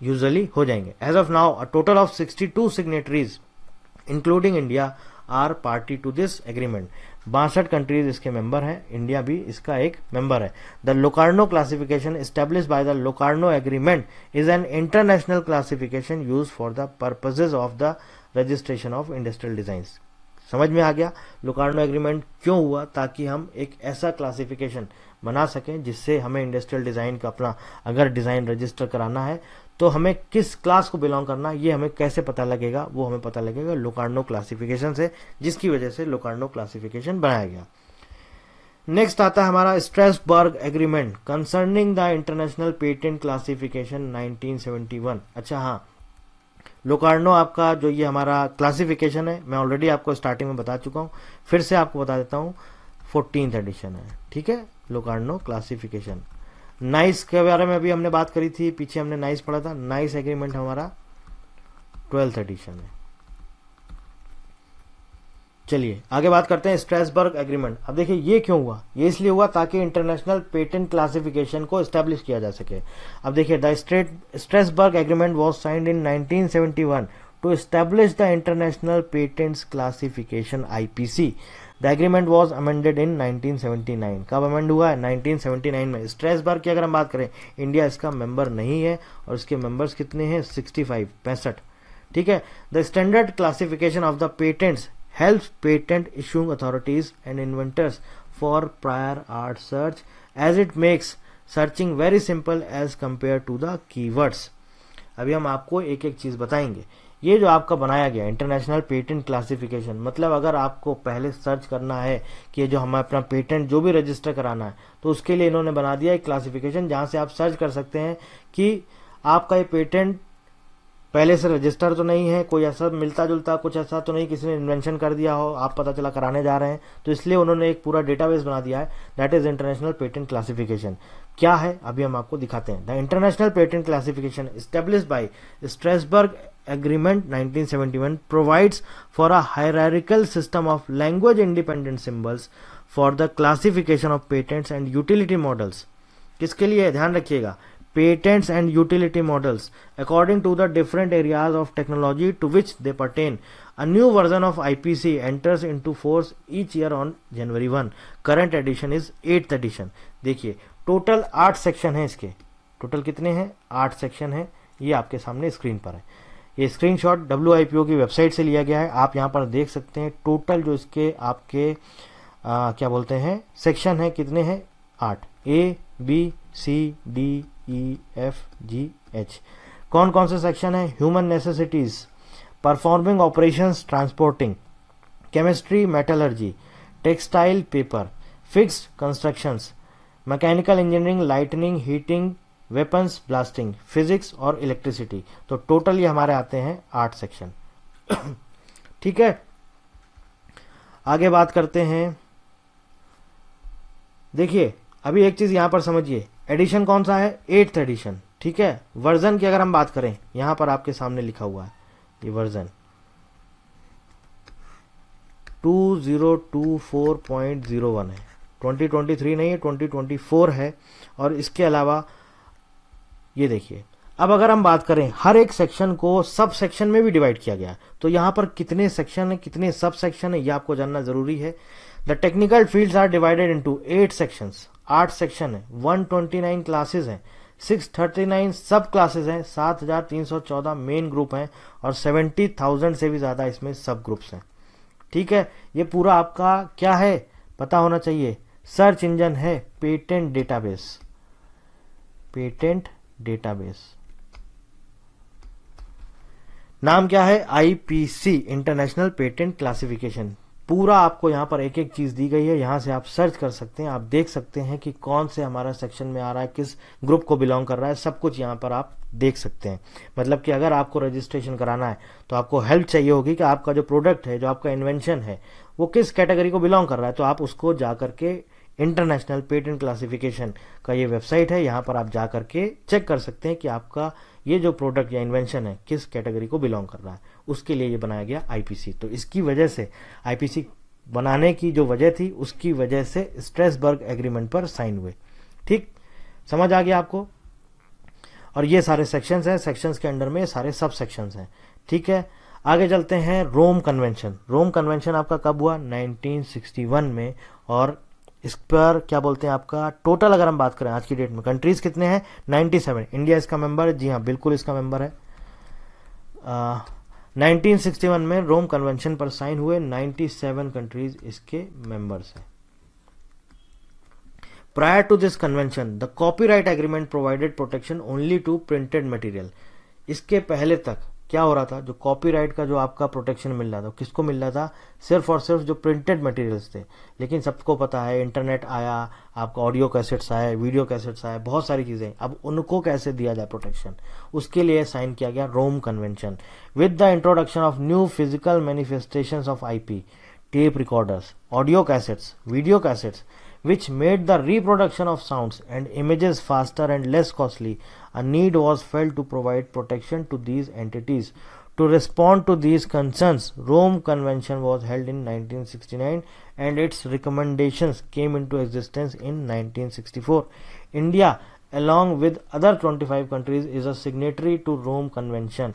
यूजली हो जाएंगे as of now total of two signatories including India are party to this agreement बासठ कंट्रीज इसके मेंबर हैं इंडिया भी इसका एक मेंबर है the Locarno classification establish by the Locarno agreement is an international classification use for the purposes of the registration of industrial design समझ में आ गया लोकार्नो एग्रीमेंट क्यों हुआ ताकि हम एक ऐसा क्लासिफिकेशन बना सकें जिससे हमें इंडस्ट्रियल डिज़ाइन का अपना अगर डिज़ाइन रजिस्टर कराना है तो हमें किस क्लास को बिलोंग करना ये हमें कैसे पता लगेगा वो हमें पता लगेगा लोकार्नो क्लासिफिकेशन से जिसकी वजह से लोकार्नो क्लासिफिकेशन बनाया गया नेक्स्ट आता है हमारा Strasbourg agreement concerning the international patent classification 1971 अच्छा हाँ लोकार्नो आपका जो ये हमारा क्लासिफिकेशन है मैं ऑलरेडी आपको स्टार्टिंग में बता चुका हूँ फिर से आपको बता देता हूँ फोर्टीन एडिशन है ठीक है लोकार्नो क्लासिफिकेशन नाइस के बारे में अभी हमने बात करी थी पीछे हमने नाइस पढ़ा था नाइस एग्रीमेंट हमारा ट्वेल्थ एडिशन है चलिए आगे बात करते हैं स्ट्रेसबर्ग एग्रीमेंट अब देखिए ये क्यों हुआ ये इसलिए हुआ ताकि इंटरनेशनल पेटेंट क्लासिफिकेशन को स्टैब्लिश किया जा सके अब देखिए the straight Strasbourg agreement was signed in nineteen to establish the international patents classification IPC the agreement was amended in 1979 कब अमेंड हुआ है 1979 में स्ट्रेस बार की अगर हम बात करें इंडिया इसका मेंबर नहीं है और इसके मेंबर्स कितने हैं 65 पैंसठ ठीक है the standard classification of the patents help patent issuing authorities and inventors for prior art search as it makes searching very simple as compare to the keywords अभी हम आपको एक एक चीज बताएंगे ये जो आपका बनाया गया इंटरनेशनल पेटेंट क्लासिफिकेशन मतलब अगर आपको पहले सर्च करना है कि जो हमें अपना पेटेंट जो भी रजिस्टर कराना है तो उसके लिए इन्होंने बना दिया एक क्लासिफिकेशन जहाँ से आप सर्च कर सकते हैं कि आपका ये पेटेंट पहले से रजिस्टर तो नहीं है कोई ऐसा मिलता जुलता कुछ ऐसा तो नहीं किसी ने इन्वेंशन कर दिया हो आप पता चला कराने जा रहे हैं तो इसलिए उन्होंने एक पूरा डेटाबेस बना दिया है that is international patent classification क्या है अभी हम आपको दिखाते हैं the international patent classification establish by Strasbourg agreement 1971 provides for a hierarchical system of language independent symbols for the classification of patents and utility models किसके लिए ध्यान रखिएगा patents and utility models according to the different areas of technology to which they pertain a new version of I P C enters in into force each year on January one current edition is eighth edition देखिए टोटल आठ सेक्शन हैं इसके टोटल कितने हैं आठ सेक्शन हैं ये आपके सामने स्क्रीन पर है ये स्क्रीन शॉट डब्ल्यू की वेबसाइट से लिया गया है आप यहाँ पर देख सकते हैं टोटल जो इसके आपके आ, क्या बोलते हैं सेक्शन है कितने हैं आठ A B C D E e, F G H कौन कौन से सेक्शन है human necessities performing operations transporting chemistry metallurgy textile paper fixed constructions mechanical engineering lightning heating weapons blasting physics और इलेक्ट्रिसिटी तो टोटल ये हमारे आते हैं आठ सेक्शन ठीक है आगे बात करते हैं देखिए अभी एक चीज यहां पर समझिए एडिशन कौन सा है एट्थ एडिशन ठीक है वर्जन की अगर हम बात करें यहां पर आपके सामने लिखा हुआ है ये वर्जन 2024.01 है 2023 नहीं है 2024 है और इसके अलावा ये देखिए अब अगर हम बात करें हर एक सेक्शन को सब सेक्शन में भी डिवाइड किया गया तो यहाँ पर कितने सेक्शन है कितने सब सेक्शन है ये आपको जानना जरूरी है the technical fields are divided into eight sections आठ सेक्शन है 129 क्लासेस हैं 639 सब क्लासेस हैं 7,314 मेन ग्रुप हैं और 70,000 से भी ज़्यादा इसमें सब ग्रुप्स हैं ठीक है ये पूरा आपका क्या है पता होना चाहिए सर्च इंजन है पेटेंट डेटाबेस पेटेंट डेटाबेस नाम क्या है आईपीसी इंटरनेशनल पेटेंट क्लासिफिकेशन पूरा आपको यहां पर एक एक चीज़ दी गई है यहां से आप सर्च कर सकते हैं आप देख सकते हैं कि कौन से हमारा सेक्शन में आ रहा है किस ग्रुप को बिलोंग कर रहा है सब कुछ यहां पर आप देख सकते हैं मतलब कि अगर आपको रजिस्ट्रेशन कराना है तो आपको हेल्प चाहिए होगी कि आपका जो प्रोडक्ट है जो आपका इन्वेंशन है वो किस कैटेगरी को बिलोंग कर रहा है तो आप उसको जाकर के इंटरनेशनल पेटेंट क्लासिफिकेशन का ये वेबसाइट है यहाँ पर आप जा करके चेक कर सकते हैं कि आपका ये जो प्रोडक्ट या इन्वेंशन है किस कैटेगरी को बिलोंग कर रहा है उसके लिए ये बनाया गया आईपीसी तो इसकी वजह से आईपीसी बनाने की जो वजह थी उसकी वजह से स्ट्रेसबर्ग एग्रीमेंट पर साइन हुए ठीक समझ आ गया आपको और ये सारे सेक्शन हैं सेक्शन के अंडर में सारे सब सेक्शन हैं ठीक है आगे चलते हैं रोम कन्वेंशन रोम कन्वेंशन आपका कब हुआ 1961 में और इस पर क्या बोलते हैं आपका टोटल अगर हम बात करें आज की डेट में कंट्रीज कितने हैं 97 इंडिया इसका मेंबर है जी हाँ बिल्कुल इसका मेंबर है आ, 1961 में रोम कन्वेंशन पर साइन हुए 97 कंट्रीज इसके मेंबर्स हैं prior to this convention the copyright agreement provided protection only to printed material इसके पहले तक क्या हो रहा था जो कॉपीराइट का जो आपका प्रोटेक्शन मिल रहा था किसको मिल रहा था सिर्फ और सिर्फ जो प्रिंटेड मटेरियल्स थे लेकिन सबको पता है इंटरनेट आया आपका ऑडियो कैसेट्स आए वीडियो कैसेट्स आए बहुत सारी चीज़ें अब उनको कैसे दिया जाए प्रोटेक्शन उसके लिए साइन किया गया Rome convention with the introduction of new physical manifestation of I tape recorders audio cassettes video cassettes which made the reproduction of sounds and images faster and less costly, a need was felt to provide protection to these entities. To respond to these concerns, Rome Convention was held in 1969 and its recommendations came into existence in 1964. India, along with other 25 countries, is a signatory to Rome Convention.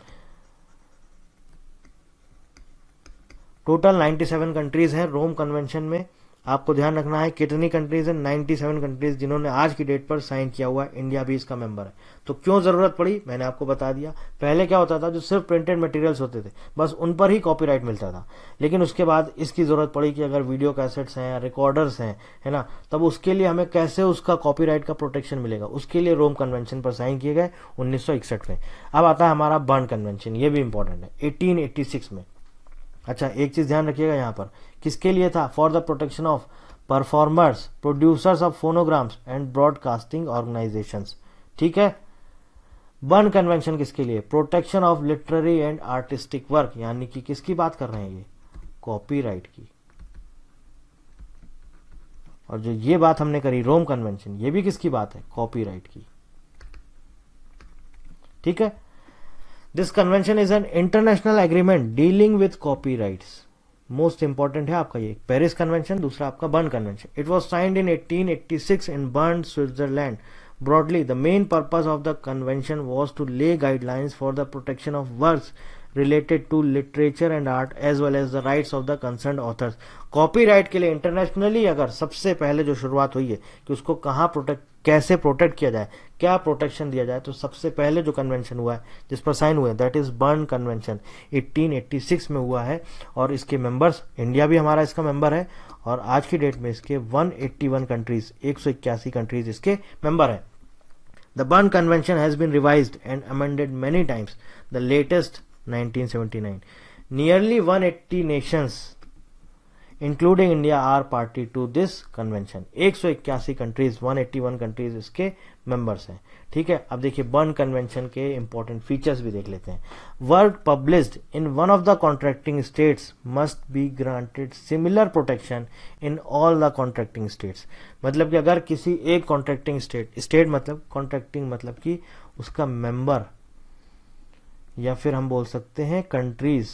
Total 97 countries are Rome Convention. में आपको ध्यान रखना है कितनी कंट्रीज हैं 97 कंट्रीज जिन्होंने आज की डेट पर साइन किया हुआ है इंडिया भी इसका मेंबर है तो क्यों ज़रूरत पड़ी मैंने आपको बता दिया पहले क्या होता था जो सिर्फ प्रिंटेड मटेरियल्स होते थे बस उन पर ही कॉपीराइट मिलता था लेकिन उसके बाद इसकी ज़रूरत पड़ी कि अगर वीडियो कैसेट्स हैं रिकॉर्डर्स हैं है ना तब उसके लिए हमें कैसे उसका कॉपीराइट का प्रोटेक्शन मिलेगा उसके लिए रोम कन्वेंशन पर साइन किए गए उन्नीस में अब आता है हमारा बर्न कन्वेंशन ये भी इंपॉर्टेंट है एटीन में अच्छा एक चीज़ ध्यान रखिएगा यहां पर किसके लिए था for the protection of performers producers of phonograms and broadcasting organization ठीक है बर्न कन्वेंशन किसके लिए protection of literary and artistic work यानी कि किसकी बात कर रहे हैं ये कॉपीराइट की और जो ये बात हमने करी रोम कन्वेंशन ये भी किसकी बात है कॉपीराइट की ठीक है this convention is an international agreement dealing with copy rights most important है आपका ये पेरिस कन्वेंशन दूसरा आपका Berne convention it was signed in eighteen eighty six in Berne Switzerland broadly the main purpose of the convention was to lay guidelines for the protection of work related to literature and art as well as the right of the concern authors copy right के लिए इंटरनेशनली अगर सबसे पहले जो शुरुआत हुई है कि उसको कहाँ प्रोटेक्ट कैसे प्रोटेक्ट किया जाए क्या प्रोटेक्शन दिया जाए तो सबसे पहले जो कन्वेंशन हुआ है जिस पर साइन हुए दैट इज़ बर्न कन्वेंशन 1886 में हुआ है और इसके मेंबर्स इंडिया भी हमारा इसका मेंबर है और आज की डेट में इसके 181 कंट्रीज एक कंट्रीज इसके मेंबर है the Berne convention has been revise and amended many times the latest 1979 nearly 180 nations including India are party to this convention एक सौ इक्यासी कंट्रीज वन कंट्रीज इसके मेंबर्स हैं ठीक है अब देखिए बर्न कन्वेंशन के इंपॉर्टेंट फीचर्स भी देख लेते हैं work published in one of the contracting states must be granted similar protection in all the contracting states मतलब कि अगर किसी एक कॉन्ट्रैक्टिंग स्टेट स्टेट मतलब कॉन्ट्रैक्टिंग मतलब कि उसका मेंबर या फिर हम बोल सकते हैं कंट्रीज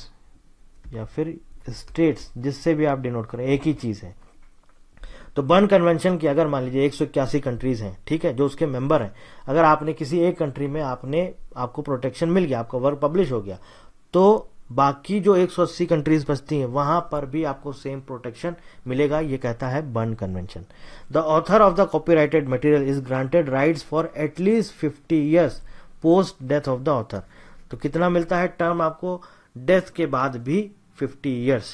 या फिर स्टेट्स जिससे भी आप डिनोट करें एक ही चीज़ है तो बर्न कन्वेंशन की अगर मान लीजिए एक कंट्रीज हैं ठीक है जो उसके मेंबर हैं अगर आपने किसी एक कंट्री में आपने आपको प्रोटेक्शन मिल गया आपका वर्क पब्लिश हो गया तो बाकी जो 180 कंट्रीज बचती हैं वहां पर भी आपको सेम प्रोटेक्शन मिलेगा ये कहता है Berne convention the author of the righted material is granted rights for at least fifty years post death of the author तो कितना मिलता है टर्म आपको डेथ के बाद भी 50 years.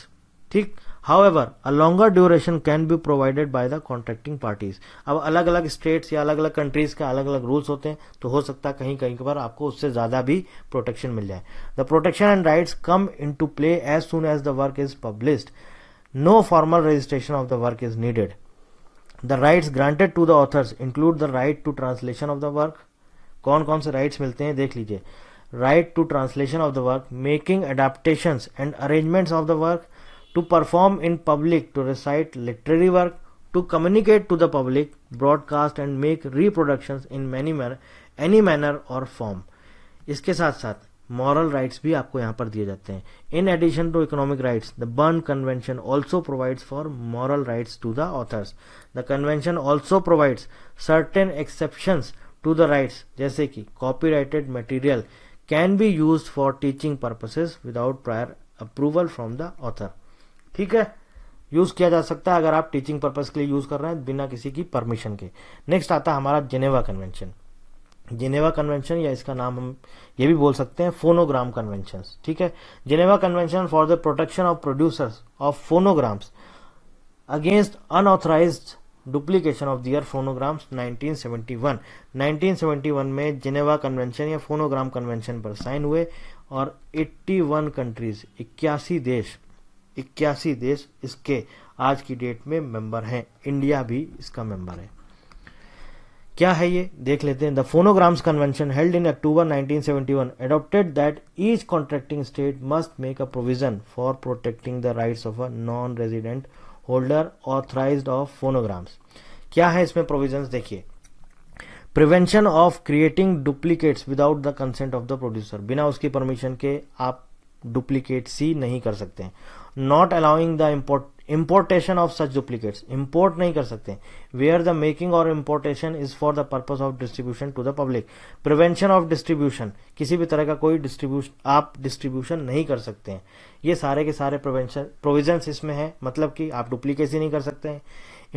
ठीक however a longer duration can be provided by the contracting parties अब अलग अलग स्टेट्स या अलग अलग कंट्रीज के अलग अलग रूल्स होते हैं तो हो सकता है कहीं कहीं पर आपको उससे ज्यादा भी प्रोटेक्शन मिल जाए the protection and rights come into play as soon as the work is published no formal registration of the work is needed the rights granted to the authors include the right to translation of the work कौन कौन से राइट्स मिलते हैं देख लीजिए right to translation of the work, making adaptations and arrangements of the work, to perform in public, to recite literary work, to communicate to the public, broadcast and make reproductions in many manner, any manner or form. इसके साथ साथ मॉरल राइट्स भी आपको यहाँ पर दिए जाते हैं in addition to economic rights the Berne convention also provides for moral rights to the authors the convention also provides certain exceptions to the rights जैसे कि copyrighted material can be use for teaching purposes without prior approval from the author ठीक है यूज किया जा सकता है अगर आप टीचिंग पर्पज के लिए यूज कर रहे हैं बिना किसी की परमिशन के नेक्स्ट आता है हमारा जेनेवा कन्वेंशन जेनेवा कन्वेंशन या इसका नाम हम ये भी बोल सकते हैं फोनोग्राम कन्वेंशन ठीक है Geneva convention for the protection of producers of phonograms against unauthorized duplication of their phonograms 1971 1971 में जिनेवा कन्वेंशन या फोनोग्राम कन्वेंशन पर साइन हुए और 81 कंट्रीज इक्यासी देश इक्यासी देश इसके आज की डेट में मेंबर हैं इंडिया भी इसका मेंबर है क्या है ये देख लेते हैं the phonograms convention held in October 1971 adopted that each contracting state must make a provision for protecting the rights of a non resident holder authorize of phonograms क्या है इसमें प्रोविजन देखिए prevention of creating duplicates without the consent of the producer बिना उसकी परमिशन के आप डुप्लीकेट सी नहीं कर सकते not allowing the importation of such duplicates import नहीं कर सकते where the making or importation is for the purpose of distribution to the public prevention of distribution किसी भी तरह का कोई डिस्ट्रीब्यूशन आप डिस्ट्रीब्यूशन नहीं कर सकते हैं ये सारे के सारे प्रिवेंशन प्रोविजन इसमें है मतलब कि आप डुप्लीकेसी नहीं कर सकते हैं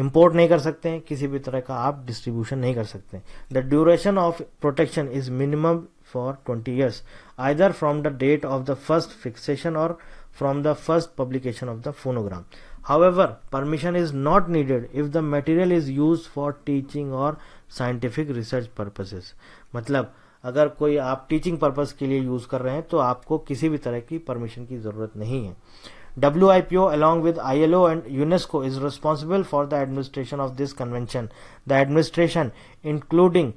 इम्पोर्ट नहीं कर सकते हैं किसी भी तरह का आप डिस्ट्रीब्यूशन नहीं कर सकते the duration of protection is minimum for twenty years either from the date of the first fixation or from the first publication of the phonogram however permission is not needed if the material is used for teaching or scientific research purposes मतलब अगर कोई आप टीचिंग पर्पस के लिए यूज कर रहे हैं तो आपको किसी भी तरह की परमिशन की जरूरत नहीं है W I P O along with I L O and UNESCO is responsible for the administration of this convention the administration including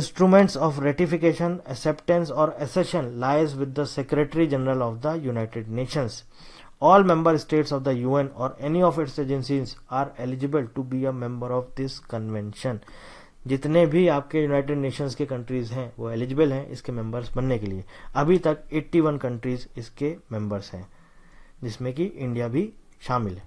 instrument of ratification acceptance और accession lies with the secretary general of the United Nations all member states of the UN और any of its agencies are eligible to be a member of this convention जितने भी आपके यूनाइटेड नेशंस के कंट्रीज हैं वो एलिजिबल हैं इसके मेंबर्स बनने के लिए अभी तक 81 कंट्रीज इसके मेंबर्स हैं जिसमें कि इंडिया भी शामिल है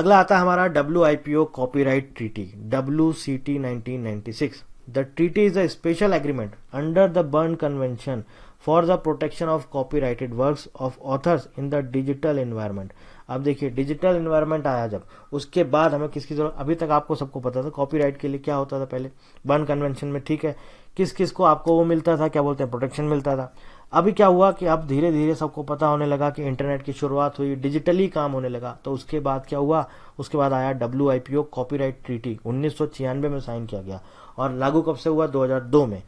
अगला आता है हमारा W I P O copyright treaty W C T nineteen ninety six the treaty is a special agreement under the Berne convention for the protection of copyrighted work of authors in the digital environment अब देखिए डिजिटल इन्वायरमेंट आया जब उसके बाद हमें किसकी जरूरत अभी तक आपको सबको पता था कॉपीराइट के लिए क्या होता था पहले बर्न कन्वेंशन में ठीक है किस किस को आपको वो मिलता था क्या बोलते हैं प्रोटेक्शन मिलता था अभी क्या हुआ कि अब धीरे धीरे सबको पता होने लगा कि इंटरनेट की शुरुआत हुई डिजिटली काम होने लगा तो उसके बाद क्या हुआ उसके बाद आया W I P O copyright treaty उन्नीस में साइन किया गया और लागू कब से हुआ 2002 में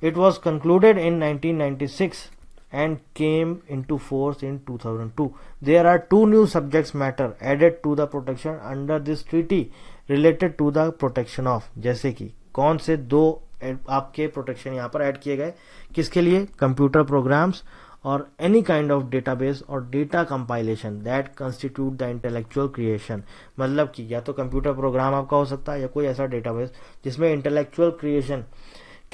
It was concluded in 1996 and came into force in 2002. There are two new subjects matter added to the protection under this treaty related to the protection of jaise ki kaun se do aapke protection yahan par add kiye gaye kiske liye computer programs or any kind of database or data compilation that constitute the intellectual creation मतलब कि या तो कंप्यूटर प्रोग्राम आपका हो सकता है या कोई ऐसा डेटाबेस जिसमें इंटेलेक्चुअल क्रिएशन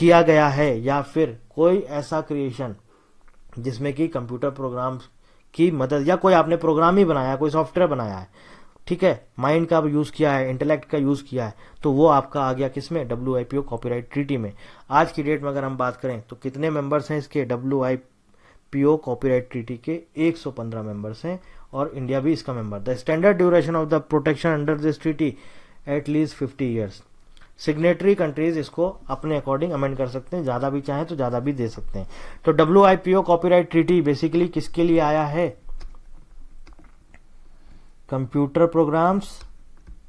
किया गया है या फिर कोई ऐसा क्रिएशन जिसमें कि कंप्यूटर प्रोग्राम की मदद या कोई आपने प्रोग्राम ही बनाया कोई सॉफ्टवेयर बनाया है ठीक है माइंड का यूज़ किया है इंटेलेक्ट का यूज़ किया है तो वो आपका आ गया किस में W I P O copyright treaty में आज की डेट में अगर हम बात करें तो कितने मेंबर्स हैं इसके W I P O copyright treaty के 115 मेंबर्स हैं और इंडिया भी इसका member the standard duration of the protection under this treaty at least years signatory countries इसको अपने अकॉर्डिंग अमेंड कर सकते हैं ज़्यादा भी चाहें तो ज़्यादा भी दे सकते हैं तो W I P O copyright treaty basically किसके लिए आया है कंप्यूटर प्रोग्राम्स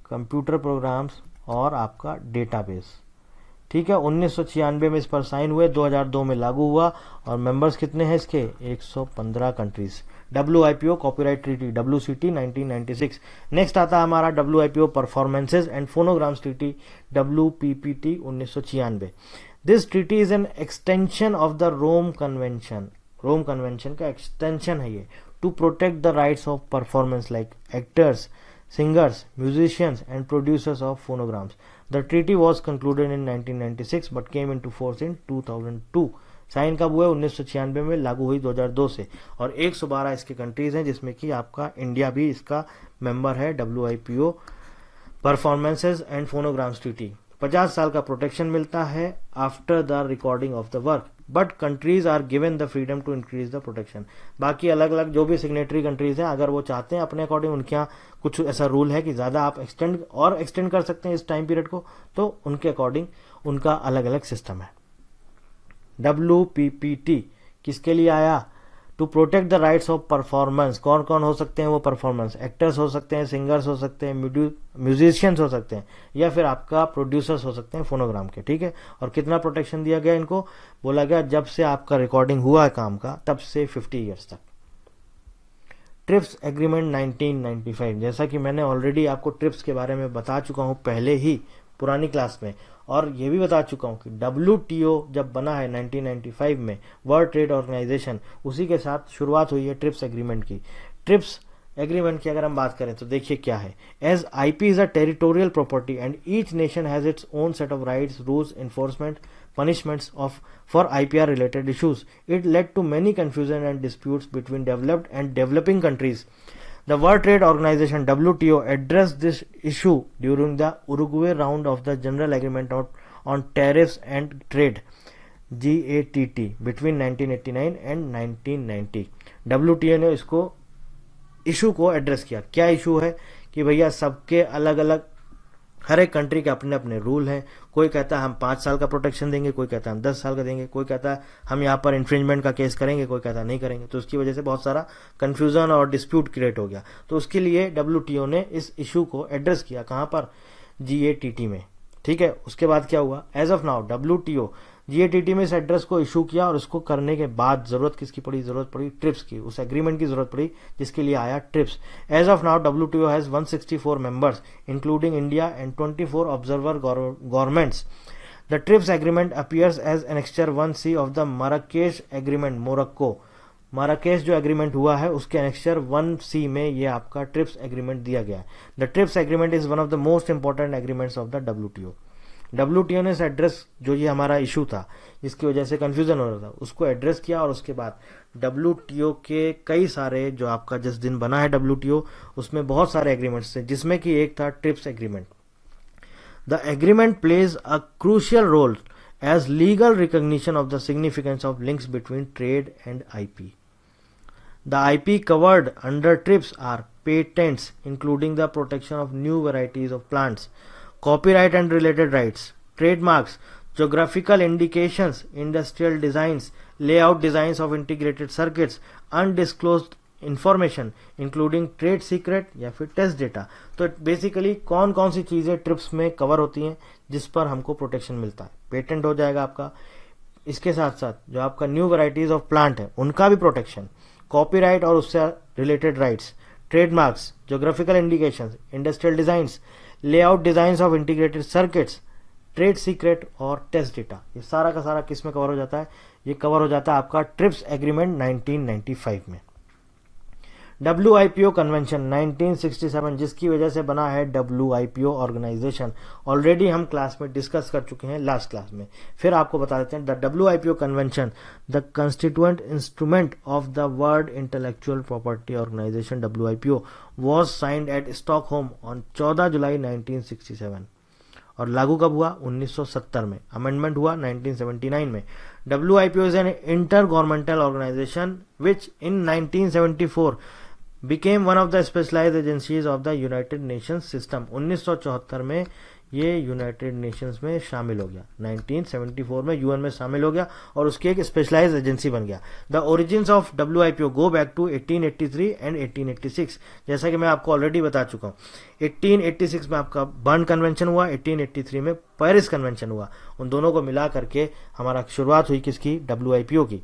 कंप्यूटर प्रोग्राम्स और आपका डेटाबेस ठीक है उन्नीस में इस पर साइन हुए 2002 में लागू हुआ और मेंबर्स कितने हैं इसके 115 countries W I P O copyright treaty W C T nineteen ninety six next आता है हमारा W I P O performances and phonograms treaty W P P T उन्नीस सौ छियानवे this treaty is an extension of the Rome convention Rome convention का एक्सटेंशन है ये to protect the rights of performance like actors and producers of phonograms the treaty was concluded in nineteen ninety six but came into force in two thousand two sign कब हुआ है उन्नीस में लागू हुई 2002 से और 112 इसके कंट्रीज हैं जिसमें कि आपका इंडिया भी इसका मेंबर है W I P O performances and phonogram duty पचास साल का प्रोटेक्शन मिलता है after the recording of the work but countries are given the freedom to increase the protection बाकी अलग अलग जो भी सिग्नेटरी कंट्रीज हैं अगर वो चाहते हैं अपने अकॉर्डिंग उनके यहाँ कुछ ऐसा रूल है कि ज़्यादा आप एक्सटेंड और एक्सटेंड कर सकते हैं इस टाइम पीरियड को तो उनके अकॉर्डिंग उनका अलग अलग सिस्टम है डब्ल्यू पी पी टी किसके लिए आया to protect the rights of performance कौन कौन हो सकते हैं वो परफॉर्मेंस एक्टर्स हो सकते हैं सिंगर्स हो सकते हैं म्यूजिशियंस हो सकते हैं या फिर आपका प्रोड्यूसर्स हो सकते हैं फोनोग्राम के ठीक है और कितना प्रोटेक्शन दिया गया इनको बोला गया जब से आपका रिकॉर्डिंग हुआ है काम का तब से 50 ईयर्स तक ट्रिप्स एग्रीमेंट 1995 जैसा कि मैंने ऑलरेडी आपको ट्रिप्स के बारे में बता चुका हूं पहले ही पुरानी क्लास में और ये भी बता चुका हूँ कि डब्ल्यू जब बना है 1995 में वर्ल्ड ट्रेड ऑर्गेनाइजेशन उसी के साथ शुरुआत हुई है ट्रिप्स एग्रीमेंट की ट्रिप्स एग्रीमेंट की अगर हम बात करें तो देखिए क्या है as I P is a territorial property and each nation has its own set of rights rules enforcement punishments of for IPR related issues it led to many confusion and dispute between developed and developing countries The World Trade Organization WTO addressed this issue during the Uruguay round of the General Agreement on Tariffs and Trade GATT between 1989 and 1990 WTO ने इसको इशू को एड्रेस किया क्या इशू है कि भैया सबके अलग अलग हर एक कंट्री के अपने अपने रूल हैं कोई कहता है हम पाँच साल का प्रोटेक्शन देंगे कोई कहता है हम दस साल का देंगे कोई कहता है हम यहाँ पर इन्फ्रिंजमेंट का केस करेंगे कोई कहता नहीं करेंगे तो उसकी वजह से बहुत सारा कन्फ्यूजन और डिस्प्यूट क्रिएट हो गया तो उसके लिए डब्ल्यू ने इस इशू को एड्रेस किया कहाँ पर जी में ठीक है उसके बाद क्या हुआ as of now W GATT में इस एड्रेस को इशू किया और उसको करने के बाद जरूरत किसकी पड़ी जरूरत पड़ी ट्रिप्स की उस एग्रीमेंट की जरूरत पड़ी जिसके लिए आया TRIPS as of now W T O has one sixty four members including India and twenty four observer governments the TRIPS agreement appears as annexure one C of the Marrakesh agreement Morocco Marrakesh जो एग्रीमेंट हुआ है उसके एनेक्चर वन सी में ये आपका ट्रिप्स एग्रीमेंट दिया गया है the TRIPS agreement is one of the most important agreements of the W W T S address जो ये हमारा इशू था जिसकी वजह से कन्फ्यूजन हो रहा था उसको एड्रेस किया और उसके बाद डब्ल्यू टी ओ के कई सारे जो आपका जिस दिन बना है डब्ल्यू टी ओ उसमें बहुत सारे एग्रीमेंट्स थे जिसमें कि एक था TRIPS agreement the agreement plays a crucial role as legal recognition of the significance of links between trade and I P I P covered under TRIPS are patents including the protection of new varieties of plants copyright and related rights trademarks geographical indications industrial designs layout designs of integrated circuits undisclose information including trade secret या फिर टेस्ट डेटा तो बेसिकली कौन कौन सी चीज़ें ट्रिप्स में कवर होती हैं जिस पर हमको प्रोटेक्शन मिलता है पेटेंट हो जाएगा आपका इसके साथ साथ जो आपका न्यू वराइटीज ऑफ प्लांट है उनका भी प्रोटेक्शन कॉपीराइट और उससे related rights trademarks geographical indication industrial designs layout design of integrated circuits trade secret और टेस्ट डेटा ये सारा का सारा किस में कवर हो जाता है ये कवर हो जाता है आपका ट्रिप्स एग्रीमेंट 1995 में W I P O convention 1967 जिसकी वजह से बना है W I P O organisation already हम क्लास में डिस्कस कर चुके हैं लास्ट क्लास में फिर आपको बता देते हैं the W I P O convention the constituent instrument of the World intellectual property organisation W I P O was signed at Stockholm on चौदह जुलाई नाइनटीन सिक्सटी सेवन और लागू कब हुआ 1970 में अमेंडमेंट हुआ 1979 में W I P O is an intergovernmental organisation which in 1974 became one of the specialised agencies of the United Nations system 1974 में ये यूनाइटेड नेशंस में शामिल हो गया 1974 में यूएन में शामिल हो गया और उसकी एक स्पेशलाइज एजेंसी बन गया the origin of W go back to 1883 and 1886 जैसा कि मैं आपको ऑलरेडी बता चुका हूँ 1886 में आपका बर्न कन्वेंशन हुआ 1883 में पेरिस कन्वेंशन हुआ उन दोनों को मिला करके हमारा शुरुआत हुई किसकी डब्ल्यू की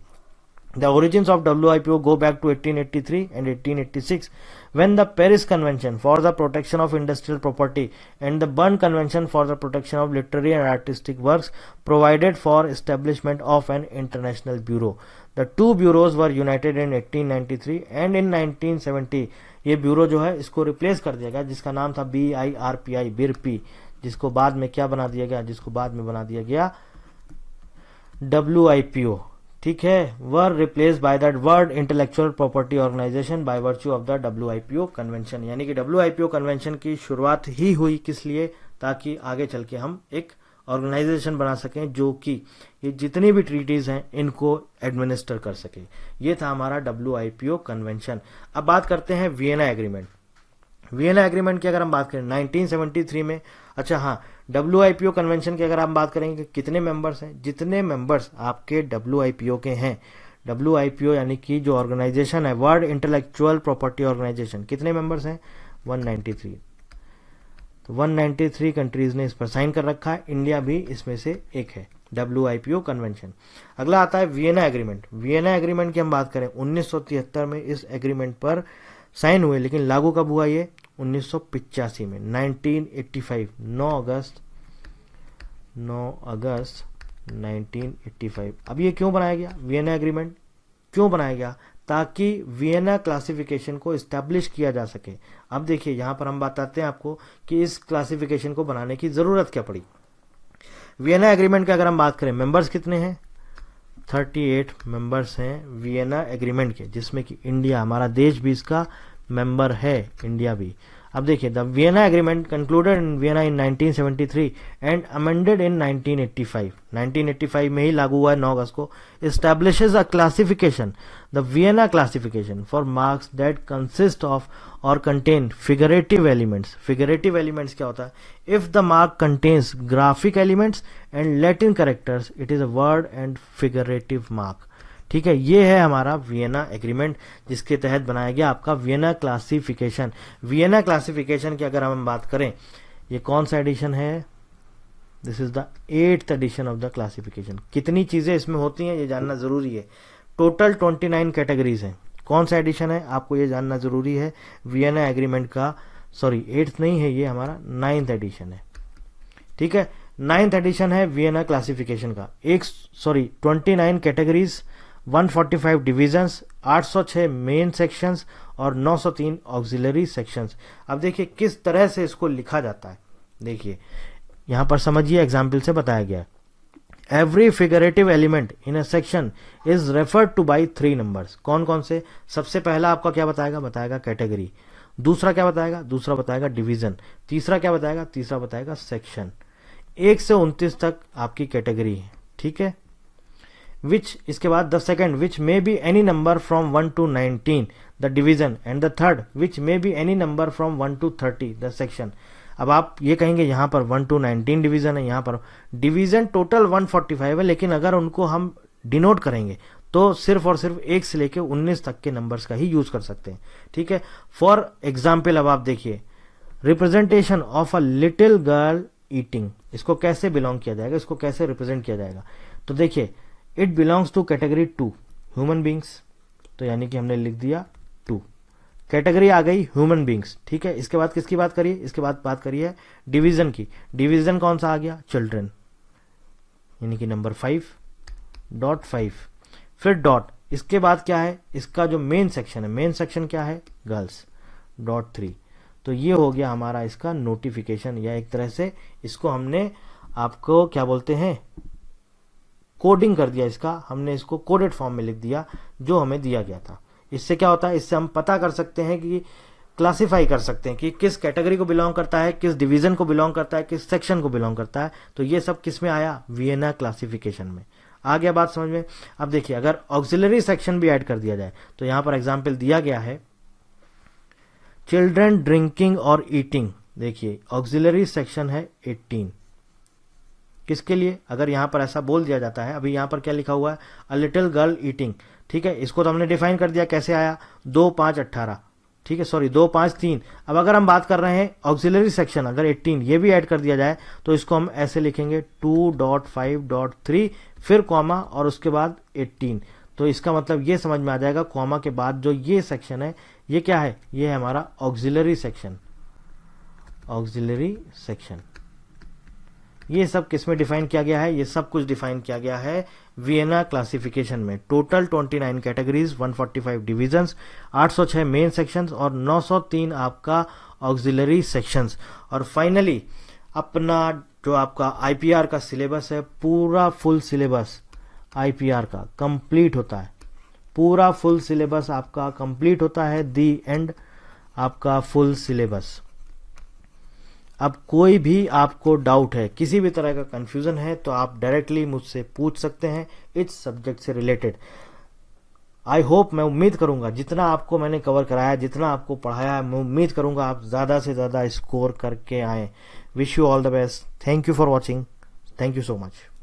The origins of WIPO go back to 1883 and 1886 when the Paris Convention for the Protection of Industrial Property and the Berne Convention for the Protection of Literary and Artistic Works provided for establishment of an international bureau. The two bureaus were united in 1893 and in 1970 ये bureau जो है इसको replace कर दिया गया जिसका नाम था birpi birpi R P I BIRPI जिसको बाद में क्या बना दिया गया जिसको बाद में बना दिया गया डब्ल्यू ठीक है were replaced by that World intellectual property Organization by virtue of the W convention यानी कि डब्ल्यू कन्वेंशन की शुरुआत ही हुई किस लिए ताकि आगे चल के हम एक ऑर्गेनाइजेशन बना सकें जो कि ये जितनी भी ट्रीटीज हैं इनको एडमिनिस्टर कर सके ये था हमारा डब्ल्यू कन्वेंशन अब बात करते हैं वियना एग्रीमेंट वियना एग्रीमेंट की अगर हम बात करें 1973 में अच्छा हाँ डब्ल्यू कन्वेंशन की अगर आप बात करेंगे कि कितने मेंबर्स हैं जितने मेंबर्स आपके डब्ल्यू के हैं डब्ल्यू यानी कि जो ऑर्गेनाइजेशन है वर्ल्ड इंटेलेक्चुअल प्रॉपर्टी ऑर्गेनाइजेशन कितने मेंबर्स हैं 193 तो 193 कंट्रीज ने इस पर साइन कर रखा है इंडिया भी इसमें से एक है W I P O convention अगला आता है वियना एग्रीमेंट वियना एग्रीमेंट की हम बात करें तिहत्तर में इस एग्रीमेंट पर साइन हुए लेकिन लागू कब हुआ ये 1985 में 1985 9 अगस्त 9 अगस्त 1985 अब ये क्यों बनाया गया वियना एग्रीमेंट क्यों बनाया गया ताकि वियना क्लासिफिकेशन को इस्टेब्लिश किया जा सके अब देखिए यहां पर हम बताते हैं आपको कि इस क्लासिफिकेशन को बनाने की ज़रूरत क्या पड़ी वियना एग्रीमेंट की अगर हम बात करें मेंबर्स कितने हैं 38 मेंबर्स हैं वियना एग्रीमेंट के जिसमें कि इंडिया हमारा देश भी इसका मेंबर है इंडिया भी अब देखिए the Vienna agreement concluded in Vienna in 1973 and amended in 1985 1985 में ही लागू हुआ है नौ अगस्त को establishes a classification the Vienna classification for marks that consist of और contain figurative elements figurative elements क्या होता है if the mark contains graphic elements and Latin characters it is a word and figurative mark ठीक है ये है हमारा वियना एग्रीमेंट जिसके तहत बनाया गया आपका वियना क्लासिफिकेशन वियना क्लासिफिकेशन की अगर हम बात करें ये कौन सा एडिशन है this is the eighth edition of the classification कितनी चीज़ें इसमें होती हैं ये जानना ज़रूरी है टोटल ट्वेंटी नाइन कैटेगरीज हैं कौन सा एडिशन है आपको ये जानना ज़रूरी है वियना एग्रीमेंट का सॉरी एट्थ नहीं है ये हमारा नाइन्थ एडिशन है ठीक है नाइन्थ एडिशन है वियना क्लासिफिकेशन का एक sorry twenty nine categories 145 divisions 806 main sections और 903 ऑक्सिलरी सेक्शंस अब देखिए किस तरह से इसको लिखा जाता है देखिए यहां पर समझिए एग्जाम्पल से बताया गया every figurative element in a section is referred to by three numbers कौन कौन से सबसे पहला आपका क्या बताएगा बताएगा कैटेगरी दूसरा क्या बताएगा दूसरा बताएगा डिवीजन तीसरा क्या बताएगा तीसरा बताएगा सेक्शन एक से उनतीस तक आपकी कैटेगरी है ठीक है विच इसके बाद the second which may be any number from one to nineteen the division and the third which may be any number from one to thirty the section अब आप ये कहेंगे यहाँ पर वन टू नाइनटीन डिवीजन है यहाँ पर division total one forty five है लेकिन अगर उनको हम डिनोट करेंगे तो सिर्फ और सिर्फ एक से लेके उन्नीस तक के नंबर्स का ही यूज कर सकते हैं ठीक है फॉर एग्जाम्पल अब आप देखिए representation of a little girl eating इसको कैसे बिलोंग किया जाएगा इसको कैसे रिप्रेजेंट किया जाएगा तो देखिये it belongs to category two human beings तो यानी कि हमने लिख दिया टू कैटेगरी आ गई ह्यूमन बींग्स ठीक है इसके बाद किसकी बात करिए इसके बाद बात करिए डिवीजन की डिवीजन कौन सा आ गया चिल्ड्रन यानी कि नंबर फाइव डॉट फाइव फिर डॉट इसके बाद क्या है इसका जो मेन सेक्शन है मेन सेक्शन क्या है गर्ल्स डॉट थ्री तो ये हो गया हमारा इसका नोटिफिकेशन या एक तरह से इसको हमने आपको क्या बोलते हैं कोडिंग कर दिया इसका हमने इसको कोडेड फॉर्म में लिख दिया जो हमें दिया गया था इससे क्या होता है इससे हम पता कर सकते हैं कि क्लासिफाई कर सकते हैं कि किस कैटेगरी को बिलोंग करता है किस डिवीजन को बिलोंग करता है किस सेक्शन को बिलोंग करता है तो ये सब किस में आया वियना क्लासिफिकेशन में आ गया बात समझ में अब देखिए अगर ऑक्सिलरी सेक्शन भी ऐड कर दिया जाए तो यहां पर एग्जाम्पल दिया गया है चिल्ड्रन ड्रिंकिंग और ईटिंग देखिए ऑक्सिलरी सेक्शन है 18 किसके लिए अगर यहाँ पर ऐसा बोल दिया जाता है अभी यहाँ पर क्या लिखा हुआ है अ लिटिल गर्ल ईटिंग ठीक है इसको तो हमने डिफाइन कर दिया कैसे आया दो पांच अट्ठारह ठीक है सॉरी दो पांच तीन अब अगर हम बात कर रहे हैं ऑक्सिलरी सेक्शन अगर एट्टीन ये भी ऐड कर दिया जाए तो इसको हम ऐसे लिखेंगे two dot five dot three फिर कॉमा और उसके बाद एट्टीन तो इसका मतलब ये समझ में आ जाएगा कॉमा के बाद जो ये सेक्शन है ये क्या है ये है हमारा ऑक्सिलरी सेक्शन ऑक्सिलरी सेक्शन ये सब किस में डिफाइन किया गया है ये सब कुछ डिफाइन किया गया है वियना क्लासिफिकेशन में total 29 categories 145 divisions 806 main sections और 903 आपका ऑक्सिलरी सेक्शंस और फाइनली अपना जो आपका आईपीआर का सिलेबस है पूरा फुल सिलेबस आईपीआर का कंप्लीट होता है पूरा फुल सिलेबस आपका कंप्लीट होता है दी एंड आपका फुल सिलेबस अब कोई भी आपको डाउट है किसी भी तरह का कंफ्यूजन है तो आप डायरेक्टली मुझसे पूछ सकते हैं इस सब्जेक्ट से रिलेटेड आई होप मैं उम्मीद करूंगा जितना आपको मैंने कवर कराया जितना आपको पढ़ाया है मैं उम्मीद करूंगा आप ज़्यादा से ज़्यादा स्कोर करके आए wish you all the best thank you for watching thank you so much